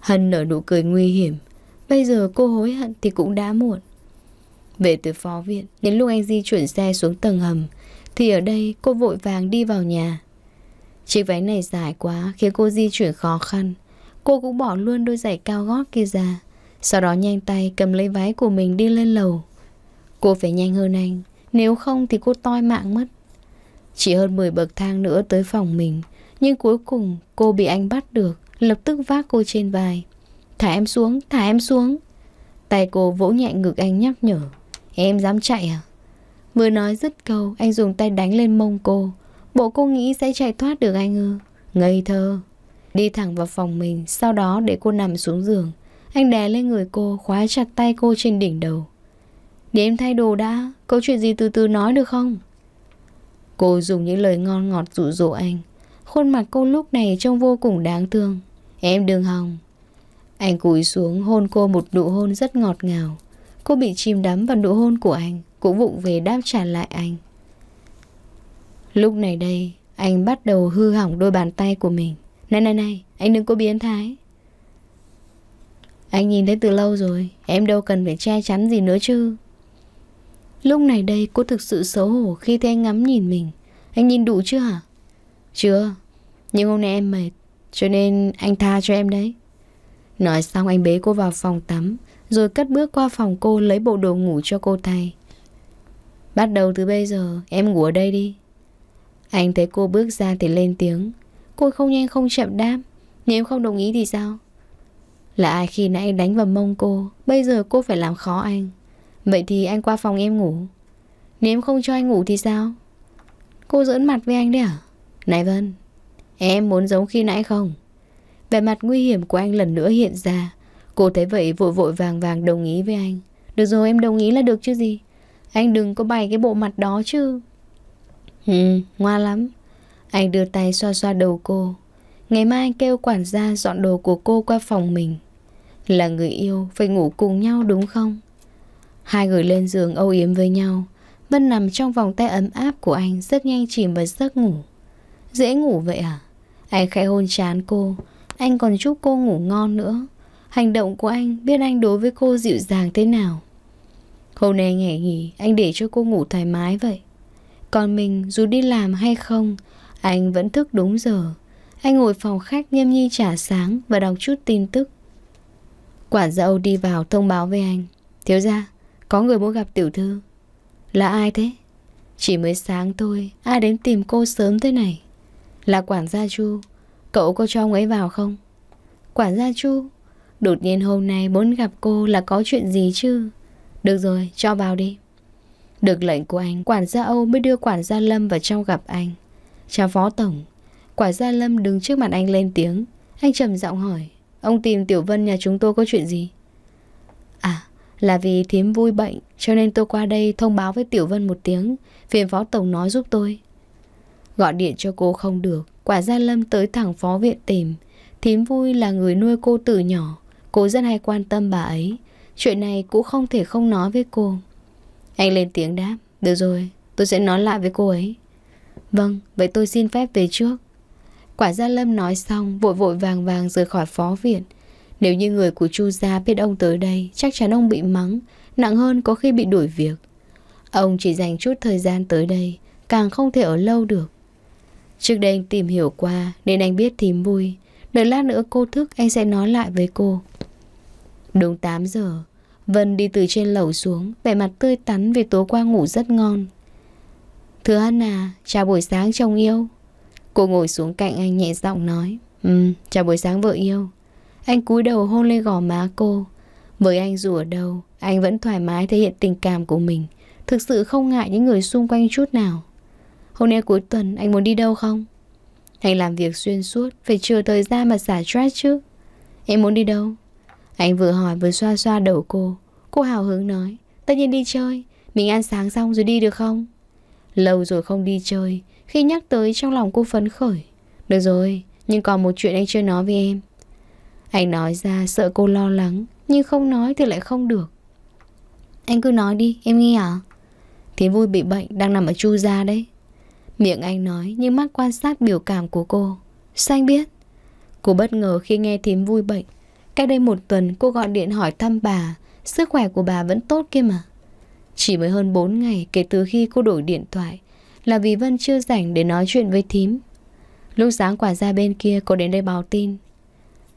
A: Hân nở nụ cười nguy hiểm Bây giờ cô hối hận thì cũng đã muộn Về từ phó viện Đến lúc anh di chuyển xe xuống tầng hầm Thì ở đây cô vội vàng đi vào nhà Chiếc váy này dài quá Khiến cô di chuyển khó khăn Cô cũng bỏ luôn đôi giày cao gót kia ra sau đó nhanh tay cầm lấy váy của mình đi lên lầu Cô phải nhanh hơn anh Nếu không thì cô toi mạng mất Chỉ hơn 10 bậc thang nữa tới phòng mình Nhưng cuối cùng cô bị anh bắt được Lập tức vác cô trên vai Thả em xuống, thả em xuống Tay cô vỗ nhẹ ngực anh nhắc nhở Em dám chạy à? Vừa nói dứt câu Anh dùng tay đánh lên mông cô Bộ cô nghĩ sẽ chạy thoát được anh ư Ngây thơ Đi thẳng vào phòng mình Sau đó để cô nằm xuống giường anh đè lên người cô khóa chặt tay cô trên đỉnh đầu Để em thay đồ đã Câu chuyện gì từ từ nói được không Cô dùng những lời ngon ngọt dụ dỗ anh Khuôn mặt cô lúc này trông vô cùng đáng thương Em đừng hòng Anh cúi xuống hôn cô một nụ hôn rất ngọt ngào Cô bị chìm đắm vào nụ hôn của anh Cũng vụng về đáp trả lại anh Lúc này đây Anh bắt đầu hư hỏng đôi bàn tay của mình Này này này Anh đừng có biến thái anh nhìn thấy từ lâu rồi Em đâu cần phải che chắn gì nữa chứ Lúc này đây cô thực sự xấu hổ Khi thấy anh ngắm nhìn mình Anh nhìn đủ chưa hả Chưa Nhưng hôm nay em mệt Cho nên anh tha cho em đấy Nói xong anh bế cô vào phòng tắm Rồi cất bước qua phòng cô lấy bộ đồ ngủ cho cô thay Bắt đầu từ bây giờ em ngủ ở đây đi Anh thấy cô bước ra thì lên tiếng Cô không nhanh không chậm đáp Nếu không đồng ý thì sao là ai khi nãy đánh vào mông cô Bây giờ cô phải làm khó anh Vậy thì anh qua phòng em ngủ Nếu em không cho anh ngủ thì sao Cô giỡn mặt với anh đấy à Này Vân Em muốn giống khi nãy không Về mặt nguy hiểm của anh lần nữa hiện ra Cô thấy vậy vội vội vàng vàng đồng ý với anh Được rồi em đồng ý là được chứ gì Anh đừng có bày cái bộ mặt đó chứ Ừ ngoan lắm Anh đưa tay xoa xoa đầu cô Ngày mai anh kêu quản gia dọn đồ của cô qua phòng mình là người yêu phải ngủ cùng nhau đúng không? Hai người lên giường âu yếm với nhau Vân nằm trong vòng tay ấm áp của anh Rất nhanh chìm vào giấc ngủ Dễ ngủ vậy à? Anh khẽ hôn chán cô Anh còn chúc cô ngủ ngon nữa Hành động của anh biết anh đối với cô dịu dàng thế nào Hôm nay ngày nghỉ Anh để cho cô ngủ thoải mái vậy Còn mình dù đi làm hay không Anh vẫn thức đúng giờ Anh ngồi phòng khách nghiêm nhi trả sáng Và đọc chút tin tức Quản gia Âu đi vào thông báo với anh Thiếu ra Có người muốn gặp tiểu thư Là ai thế Chỉ mới sáng thôi Ai đến tìm cô sớm thế này Là quản gia Chu Cậu có cho ông ấy vào không Quản gia Chu Đột nhiên hôm nay muốn gặp cô là có chuyện gì chứ Được rồi cho vào đi Được lệnh của anh Quản gia Âu mới đưa quản gia Lâm vào trong gặp anh Chào phó tổng Quản gia Lâm đứng trước mặt anh lên tiếng Anh trầm giọng hỏi Ông tìm Tiểu Vân nhà chúng tôi có chuyện gì? À, là vì thím vui bệnh Cho nên tôi qua đây thông báo với Tiểu Vân một tiếng Phiền phó tổng nói giúp tôi Gọi điện cho cô không được Quả ra Lâm tới thẳng phó viện tìm Thím vui là người nuôi cô từ nhỏ Cô rất hay quan tâm bà ấy Chuyện này cũng không thể không nói với cô Anh lên tiếng đáp Được rồi, tôi sẽ nói lại với cô ấy Vâng, vậy tôi xin phép về trước Quả gia Lâm nói xong Vội vội vàng vàng rời khỏi phó viện Nếu như người của Chu gia biết ông tới đây Chắc chắn ông bị mắng Nặng hơn có khi bị đuổi việc Ông chỉ dành chút thời gian tới đây Càng không thể ở lâu được Trước đây anh tìm hiểu qua Nên anh biết thím vui Đợi lát nữa cô thức anh sẽ nói lại với cô Đúng 8 giờ Vân đi từ trên lầu xuống Vẻ mặt tươi tắn vì tối qua ngủ rất ngon Thưa Hân à Chào buổi sáng chồng yêu Cô ngồi xuống cạnh anh nhẹ giọng nói Ừ, chào buổi sáng vợ yêu Anh cúi đầu hôn lên gò má cô Với anh dù ở đâu Anh vẫn thoải mái thể hiện tình cảm của mình Thực sự không ngại những người xung quanh chút nào Hôm nay cuối tuần anh muốn đi đâu không? Anh làm việc xuyên suốt Phải chờ thời gian mà xả stress chứ Em muốn đi đâu? Anh vừa hỏi vừa xoa xoa đầu cô Cô hào hứng nói Tất nhiên đi chơi Mình ăn sáng xong rồi đi được không? Lâu rồi không đi chơi khi nhắc tới trong lòng cô phấn khởi Được rồi, nhưng còn một chuyện anh chưa nói với em Anh nói ra sợ cô lo lắng Nhưng không nói thì lại không được Anh cứ nói đi, em nghe à Thiến vui bị bệnh, đang nằm ở chu gia đấy Miệng anh nói nhưng mắt quan sát biểu cảm của cô Sao anh biết? Cô bất ngờ khi nghe Thiến vui bệnh Cách đây một tuần cô gọi điện hỏi thăm bà Sức khỏe của bà vẫn tốt kia mà Chỉ mới hơn 4 ngày kể từ khi cô đổi điện thoại là vì Vân chưa rảnh để nói chuyện với thím. Lúc sáng quả ra bên kia cô đến đây báo tin.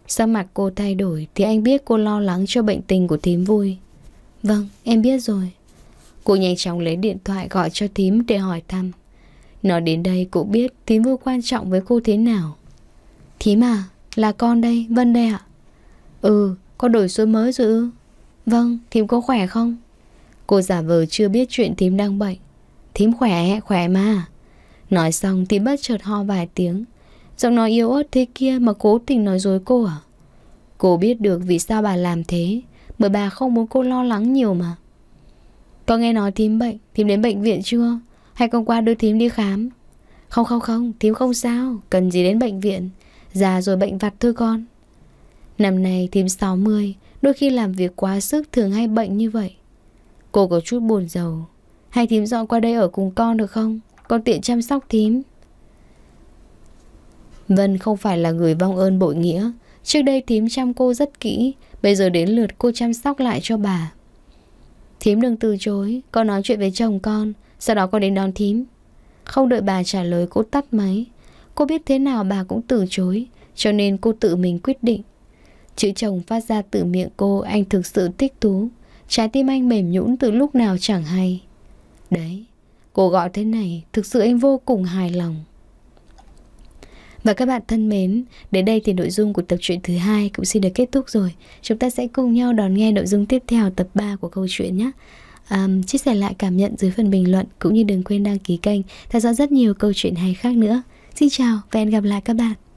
A: Sao mặt cô thay đổi thì anh biết cô lo lắng cho bệnh tình của thím vui. Vâng, em biết rồi. Cô nhanh chóng lấy điện thoại gọi cho thím để hỏi thăm. Nói đến đây cô biết thím vô quan trọng với cô thế nào. Thím à, là con đây, Vân đây ạ. Ừ, con đổi số mới rồi ư. Vâng, thím có khỏe không? Cô giả vờ chưa biết chuyện thím đang bệnh. Thím khỏe, khỏe mà Nói xong thì bất chợt ho vài tiếng Giọng nói yếu ớt thế kia mà cố tình nói dối cô à Cô biết được vì sao bà làm thế Bởi bà không muốn cô lo lắng nhiều mà Có nghe nói thím bệnh Thím đến bệnh viện chưa Hay con qua đưa thím đi khám Không không không, thím không sao Cần gì đến bệnh viện Già rồi bệnh vặt thôi con Năm nay thím 60 Đôi khi làm việc quá sức thường hay bệnh như vậy Cô có chút buồn giàu hay thím dọn qua đây ở cùng con được không? Con tiện chăm sóc thím. Vân không phải là người vong ơn bội nghĩa. Trước đây thím chăm cô rất kỹ, bây giờ đến lượt cô chăm sóc lại cho bà. Thím đừng từ chối, con nói chuyện với chồng con, sau đó con đến đón thím. Không đợi bà trả lời cô tắt máy. Cô biết thế nào bà cũng từ chối, cho nên cô tự mình quyết định. Chữ chồng phát ra từ miệng cô anh thực sự thích thú. Trái tim anh mềm nhũn từ lúc nào chẳng hay. Đấy, cô gọi thế này thực sự anh vô cùng hài lòng. Và các bạn thân mến, đến đây thì nội dung của tập truyện thứ hai cũng xin được kết thúc rồi. Chúng ta sẽ cùng nhau đón nghe nội dung tiếp theo tập 3 của câu chuyện nhé. Um, chia sẻ lại cảm nhận dưới phần bình luận cũng như đừng quên đăng ký kênh, theo dõi rất nhiều câu chuyện hay khác nữa. Xin chào và hẹn gặp lại các bạn.